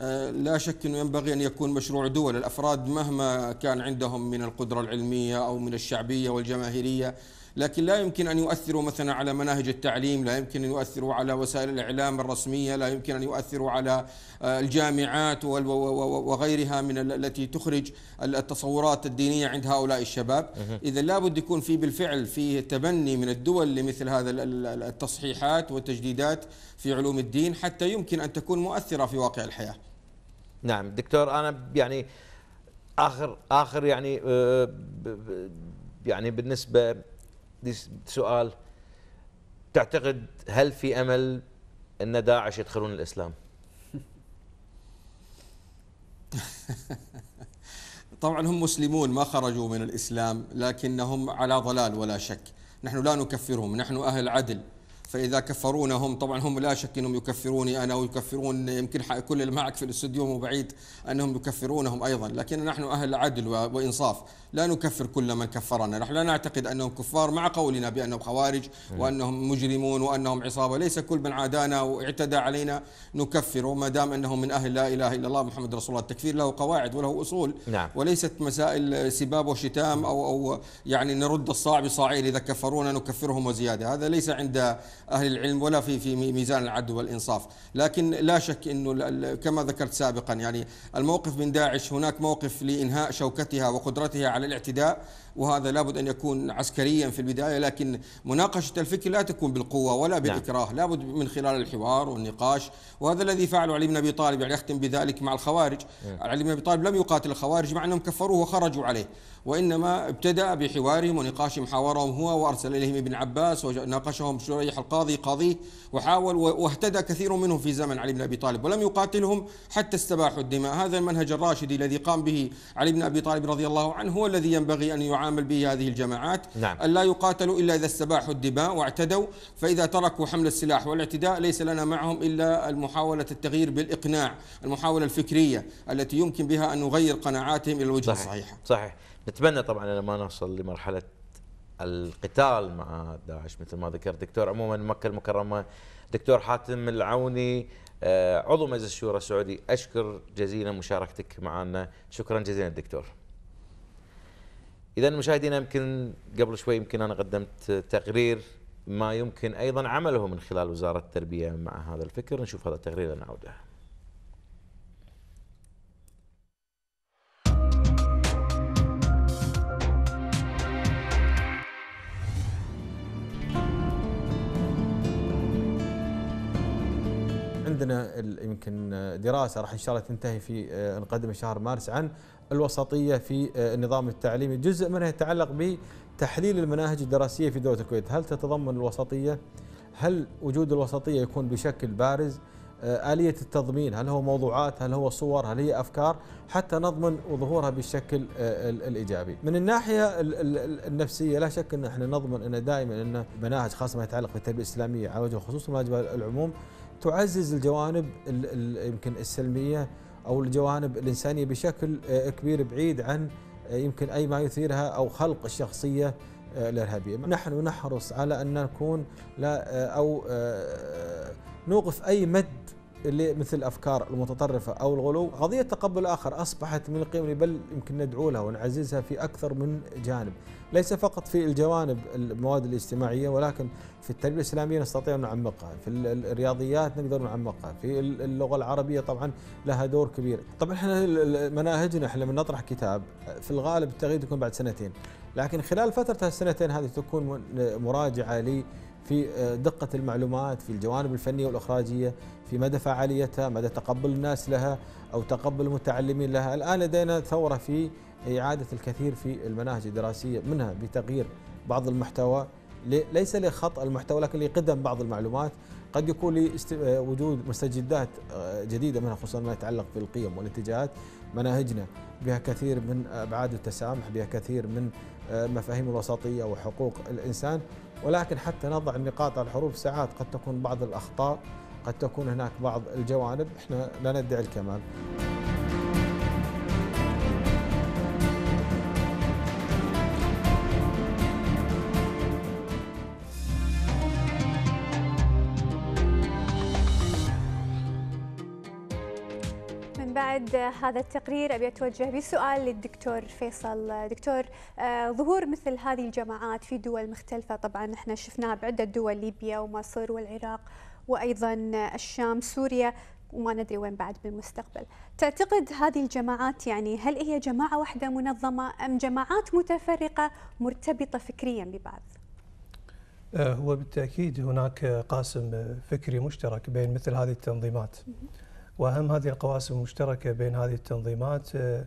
آه، لا شك أنه ينبغي أن يكون مشروع دول الأفراد مهما كان عندهم من القدرة العلمية أو من الشعبية والجماهيرية لكن لا يمكن أن يؤثروا مثلا على مناهج التعليم لا يمكن أن يؤثروا على وسائل الإعلام الرسمية لا يمكن أن يؤثروا على آه، الجامعات وغيرها من التي تخرج التصورات الدينية عند هؤلاء الشباب إذا لابد يكون في بالفعل في تبني من الدول لمثل هذا التصحيحات والتجديدات في علوم الدين حتى يمكن أن تكون مؤثرة في واقع الحياة نعم دكتور أنا يعني آخر آخر يعني آه، يعني بالنسبة سؤال تعتقد هل في امل ان داعش يدخلون الاسلام؟ <laughs> طبعا هم مسلمون ما خرجوا من الاسلام لكنهم على ضلال ولا شك، نحن لا نكفرهم، نحن اهل عدل فإذا كفرونهم طبعا هم لا شك أنهم يكفروني أنا ويكفرون يمكن كل اللي معك في الاستوديو وبعيد أنهم يكفرونهم أيضا لكن نحن أهل عدل وإنصاف لا نكفر كل من كفرنا نحن لا نعتقد أنهم كفار مع قولنا بأنهم خوارج إيه. وأنهم مجرمون وأنهم عصابة ليس كل من عادانا واعتدى علينا نكفره ما دام أنهم من أهل لا إله إلا الله محمد رسول الله التكفير له قواعد وله أصول نعم. وليست مسائل سباب وشتام أو, أو يعني نرد الصاع بصاعين إذا كفرونا نكفرهم وزيادة هذا ليس عند أهل العلم ولا في في ميزان العدل والإنصاف لكن لا شك أنه كما ذكرت سابقا يعني الموقف من داعش هناك موقف لإنهاء شوكتها وقدرتها على الاعتداء وهذا لابد أن يكون عسكريا في البداية لكن مناقشة الفكر لا تكون بالقوة ولا بالإكراه نعم. لابد من خلال الحوار والنقاش وهذا الذي فعله علي بن أبي طالب يعني أختم بذلك مع الخوارج نعم. علي بن أبي طالب لم يقاتل الخوارج مع أنهم كفروه وخرجوا عليه وإنما ابتدأ بحوارهم ونقاشهم حاورهم هو وأرسل إليهم ابن عباس وناقشهم شريح القاضي قاضيه وحاول واهتدى كثير منهم في زمن علي بن أبي طالب ولم يقاتلهم حتى استباحوا الدماء هذا المنهج الراشدي الذي قام به علي بن أبي طالب رضي الله عنه هو الذي ينبغي أن يعامل تتعامل به هذه الجماعات نعم. ألا لا يقاتلوا إلا إذا استباحوا الدماء واعتدوا فإذا تركوا حمل السلاح والاعتداء ليس لنا معهم إلا المحاولة التغيير بالإقناع المحاولة الفكرية التي يمكن بها أن نغير قناعاتهم إلى الوجهة الصحيحة صحيح نتمنى طبعا أن ما نصل لمرحلة القتال مع داعش مثل ما ذكر دكتور عموما مكة المكرمة دكتور حاتم العوني آه، عضو مجلس الشورى السعودي أشكر جزيلا مشاركتك معنا شكرا جزيلا دكتور اذا مشاهدينا يمكن قبل شوي يمكن انا قدمت تقرير ما يمكن ايضا عمله من خلال وزاره التربيه مع هذا الفكر نشوف هذا التقرير نعوده عندنا يمكن دراسه راح ان شاء الله تنتهي في آه، نقدم شهر مارس عن الوسطية في آه، النظام التعليمي جزء منها يتعلق بتحليل المناهج الدراسية في دولة الكويت هل تتضمن الوسطية؟ هل وجود الوسطية يكون بشكل بارز؟ آه، آلية التضمين هل هو موضوعات هل هو صور هل هي أفكار حتى نضمن ظهورها بالشكل آه، الإيجابي من الناحية النفسية لا شك أن احنا نضمن أن دائما أن مناهج خاصة ما يتعلق بالتربية الإسلامية على وجه خصوص مناهج العموم تعزز الجوانب يمكن السلمية أو الجوانب الإنسانية بشكل آه، كبير بعيد عن آه، يمكن أي ما يثيرها أو خلق الشخصية آه، الإرهابية نحن نحرص على أن نكون لا أو نوقف أي مد مثل الافكار المتطرفه او الغلو، قضيه تقبل اخر اصبحت من القيم بل يمكن ندعو لها ونعززها في اكثر من جانب، ليس فقط في الجوانب المواد الاجتماعيه ولكن في التربيه الاسلاميه نستطيع ان نعمقها، في الرياضيات نقدر نعمقها، في اللغه العربيه طبعا لها دور كبير، طبعا احنا مناهجنا احنا لما نطرح كتاب في الغالب التغيير يكون بعد سنتين، لكن خلال فتره السنتين هذه تكون مراجعه لي في آه، دقة المعلومات في الجوانب الفنية والإخراجية في مدى فعاليتها مدى تقبل الناس لها أو تقبل المتعلمين لها الآن لدينا ثورة في إعادة الكثير في المناهج الدراسية منها بتغيير بعض المحتوى ليس لخط المحتوى لكن لقدم بعض المعلومات قد يكون لوجود مستجدات آه، جديده منها خصوصا ما يتعلق بالقيم والاتجاهات مناهجنا بها كثير من ابعاد التسامح بها كثير من آه، مفاهيم الوسطيه وحقوق الانسان ولكن حتى نضع النقاط على الحروف ساعات قد تكون بعض الاخطاء قد تكون هناك بعض الجوانب احنا لا ندعي الكمال من بعد هذا التقرير ابي اتوجه بسؤال للدكتور فيصل، دكتور آه، ظهور مثل هذه الجماعات في دول مختلفه طبعا احنا شفناها بعده دول ليبيا ومصر والعراق وأيضا الشام سوريا وما ندري وين بعد بالمستقبل تعتقد هذه الجماعات يعني هل هي جماعة واحدة منظمة أم جماعات متفرقة مرتبطة فكريا ببعض آه، هو بالتأكيد هناك قاسم فكري مشترك بين مثل هذه التنظيمات وأهم هذه القواسم المشتركة بين هذه التنظيمات آه،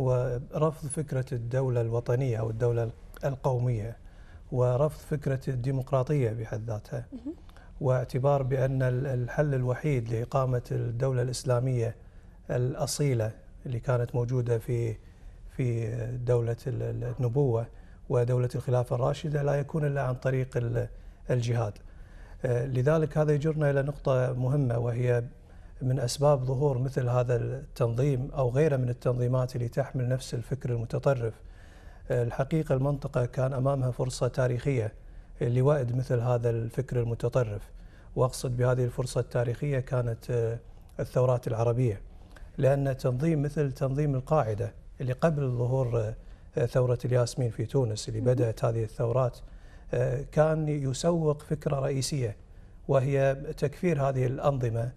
هو رفض فكرة الدولة الوطنية أو الدولة القومية ورفض فكرة الديمقراطية بحد ذاتها واعتبار بأن الحل الوحيد لإقامة الدولة الإسلامية الأصيلة اللي كانت موجودة في في دولة النبوة ودولة الخلافة الراشدة لا يكون إلا عن طريق الجهاد آه، لذلك هذا يجرنا إلى نقطة مهمة وهي من أسباب ظهور مثل هذا التنظيم أو غيره من التنظيمات اللي تحمل نفس الفكر المتطرف آه، الحقيقة المنطقة كان أمامها فرصة تاريخية لوائد مثل هذا الفكر المتطرف واقصد بهذه الفرصه التاريخيه كانت آه، الثورات العربيه لان تنظيم مثل تنظيم القاعده اللي قبل ظهور آه، ثوره الياسمين في تونس اللي بدات هذه الثورات آه، كان يسوق فكره رئيسيه وهي تكفير هذه الانظمه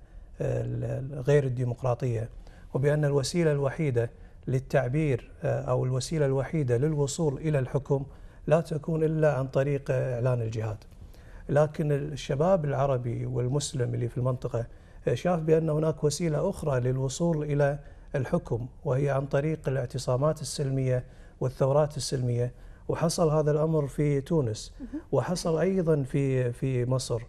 غير الديمقراطيه وبان الوسيله الوحيده للتعبير او الوسيله الوحيده للوصول الى الحكم لا تكون إلا عن طريق إعلان الجهاد لكن الشباب العربي والمسلم اللي في المنطقة شاف بأن هناك وسيلة أخرى للوصول إلى الحكم وهي عن طريق الاعتصامات السلمية والثورات السلمية وحصل هذا الأمر في تونس وحصل أيضا في في مصر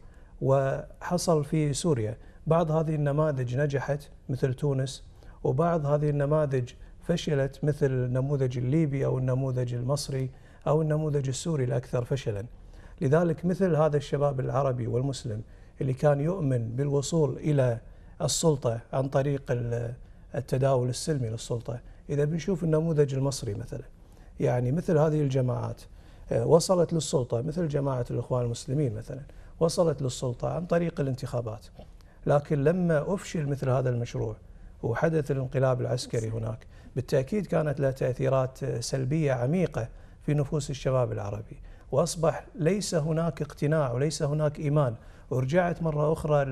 وحصل في سوريا بعض هذه النماذج نجحت مثل تونس وبعض هذه النماذج فشلت مثل النموذج الليبي أو النموذج المصري أو النموذج السوري الأكثر فشلا لذلك مثل هذا الشباب العربي والمسلم اللي كان يؤمن بالوصول إلى السلطة عن طريق التداول السلمي للسلطة إذا بنشوف النموذج المصري مثلا يعني مثل هذه الجماعات آه، وصلت للسلطة مثل جماعة الإخوان المسلمين مثلا وصلت للسلطة عن طريق الانتخابات لكن لما أفشل مثل هذا المشروع وحدث الانقلاب العسكري هناك بالتأكيد كانت له تأثيرات آه، سلبية عميقة في نفوس الشباب العربي واصبح ليس هناك اقتناع وليس هناك ايمان ورجعت مره اخرى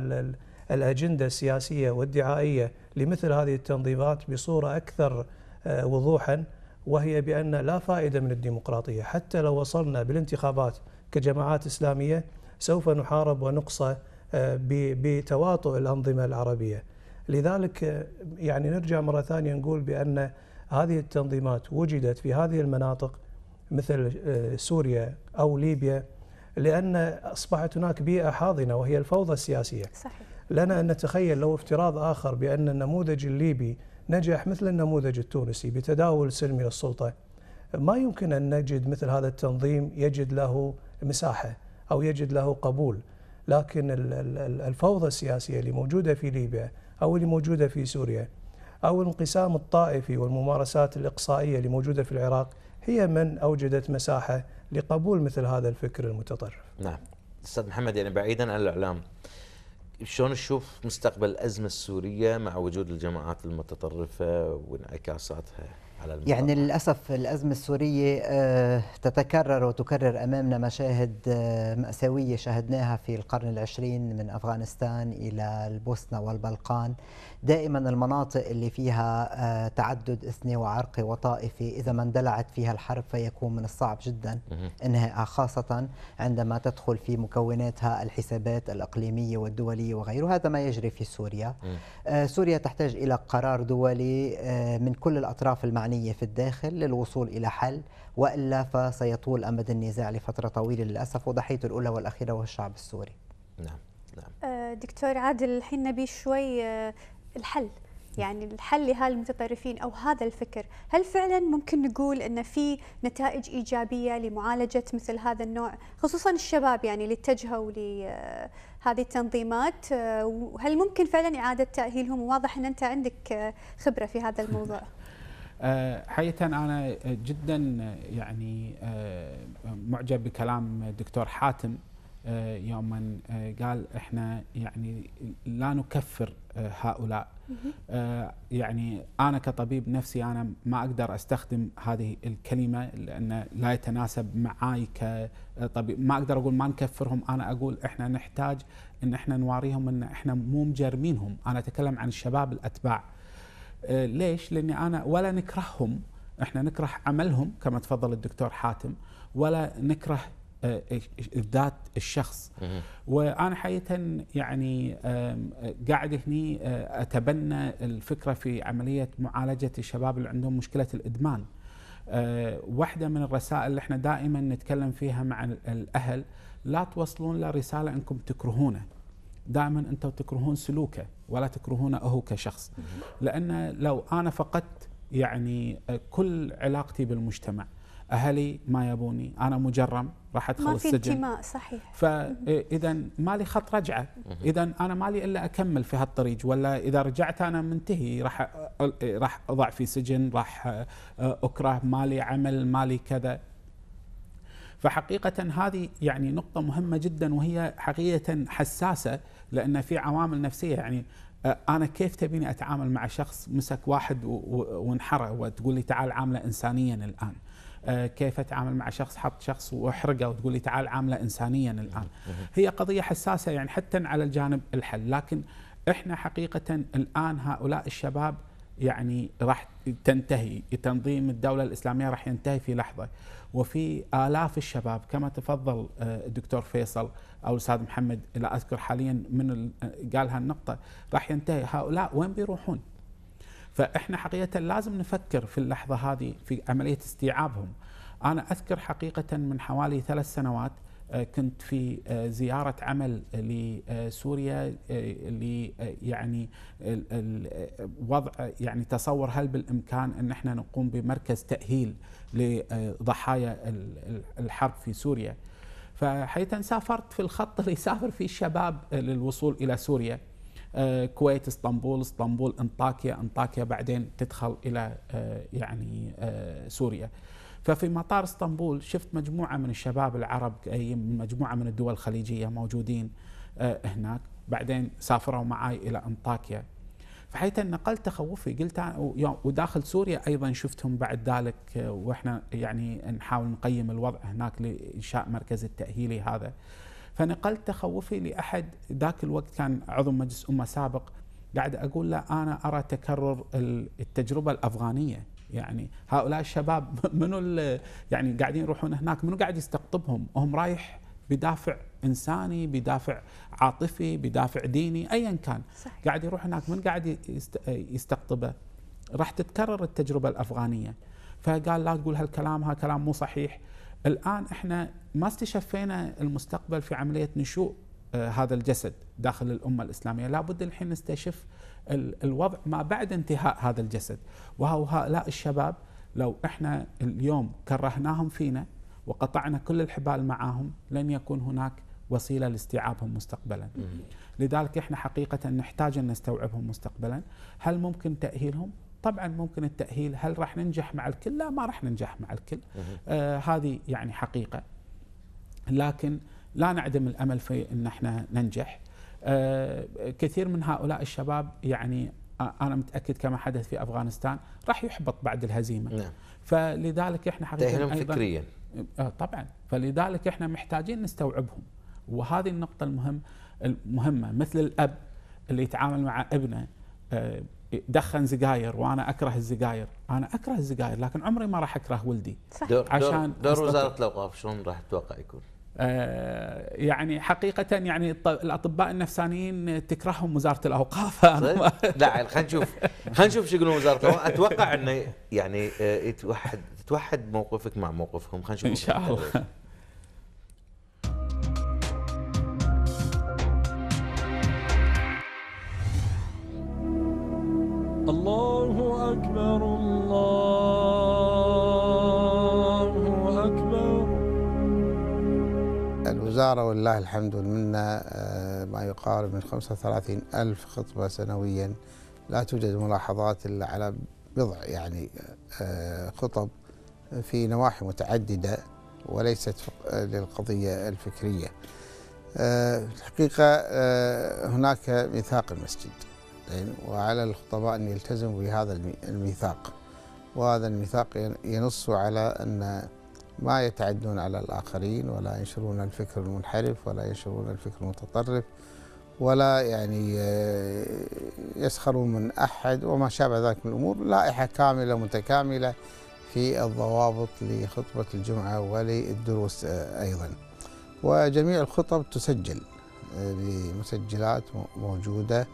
الاجنده السياسيه والدعائيه لمثل هذه التنظيمات بصوره اكثر آه، وضوحا وهي بان لا فائده من الديمقراطيه حتى لو وصلنا بالانتخابات كجماعات اسلاميه سوف نحارب ونقصى آه، بتواطؤ الانظمه العربيه. لذلك آه، يعني نرجع مره ثانيه نقول بان هذه التنظيمات وجدت في هذه المناطق مثل آه، سوريا أو ليبيا لأن أصبحت هناك بيئة حاضنة وهي الفوضى السياسية صحيح. لنا أن نتخيل لو افتراض آخر بأن النموذج الليبي نجح مثل النموذج التونسي بتداول سلمي للسلطة ما يمكن أن نجد مثل هذا التنظيم يجد له مساحة أو يجد له قبول لكن الفوضى السياسية اللي موجودة في ليبيا أو اللي موجودة في سوريا أو الانقسام الطائفي والممارسات الإقصائية اللي موجودة في العراق هي من أوجدت مساحة لقبول مثل هذا الفكر المتطرف نعم أستاذ محمد يعني بعيدا عن الإعلام شلون نشوف مستقبل الأزمة السورية مع وجود الجماعات المتطرفة وانعكاساتها على يعني للأسف الأزمة السورية آه، تتكرر وتكرر أمامنا مشاهد آه، مأساوية شاهدناها في القرن العشرين من أفغانستان إلى البوسنة والبلقان دائما المناطق اللي فيها آه، تعدد اثني وعرقي وطائفي اذا ما اندلعت فيها الحرب فيكون من الصعب جدا انهائها خاصه عندما تدخل في مكوناتها الحسابات الاقليميه والدوليه وغيره هذا ما يجري في سوريا آه، سوريا تحتاج الى قرار دولي آه، من كل الاطراف المعنيه في الداخل للوصول الى حل والا فسيطول امد النزاع لفتره طويله للاسف وضحيته الاولى والاخيره هو الشعب السوري نعم نعم دكتور عادل الحين نبي شوي الحل يعني الحل لهالمتطرفين او هذا الفكر، هل فعلا ممكن نقول ان في نتائج ايجابيه لمعالجه مثل هذا النوع خصوصا الشباب يعني اللي اتجهوا لهذه آه، التنظيمات آه، وهل ممكن فعلا اعاده تاهيلهم وواضح ان انت عندك آه، خبره في هذا الموضوع؟ <laughs> حقيقة أنا جدا يعني معجب بكلام الدكتور حاتم آه، يوم من آه، قال احنا يعني لا نكفر آه، هؤلاء يعني انا كطبيب نفسي انا ما اقدر استخدم هذه الكلمه لان لا يتناسب معي كطبيب ما اقدر اقول ما نكفرهم انا اقول احنا نحتاج ان احنا نواريهم ان احنا مو مجرمينهم انا اتكلم عن الشباب الاتباع ليش لاني انا ولا نكرههم احنا نكره عملهم كما تفضل الدكتور حاتم ولا نكره آه، آه، ذات الشخص وانا حقيقه يعني قاعد هني آه، اتبنى الفكره في عمليه معالجه الشباب اللي عندهم مشكله الادمان واحده من الرسائل اللي احنا دائما نتكلم فيها مع الاهل لا توصلون له رساله انكم تكرهونه دائما انتم تكرهون سلوكه ولا تكرهونه هو كشخص لان لو انا فقدت يعني كل علاقتي بالمجتمع اهلي ما يبوني انا مجرم راح ادخل السجن ما في انتماء صحيح فاذا إيه، ما لي خط رجعه اذا انا ما لي الا اكمل في هالطريق ولا اذا رجعت انا منتهي راح إيه، راح اضع في سجن راح إيه، اكره ما لي عمل ما لي كذا فحقيقة هذه يعني نقطة مهمة جدا وهي حقيقة حساسة لأن في عوامل نفسية يعني أنا كيف تبيني أتعامل مع شخص مسك واحد وانحرى وتقول لي تعال عامله إنسانيا الآن آه، كيف اتعامل مع شخص حط شخص واحرقه وتقول لي تعال عامله انسانيا الان هي قضيه حساسه يعني حتى على الجانب الحل لكن احنا حقيقه الان هؤلاء الشباب يعني راح تنتهي تنظيم الدولة الإسلامية راح ينتهي في لحظة وفي آلاف الشباب كما تفضل آه، الدكتور فيصل أو الأستاذ محمد لا أذكر حاليا من قال هالنقطة راح ينتهي هؤلاء وين بيروحون فاحنا حقيقه لازم نفكر في اللحظه هذه في عمليه استيعابهم. انا اذكر حقيقه من حوالي ثلاث سنوات آه، كنت في آه، زيارة عمل لسوريا آه، ل يعني وضع يعني تصور هل بالإمكان أن احنا نقوم بمركز تأهيل لضحايا الحرب في سوريا فحيث سافرت في الخط اللي يسافر فيه الشباب للوصول إلى سوريا آه، كويت اسطنبول اسطنبول انطاكيا انطاكيا بعدين تدخل الى آه، يعني آه، سوريا ففي مطار اسطنبول شفت مجموعه من الشباب العرب اي مجموعه من الدول الخليجيه موجودين هناك بعدين سافروا معي الى انطاكيا ان نقلت تخوفي قلت وداخل سوريا ايضا شفتهم بعد ذلك واحنا يعني نحاول نقيم الوضع هناك لانشاء مركز التاهيلي هذا فنقلت تخوفي لاحد ذاك الوقت كان عضو مجلس امه سابق قاعد اقول له انا ارى تكرر التجربه الافغانيه يعني هؤلاء الشباب <laughs> منو يعني قاعدين يروحون هناك منو قاعد يستقطبهم هم رايح بدافع انساني بدافع عاطفي بدافع ديني ايا كان صحيح. قاعد يروح هناك من قاعد يستقطبه راح تتكرر التجربه الافغانيه فقال لا تقول هالكلام هالكلام مو صحيح الآن إحنا ما استشفينا المستقبل في عملية نشوء آه، هذا الجسد داخل الأمة الإسلامية لابد الحين نستشف الوضع ما بعد انتهاء هذا الجسد وهو هؤلاء الشباب لو إحنا اليوم كرهناهم فينا وقطعنا كل الحبال معهم لن يكون هناك وسيله لاستيعابهم مستقبلا. لذلك احنا حقيقه نحتاج ان نستوعبهم مستقبلا، هل ممكن تاهيلهم؟ طبعا ممكن التاهيل هل راح ننجح مع الكل لا ما راح ننجح مع الكل آه هذه يعني حقيقه لكن لا نعدم الامل في ان احنا ننجح آه كثير من هؤلاء الشباب يعني انا متاكد كما حدث في افغانستان راح يحبط بعد الهزيمه نعم. فلذلك احنا حقيقه أيضا فكريا آه طبعا فلذلك احنا محتاجين نستوعبهم وهذه النقطه المهم المهمه مثل الاب اللي يتعامل مع ابنه آه، دخن سجاير وانا اكره السجاير، انا اكره السجاير لكن عمري ما راح اكره ولدي. صح. عشان دور, دور وزاره الاوقاف شلون راح تتوقع يكون؟ آه، يعني حقيقة يعني الأطباء النفسانيين تكرههم وزارة الأوقاف <laughs> لا خلينا نشوف خلينا نشوف شو يقولون وزارة الأوقاف أتوقع أنه يعني آه، يتوحد تتوحد موقفك مع موقفهم خلينا نشوف إن شاء الله الله أكبر الله أكبر الوزارة والله الحمد والمنة آه، ما يقارب من 35 ألف خطبة سنويا لا توجد ملاحظات إلا على بضع يعني آه، خطب في نواحي متعددة وليست للقضية الفكرية آه، الحقيقة هناك ميثاق المسجد وعلى الخطباء أن يلتزموا بهذا الميثاق وهذا الميثاق ينص على أن ما يتعدون على الآخرين ولا ينشرون الفكر المنحرف ولا ينشرون الفكر المتطرف ولا يعني آه، يسخرون من أحد وما شابه ذلك من الأمور لائحة كاملة متكاملة في الضوابط لخطبة الجمعة وللدروس آه، أيضا وجميع الخطب تسجل بمسجلات آه، موجودة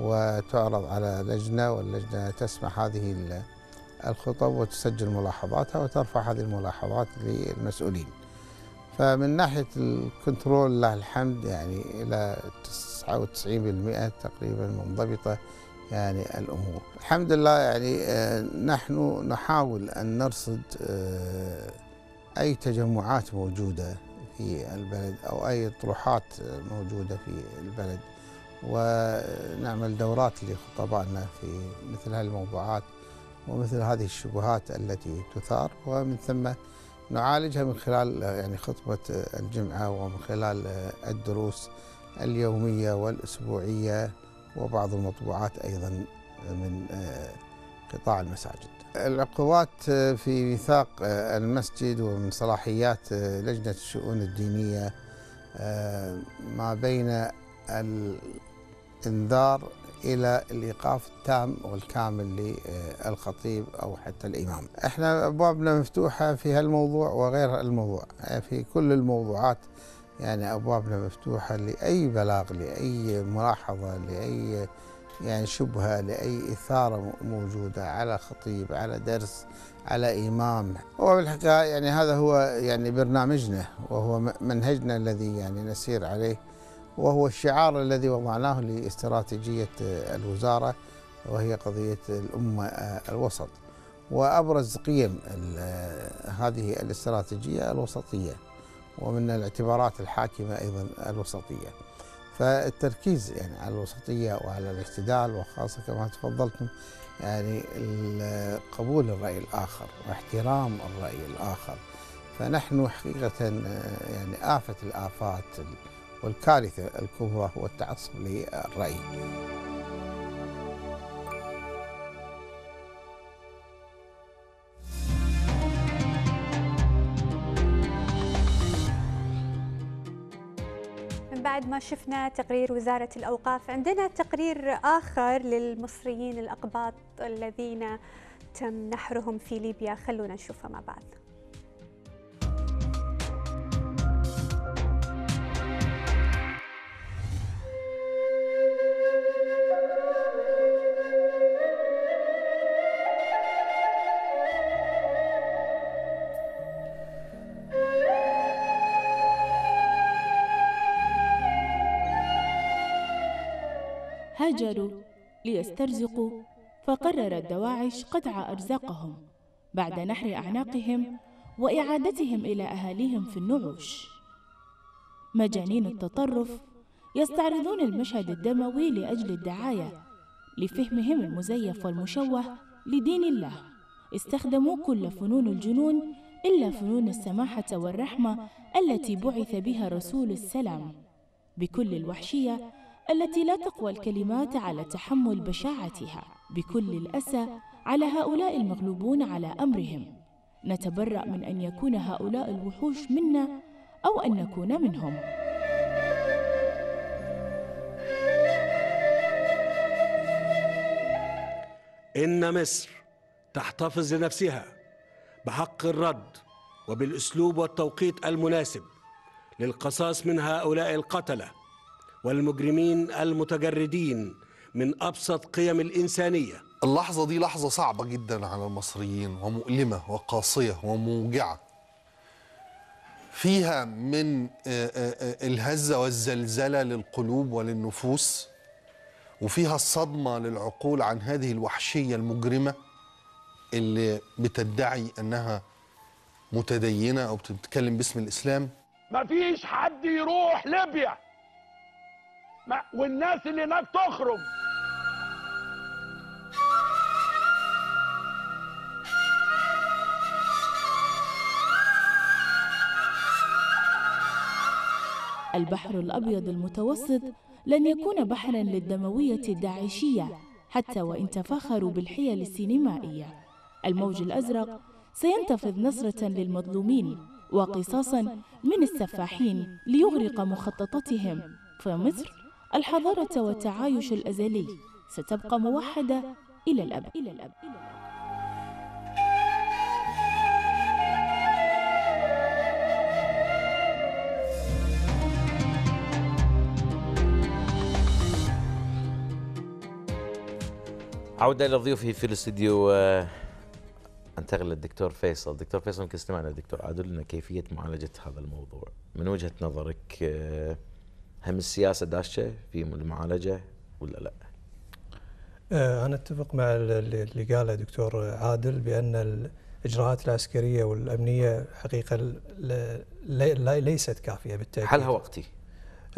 وتعرض على لجنة واللجنة تسمع هذه الخطب وتسجل ملاحظاتها وترفع هذه الملاحظات للمسؤولين فمن ناحية الكنترول لله الحمد يعني إلى 99% تقريبا منضبطة يعني الأمور الحمد لله يعني آه، نحن نحاول أن نرصد آه، أي تجمعات موجودة في البلد أو أي طروحات موجودة في البلد ونعمل دورات لخطبائنا في مثل هالموضوعات ومثل هذه الشبهات التي تثار ومن ثم نعالجها من خلال يعني خطبة الجمعة ومن خلال الدروس اليومية والأسبوعية وبعض المطبوعات أيضا من قطاع المساجد العقوبات في ميثاق المسجد ومن صلاحيات لجنة الشؤون الدينية ما بين انذار الى الايقاف التام والكامل للخطيب او حتى الامام. احنا ابوابنا مفتوحه في هالموضوع وغير الموضوع، في كل الموضوعات يعني ابوابنا مفتوحه لاي بلاغ، لاي ملاحظه، لاي يعني شبهه، لاي اثاره موجوده على خطيب، على درس، على امام. هو بالحقيقه يعني هذا هو يعني برنامجنا وهو منهجنا الذي يعني نسير عليه. وهو الشعار الذي وضعناه لاستراتيجية الوزارة وهي قضية الأمة آه، الوسط وأبرز قيم آه، هذه الاستراتيجية الوسطية ومن الاعتبارات الحاكمة أيضا الوسطية فالتركيز يعني على الوسطية وعلى الاعتدال وخاصة كما تفضلتم يعني قبول الرأي الآخر واحترام الرأي الآخر فنحن حقيقة آه، يعني آفة الآفات والكارثة الكبرى هو التعصب للرأي من بعد ما شفنا تقرير وزارة الأوقاف عندنا تقرير آخر للمصريين الأقباط الذين تم نحرهم في ليبيا خلونا نشوفه مع بعض هاجروا ليسترزقوا فقررت دواعش قطع أرزاقهم بعد نحر أعناقهم وإعادتهم إلى أهاليهم في النعوش مجانين التطرف يستعرضون المشهد الدموي لأجل الدعاية لفهمهم المزيف والمشوه لدين الله استخدموا كل فنون الجنون إلا فنون السماحة والرحمة التي بعث بها رسول السلام بكل الوحشية التي لا تقوى الكلمات على تحمل بشاعتها بكل الأسى على هؤلاء المغلوبون على أمرهم نتبرأ من أن يكون هؤلاء الوحوش منا أو أن نكون منهم إن مصر تحتفظ لنفسها بحق الرد وبالأسلوب والتوقيت المناسب للقصاص من هؤلاء القتله والمجرمين المتجردين من أبسط قيم الإنسانية اللحظة دي لحظة صعبة جدا على المصريين ومؤلمة وقاسية وموجعة فيها من آه، آه، آه، الهزة والزلزلة للقلوب وللنفوس وفيها الصدمة للعقول عن هذه الوحشية المجرمة اللي بتدعي أنها متدينة أو بتتكلم باسم الإسلام مفيش حد يروح ليبيا والناس اللي هناك تخرج البحر الأبيض المتوسط لن يكون بحرا للدموية الداعشية حتى وإن تفاخروا بالحيل السينمائية الموج الأزرق سينتفض نصرة للمظلومين وقصاصا من السفاحين ليغرق مخططتهم في مصر الحضارة والتعايش الأزلي ستبقى موحدة إلى الأبد عودة إلى ضيوفي في الاستديو آه، انتقل للدكتور فيصل دكتور فيصل يمكن استمعنا دكتور عادل لنا كيفية معالجة هذا الموضوع من وجهة نظرك آه، هم السياسه داشه في المعالجه ولا لا؟ آه، انا اتفق مع اللي قاله دكتور عادل بان الاجراءات العسكريه والامنيه حقيقه ليست كافيه بالتاكيد حلها وقتي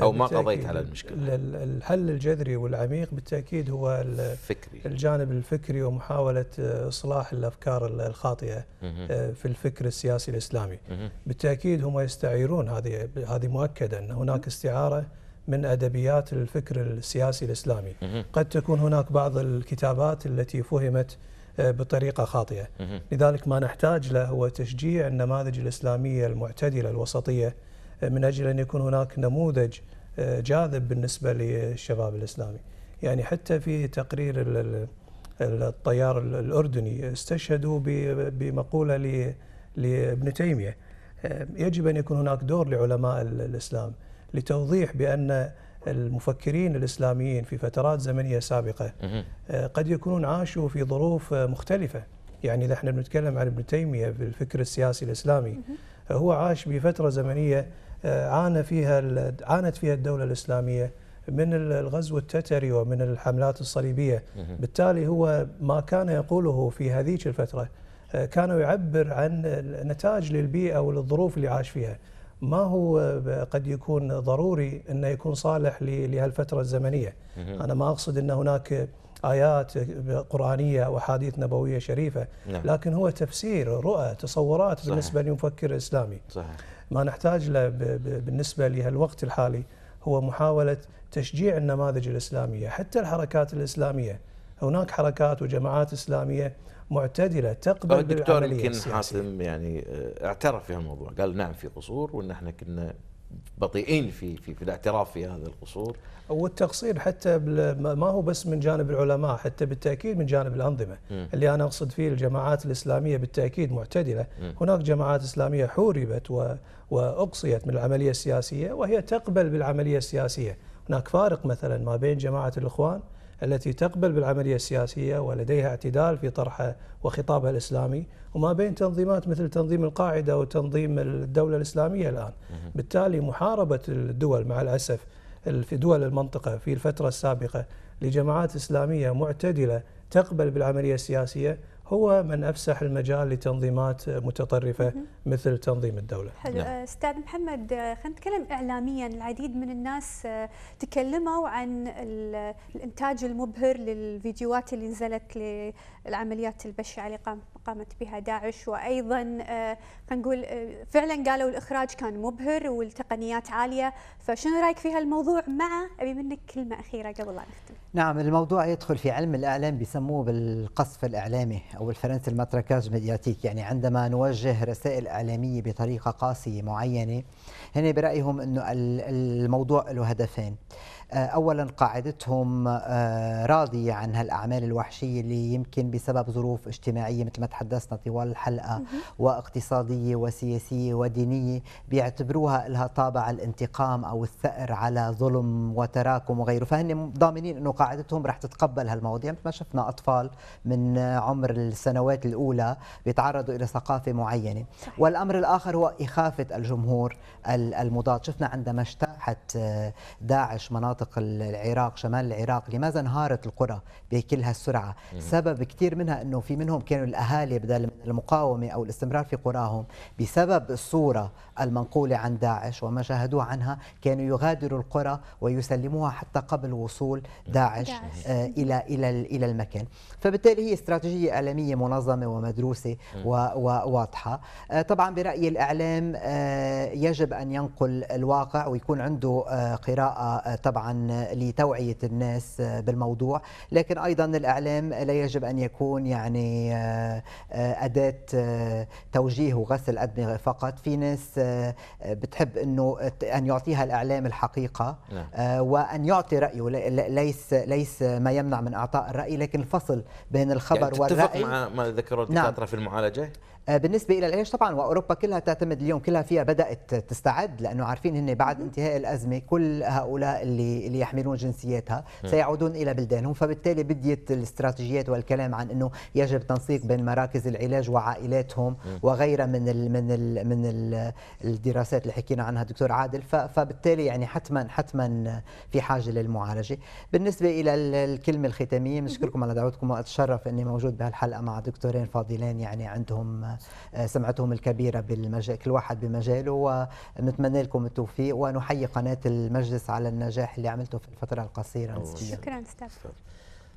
أو ما قضيت على المشكلة الحل الجذري والعميق بالتأكيد هو فكري. الجانب الفكري ومحاولة آه، إصلاح الأفكار الخاطئة آه، في الفكر السياسي الإسلامي بالتأكيد هم يستعيرون هذه هذه مؤكده ان هناك استعارة من أدبيات الفكر السياسي الإسلامي قد تكون هناك بعض الكتابات التي فهمت آه، بطريقة خاطئة لذلك ما نحتاج له هو تشجيع النماذج الإسلامية المعتدلة الوسطية من أجل أن يكون هناك نموذج آه، جاذب بالنسبة للشباب الإسلامي يعني حتى في تقرير الطيار الأردني استشهدوا بمقولة لابن تيمية آه، يجب أن يكون هناك دور لعلماء الإسلام لتوضيح بأن المفكرين الإسلاميين في فترات زمنية سابقة آه، قد يكونون عاشوا في ظروف مختلفة يعني إذا احنا بنتكلم عن ابن تيمية في الفكر السياسي الإسلامي هو عاش بفترة زمنية آه، عانى فيها عانت فيها الدولة الإسلامية من الغزو التتري ومن الحملات الصليبية بالتالي هو ما كان يقوله في هذيك الفترة آه، كان يعبر عن نتاج للبيئة وللظروف اللي عاش فيها ما هو قد يكون ضروري أنه يكون صالح لهالفترة الزمنية أنا ما أقصد أن هناك آيات قرآنية واحاديث نبوية شريفة نعم. لكن هو تفسير رؤى تصورات صحيح. بالنسبة للمفكر الإسلامي صحيح. ما نحتاج له بالنسبة لهالوقت الحالي هو محاولة تشجيع النماذج الإسلامية حتى الحركات الإسلامية هناك حركات وجماعات إسلامية معتدلة تقبل الدكتور يمكن حاسم يعني آه، اعترف في هالموضوع قال نعم في قصور وان احنا كنا بطيئين في في, في الاعتراف في هذا القصور والتقصير حتى ما هو بس من جانب العلماء حتى بالتاكيد من جانب الانظمه م. اللي انا اقصد فيه الجماعات الاسلاميه بالتاكيد معتدله م. هناك جماعات اسلاميه حوربت و وأقصيت من العملية السياسية وهي تقبل بالعملية السياسية هناك فارق مثلا ما بين جماعة الإخوان التي تقبل بالعملية السياسية ولديها اعتدال في طرحها وخطابها الإسلامي وما بين تنظيمات مثل تنظيم القاعدة وتنظيم الدولة الإسلامية الآن بالتالي محاربة الدول مع الأسف في دول المنطقة في الفترة السابقة لجماعات إسلامية معتدلة تقبل بالعملية السياسية هو من أفسح المجال لتنظيمات متطرفة مثل تنظيم الدولة حلو نعم. آه، أستاذ محمد آه، خلينا نتكلم إعلاميا العديد من الناس آه، تكلموا عن الإنتاج المبهر للفيديوهات اللي نزلت للعمليات البشعة اللي قامت قامت بها داعش وايضا آه، خلينا نقول آه، فعلا قالوا الاخراج كان مبهر والتقنيات عاليه فشنو رايك في هالموضوع مع ابي منك كلمه اخيره قبل لا نختم. نعم الموضوع يدخل في علم الاعلام بيسموه بالقصف الاعلامي او الفرنسي الماتراكاج ميدياتيك يعني عندما نوجه رسائل اعلاميه بطريقه قاسيه معينه هنا برايهم انه الموضوع له هدفين آه، اولا قاعدتهم آه، راضيه عن هالاعمال الوحشيه اللي يمكن بسبب ظروف اجتماعيه مثل ما تحدثنا طوال الحلقه واقتصاديه وسياسيه ودينيه بيعتبروها لها طابع الانتقام او الثأر على ظلم وتراكم وغيره فهن ضامنين انه قاعدتهم رح تتقبل هالمواضيع مثل ما شفنا اطفال من عمر السنوات الاولى بيتعرضوا الى ثقافه معينه صحيح. والامر الاخر هو اخافه الجمهور المضاد شفنا عندما اجتاحت آه، داعش مناطق مناطق العراق شمال العراق لماذا انهارت القرى بكل هالسرعة سبب كثير منها أنه في منهم كانوا الأهالي بدل من المقاومة أو الاستمرار في قراهم بسبب الصورة المنقولة عن داعش وما شاهدوه عنها كانوا يغادروا القرى ويسلموها حتى قبل وصول داعش, داعش. آه إلى إلى إلى المكان فبالتالي هي استراتيجية إعلامية منظمة ومدروسة وواضحة آه طبعا برأيي الإعلام آه يجب أن ينقل الواقع ويكون عنده آه قراءة آه طبعا لتوعية الناس آه بالموضوع لكن أيضا الإعلام لا يجب أن يكون يعني آه, آه، أداة آه، توجيه وغسل أدمغة فقط في ناس آه، آه، بتحب انه ان يعطيها الاعلام الحقيقه نعم. آه، وان يعطي رايه ليس ليس ما يمنع من اعطاء الراي لكن الفصل بين الخبر يعني والراي مع ما ذكره الدكاتره نعم. في المعالجه آه، بالنسبه الى العيش طبعا واوروبا كلها تعتمد اليوم كلها فيها بدات تستعد لانه عارفين هن بعد انتهاء الازمه كل هؤلاء اللي اللي يحملون جنسياتها سيعودون الى بلدانهم فبالتالي بديت الاستراتيجيات والكلام عن انه يجب تنسيق بين مراكز العلاج وعائلاتهم وغيرها من الـ من الـ من الـ الدراسات اللي حكينا عنها دكتور عادل فبالتالي يعني حتما حتما في حاجه للمعالجه بالنسبه الى الكلمه الختاميه بنشكركم على دعوتكم واتشرف اني موجود بهالحلقه مع دكتورين فاضلين يعني عندهم سمعتهم الكبيره بالمجال كل واحد بمجاله ونتمنى لكم التوفيق ونحيي قناه المجلس على النجاح اللي عملته في الفتره القصيره شكرا استاذ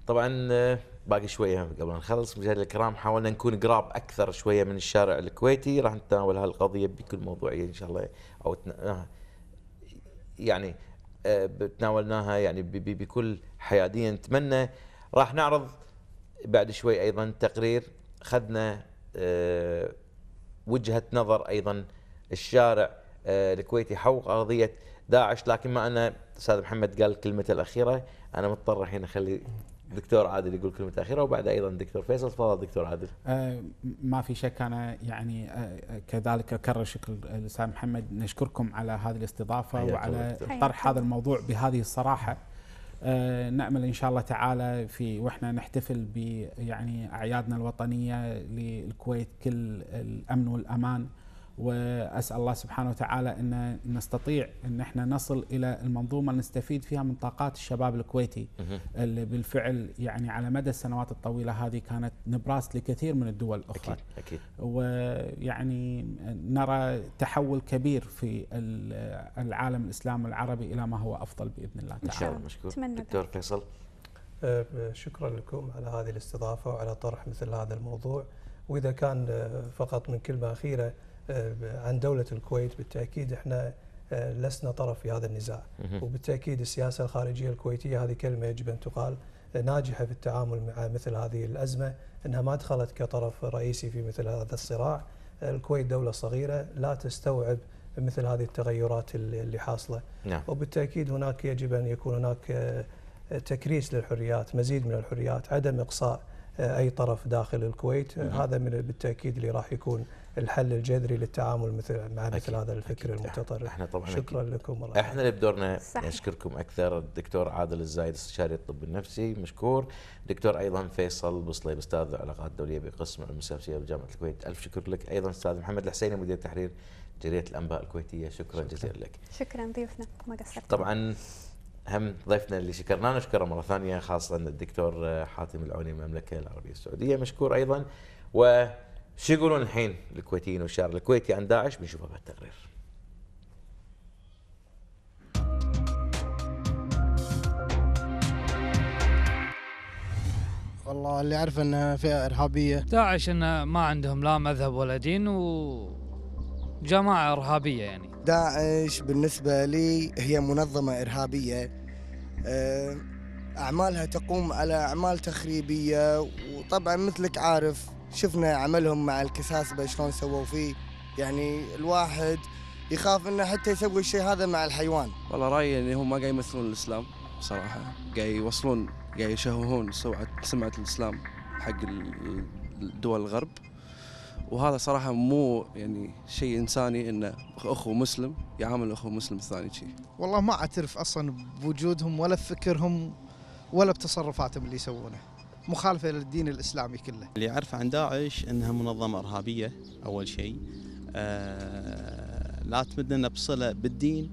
طبعا آه، باقي شويه قبل ما نخلص مشاهدينا الكرام حاولنا نكون قراب اكثر شويه من الشارع الكويتي راح نتناول هالقضيه بكل موضوعيه ان شاء الله او آه، يعني آه، تناولناها يعني بكل حياديه نتمنى راح نعرض بعد شوي ايضا تقرير خذنا آه، وجهه نظر ايضا الشارع آه، الكويتي حول قضيه داعش لكن ما انا استاذ محمد قال الكلمه الاخيره انا مضطر الحين اخلي دكتور عادل يقول كلمة أخيرة وبعد أيضا دكتور فيصل تفضل دكتور عادل آه ما في شك أنا يعني آه كذلك أكرر شكر الأستاذ محمد نشكركم على هذه الاستضافة وعلى طرح هذا الموضوع بهذه الصراحة آه، نأمل إن شاء الله تعالى في وإحنا نحتفل ب يعني أعيادنا الوطنية للكويت كل الأمن والأمان واسال الله سبحانه وتعالى ان نستطيع ان احنا نصل الى المنظومه اللي نستفيد فيها من طاقات الشباب الكويتي اللي بالفعل يعني على مدى السنوات الطويله هذه كانت نبراس لكثير من الدول الاخرى اكيد اكيد ويعني نرى تحول كبير في العالم الاسلامي العربي الى ما هو افضل باذن الله تعالى ان شاء الله مشكور دكتور فيصل أه، أه، شكرا لكم على هذه الاستضافه وعلى طرح مثل هذا الموضوع واذا كان أه، فقط من كلمه اخيره آه، عن دولة الكويت بالتأكيد احنا آه، لسنا طرف في هذا النزاع وبالتأكيد السياسة الخارجية الكويتية هذه كلمة يجب أن تقال آه، ناجحة في التعامل مع مثل هذه الأزمة أنها ما دخلت كطرف رئيسي في مثل هذا الصراع الكويت دولة صغيرة لا تستوعب مثل هذه التغيرات اللي حاصلة نعم. وبالتأكيد هناك يجب أن يكون هناك تكريس للحريات مزيد من الحريات عدم إقصاء أي طرف داخل الكويت هذا من بالتأكيد اللي راح يكون الحل الجذري للتعامل مثل مع مثل هذا الفكر المتطرف احنا طبعا شكرا أكيد. لكم الله احنا اللي بدورنا نشكركم اكثر الدكتور عادل الزايد استشاري الطب النفسي مشكور دكتور ايضا فيصل بصليب استاذ العلاقات الدوليه بقسم علوم السياسيه بجامعه الكويت الف شكر لك ايضا استاذ محمد الحسيني مدير تحرير جريده الانباء الكويتيه شكرا, شكرا. جزيلا لك شكرا ضيوفنا ما قصرت طبعا هم ضيفنا اللي شكرناه نشكره مره ثانيه خاصه الدكتور حاتم العوني من المملكه العربيه السعوديه مشكور ايضا و شو يقولون الحين الكويتيين والشعر الكويتي عن داعش بنشوفها التقرير والله اللي اعرفه انها فئه ارهابيه داعش انه ما عندهم لا مذهب ولا دين و جماعة ارهابيه يعني داعش بالنسبه لي هي منظمه ارهابيه آه، اعمالها تقوم على اعمال تخريبيه وطبعا مثلك عارف شفنا عملهم مع الكساسبه شلون سووا فيه يعني الواحد يخاف انه حتى يسوي الشيء هذا مع الحيوان. والله رايي ان هم ما قاعد يمثلون الاسلام بصراحه، قاعد يوصلون قاعد يشهون سمعه سمعه الاسلام حق الدول الغرب. وهذا صراحه مو يعني شيء انساني ان اخو مسلم يعامل اخو مسلم الثاني شيء. والله ما اعترف اصلا بوجودهم ولا بفكرهم ولا بتصرفاتهم اللي يسوونه. مخالفه للدين الاسلامي كله. اللي اعرفه عن داعش انها منظمه ارهابيه اول شيء آه لا تمد لنا بصله بالدين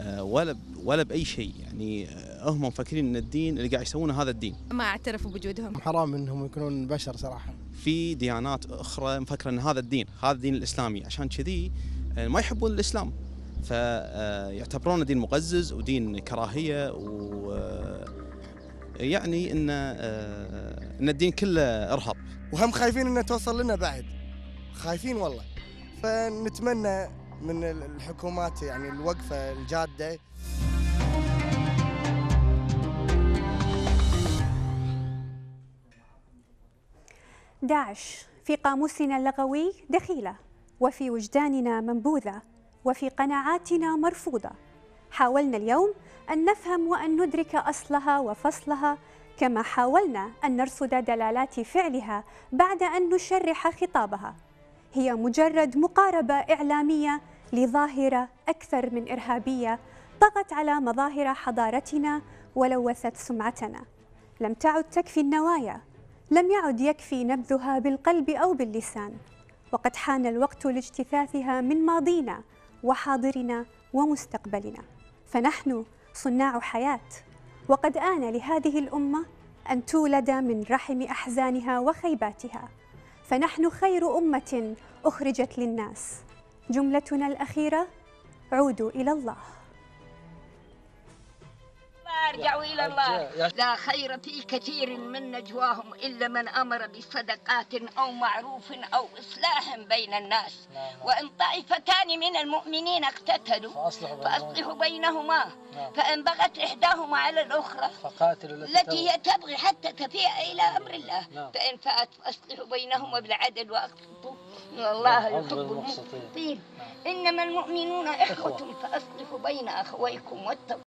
آه ولا ولا باي شيء يعني آه، هم مفكرين ان الدين اللي قاعد يسوونه هذا الدين. ما اعترفوا بوجودهم. حرام انهم يكونون بشر صراحه. في ديانات اخرى مفكره ان هذا الدين، هذا الدين الاسلامي، عشان كذي آه، ما يحبون الاسلام. فيعتبرونه آه، دين مقزز ودين كراهيه و يعني ان آه، آه، ان الدين كله ارهاب وهم خايفين انها توصل لنا بعد خايفين والله فنتمنى من الحكومات يعني الوقفه الجاده داعش في قاموسنا اللغوي دخيله وفي وجداننا منبوذه وفي قناعاتنا مرفوضه حاولنا اليوم أن نفهم وأن ندرك أصلها وفصلها كما حاولنا أن نرصد دلالات فعلها بعد أن نشرح خطابها هي مجرد مقاربة إعلامية لظاهرة أكثر من إرهابية طغت على مظاهر حضارتنا ولوثت سمعتنا لم تعد تكفي النوايا لم يعد يكفي نبذها بالقلب أو باللسان وقد حان الوقت لاجتثاثها من ماضينا وحاضرنا ومستقبلنا فنحن صناع حياة وقد آن لهذه الأمة أن تولد من رحم أحزانها وخيباتها فنحن خير أمة أخرجت للناس جملتنا الأخيرة عودوا إلى الله أرجعوا إلى الله لا خير في كثير من نجواهم إلا من أمر بصدقات أو معروف أو إصلاح بين الناس وإن طائفتان من المؤمنين اقتتلوا فأصلحوا بينهما فإن بغت إحداهما على الأخرى التي هي تبغي حتى تفيء إلى أمر الله فإن فأت فأصلحوا بينهما بالعدل وأقسطوا الله يحب المقسطين إنما المؤمنون إخوة فأصلحوا بين أخويكم واتقوا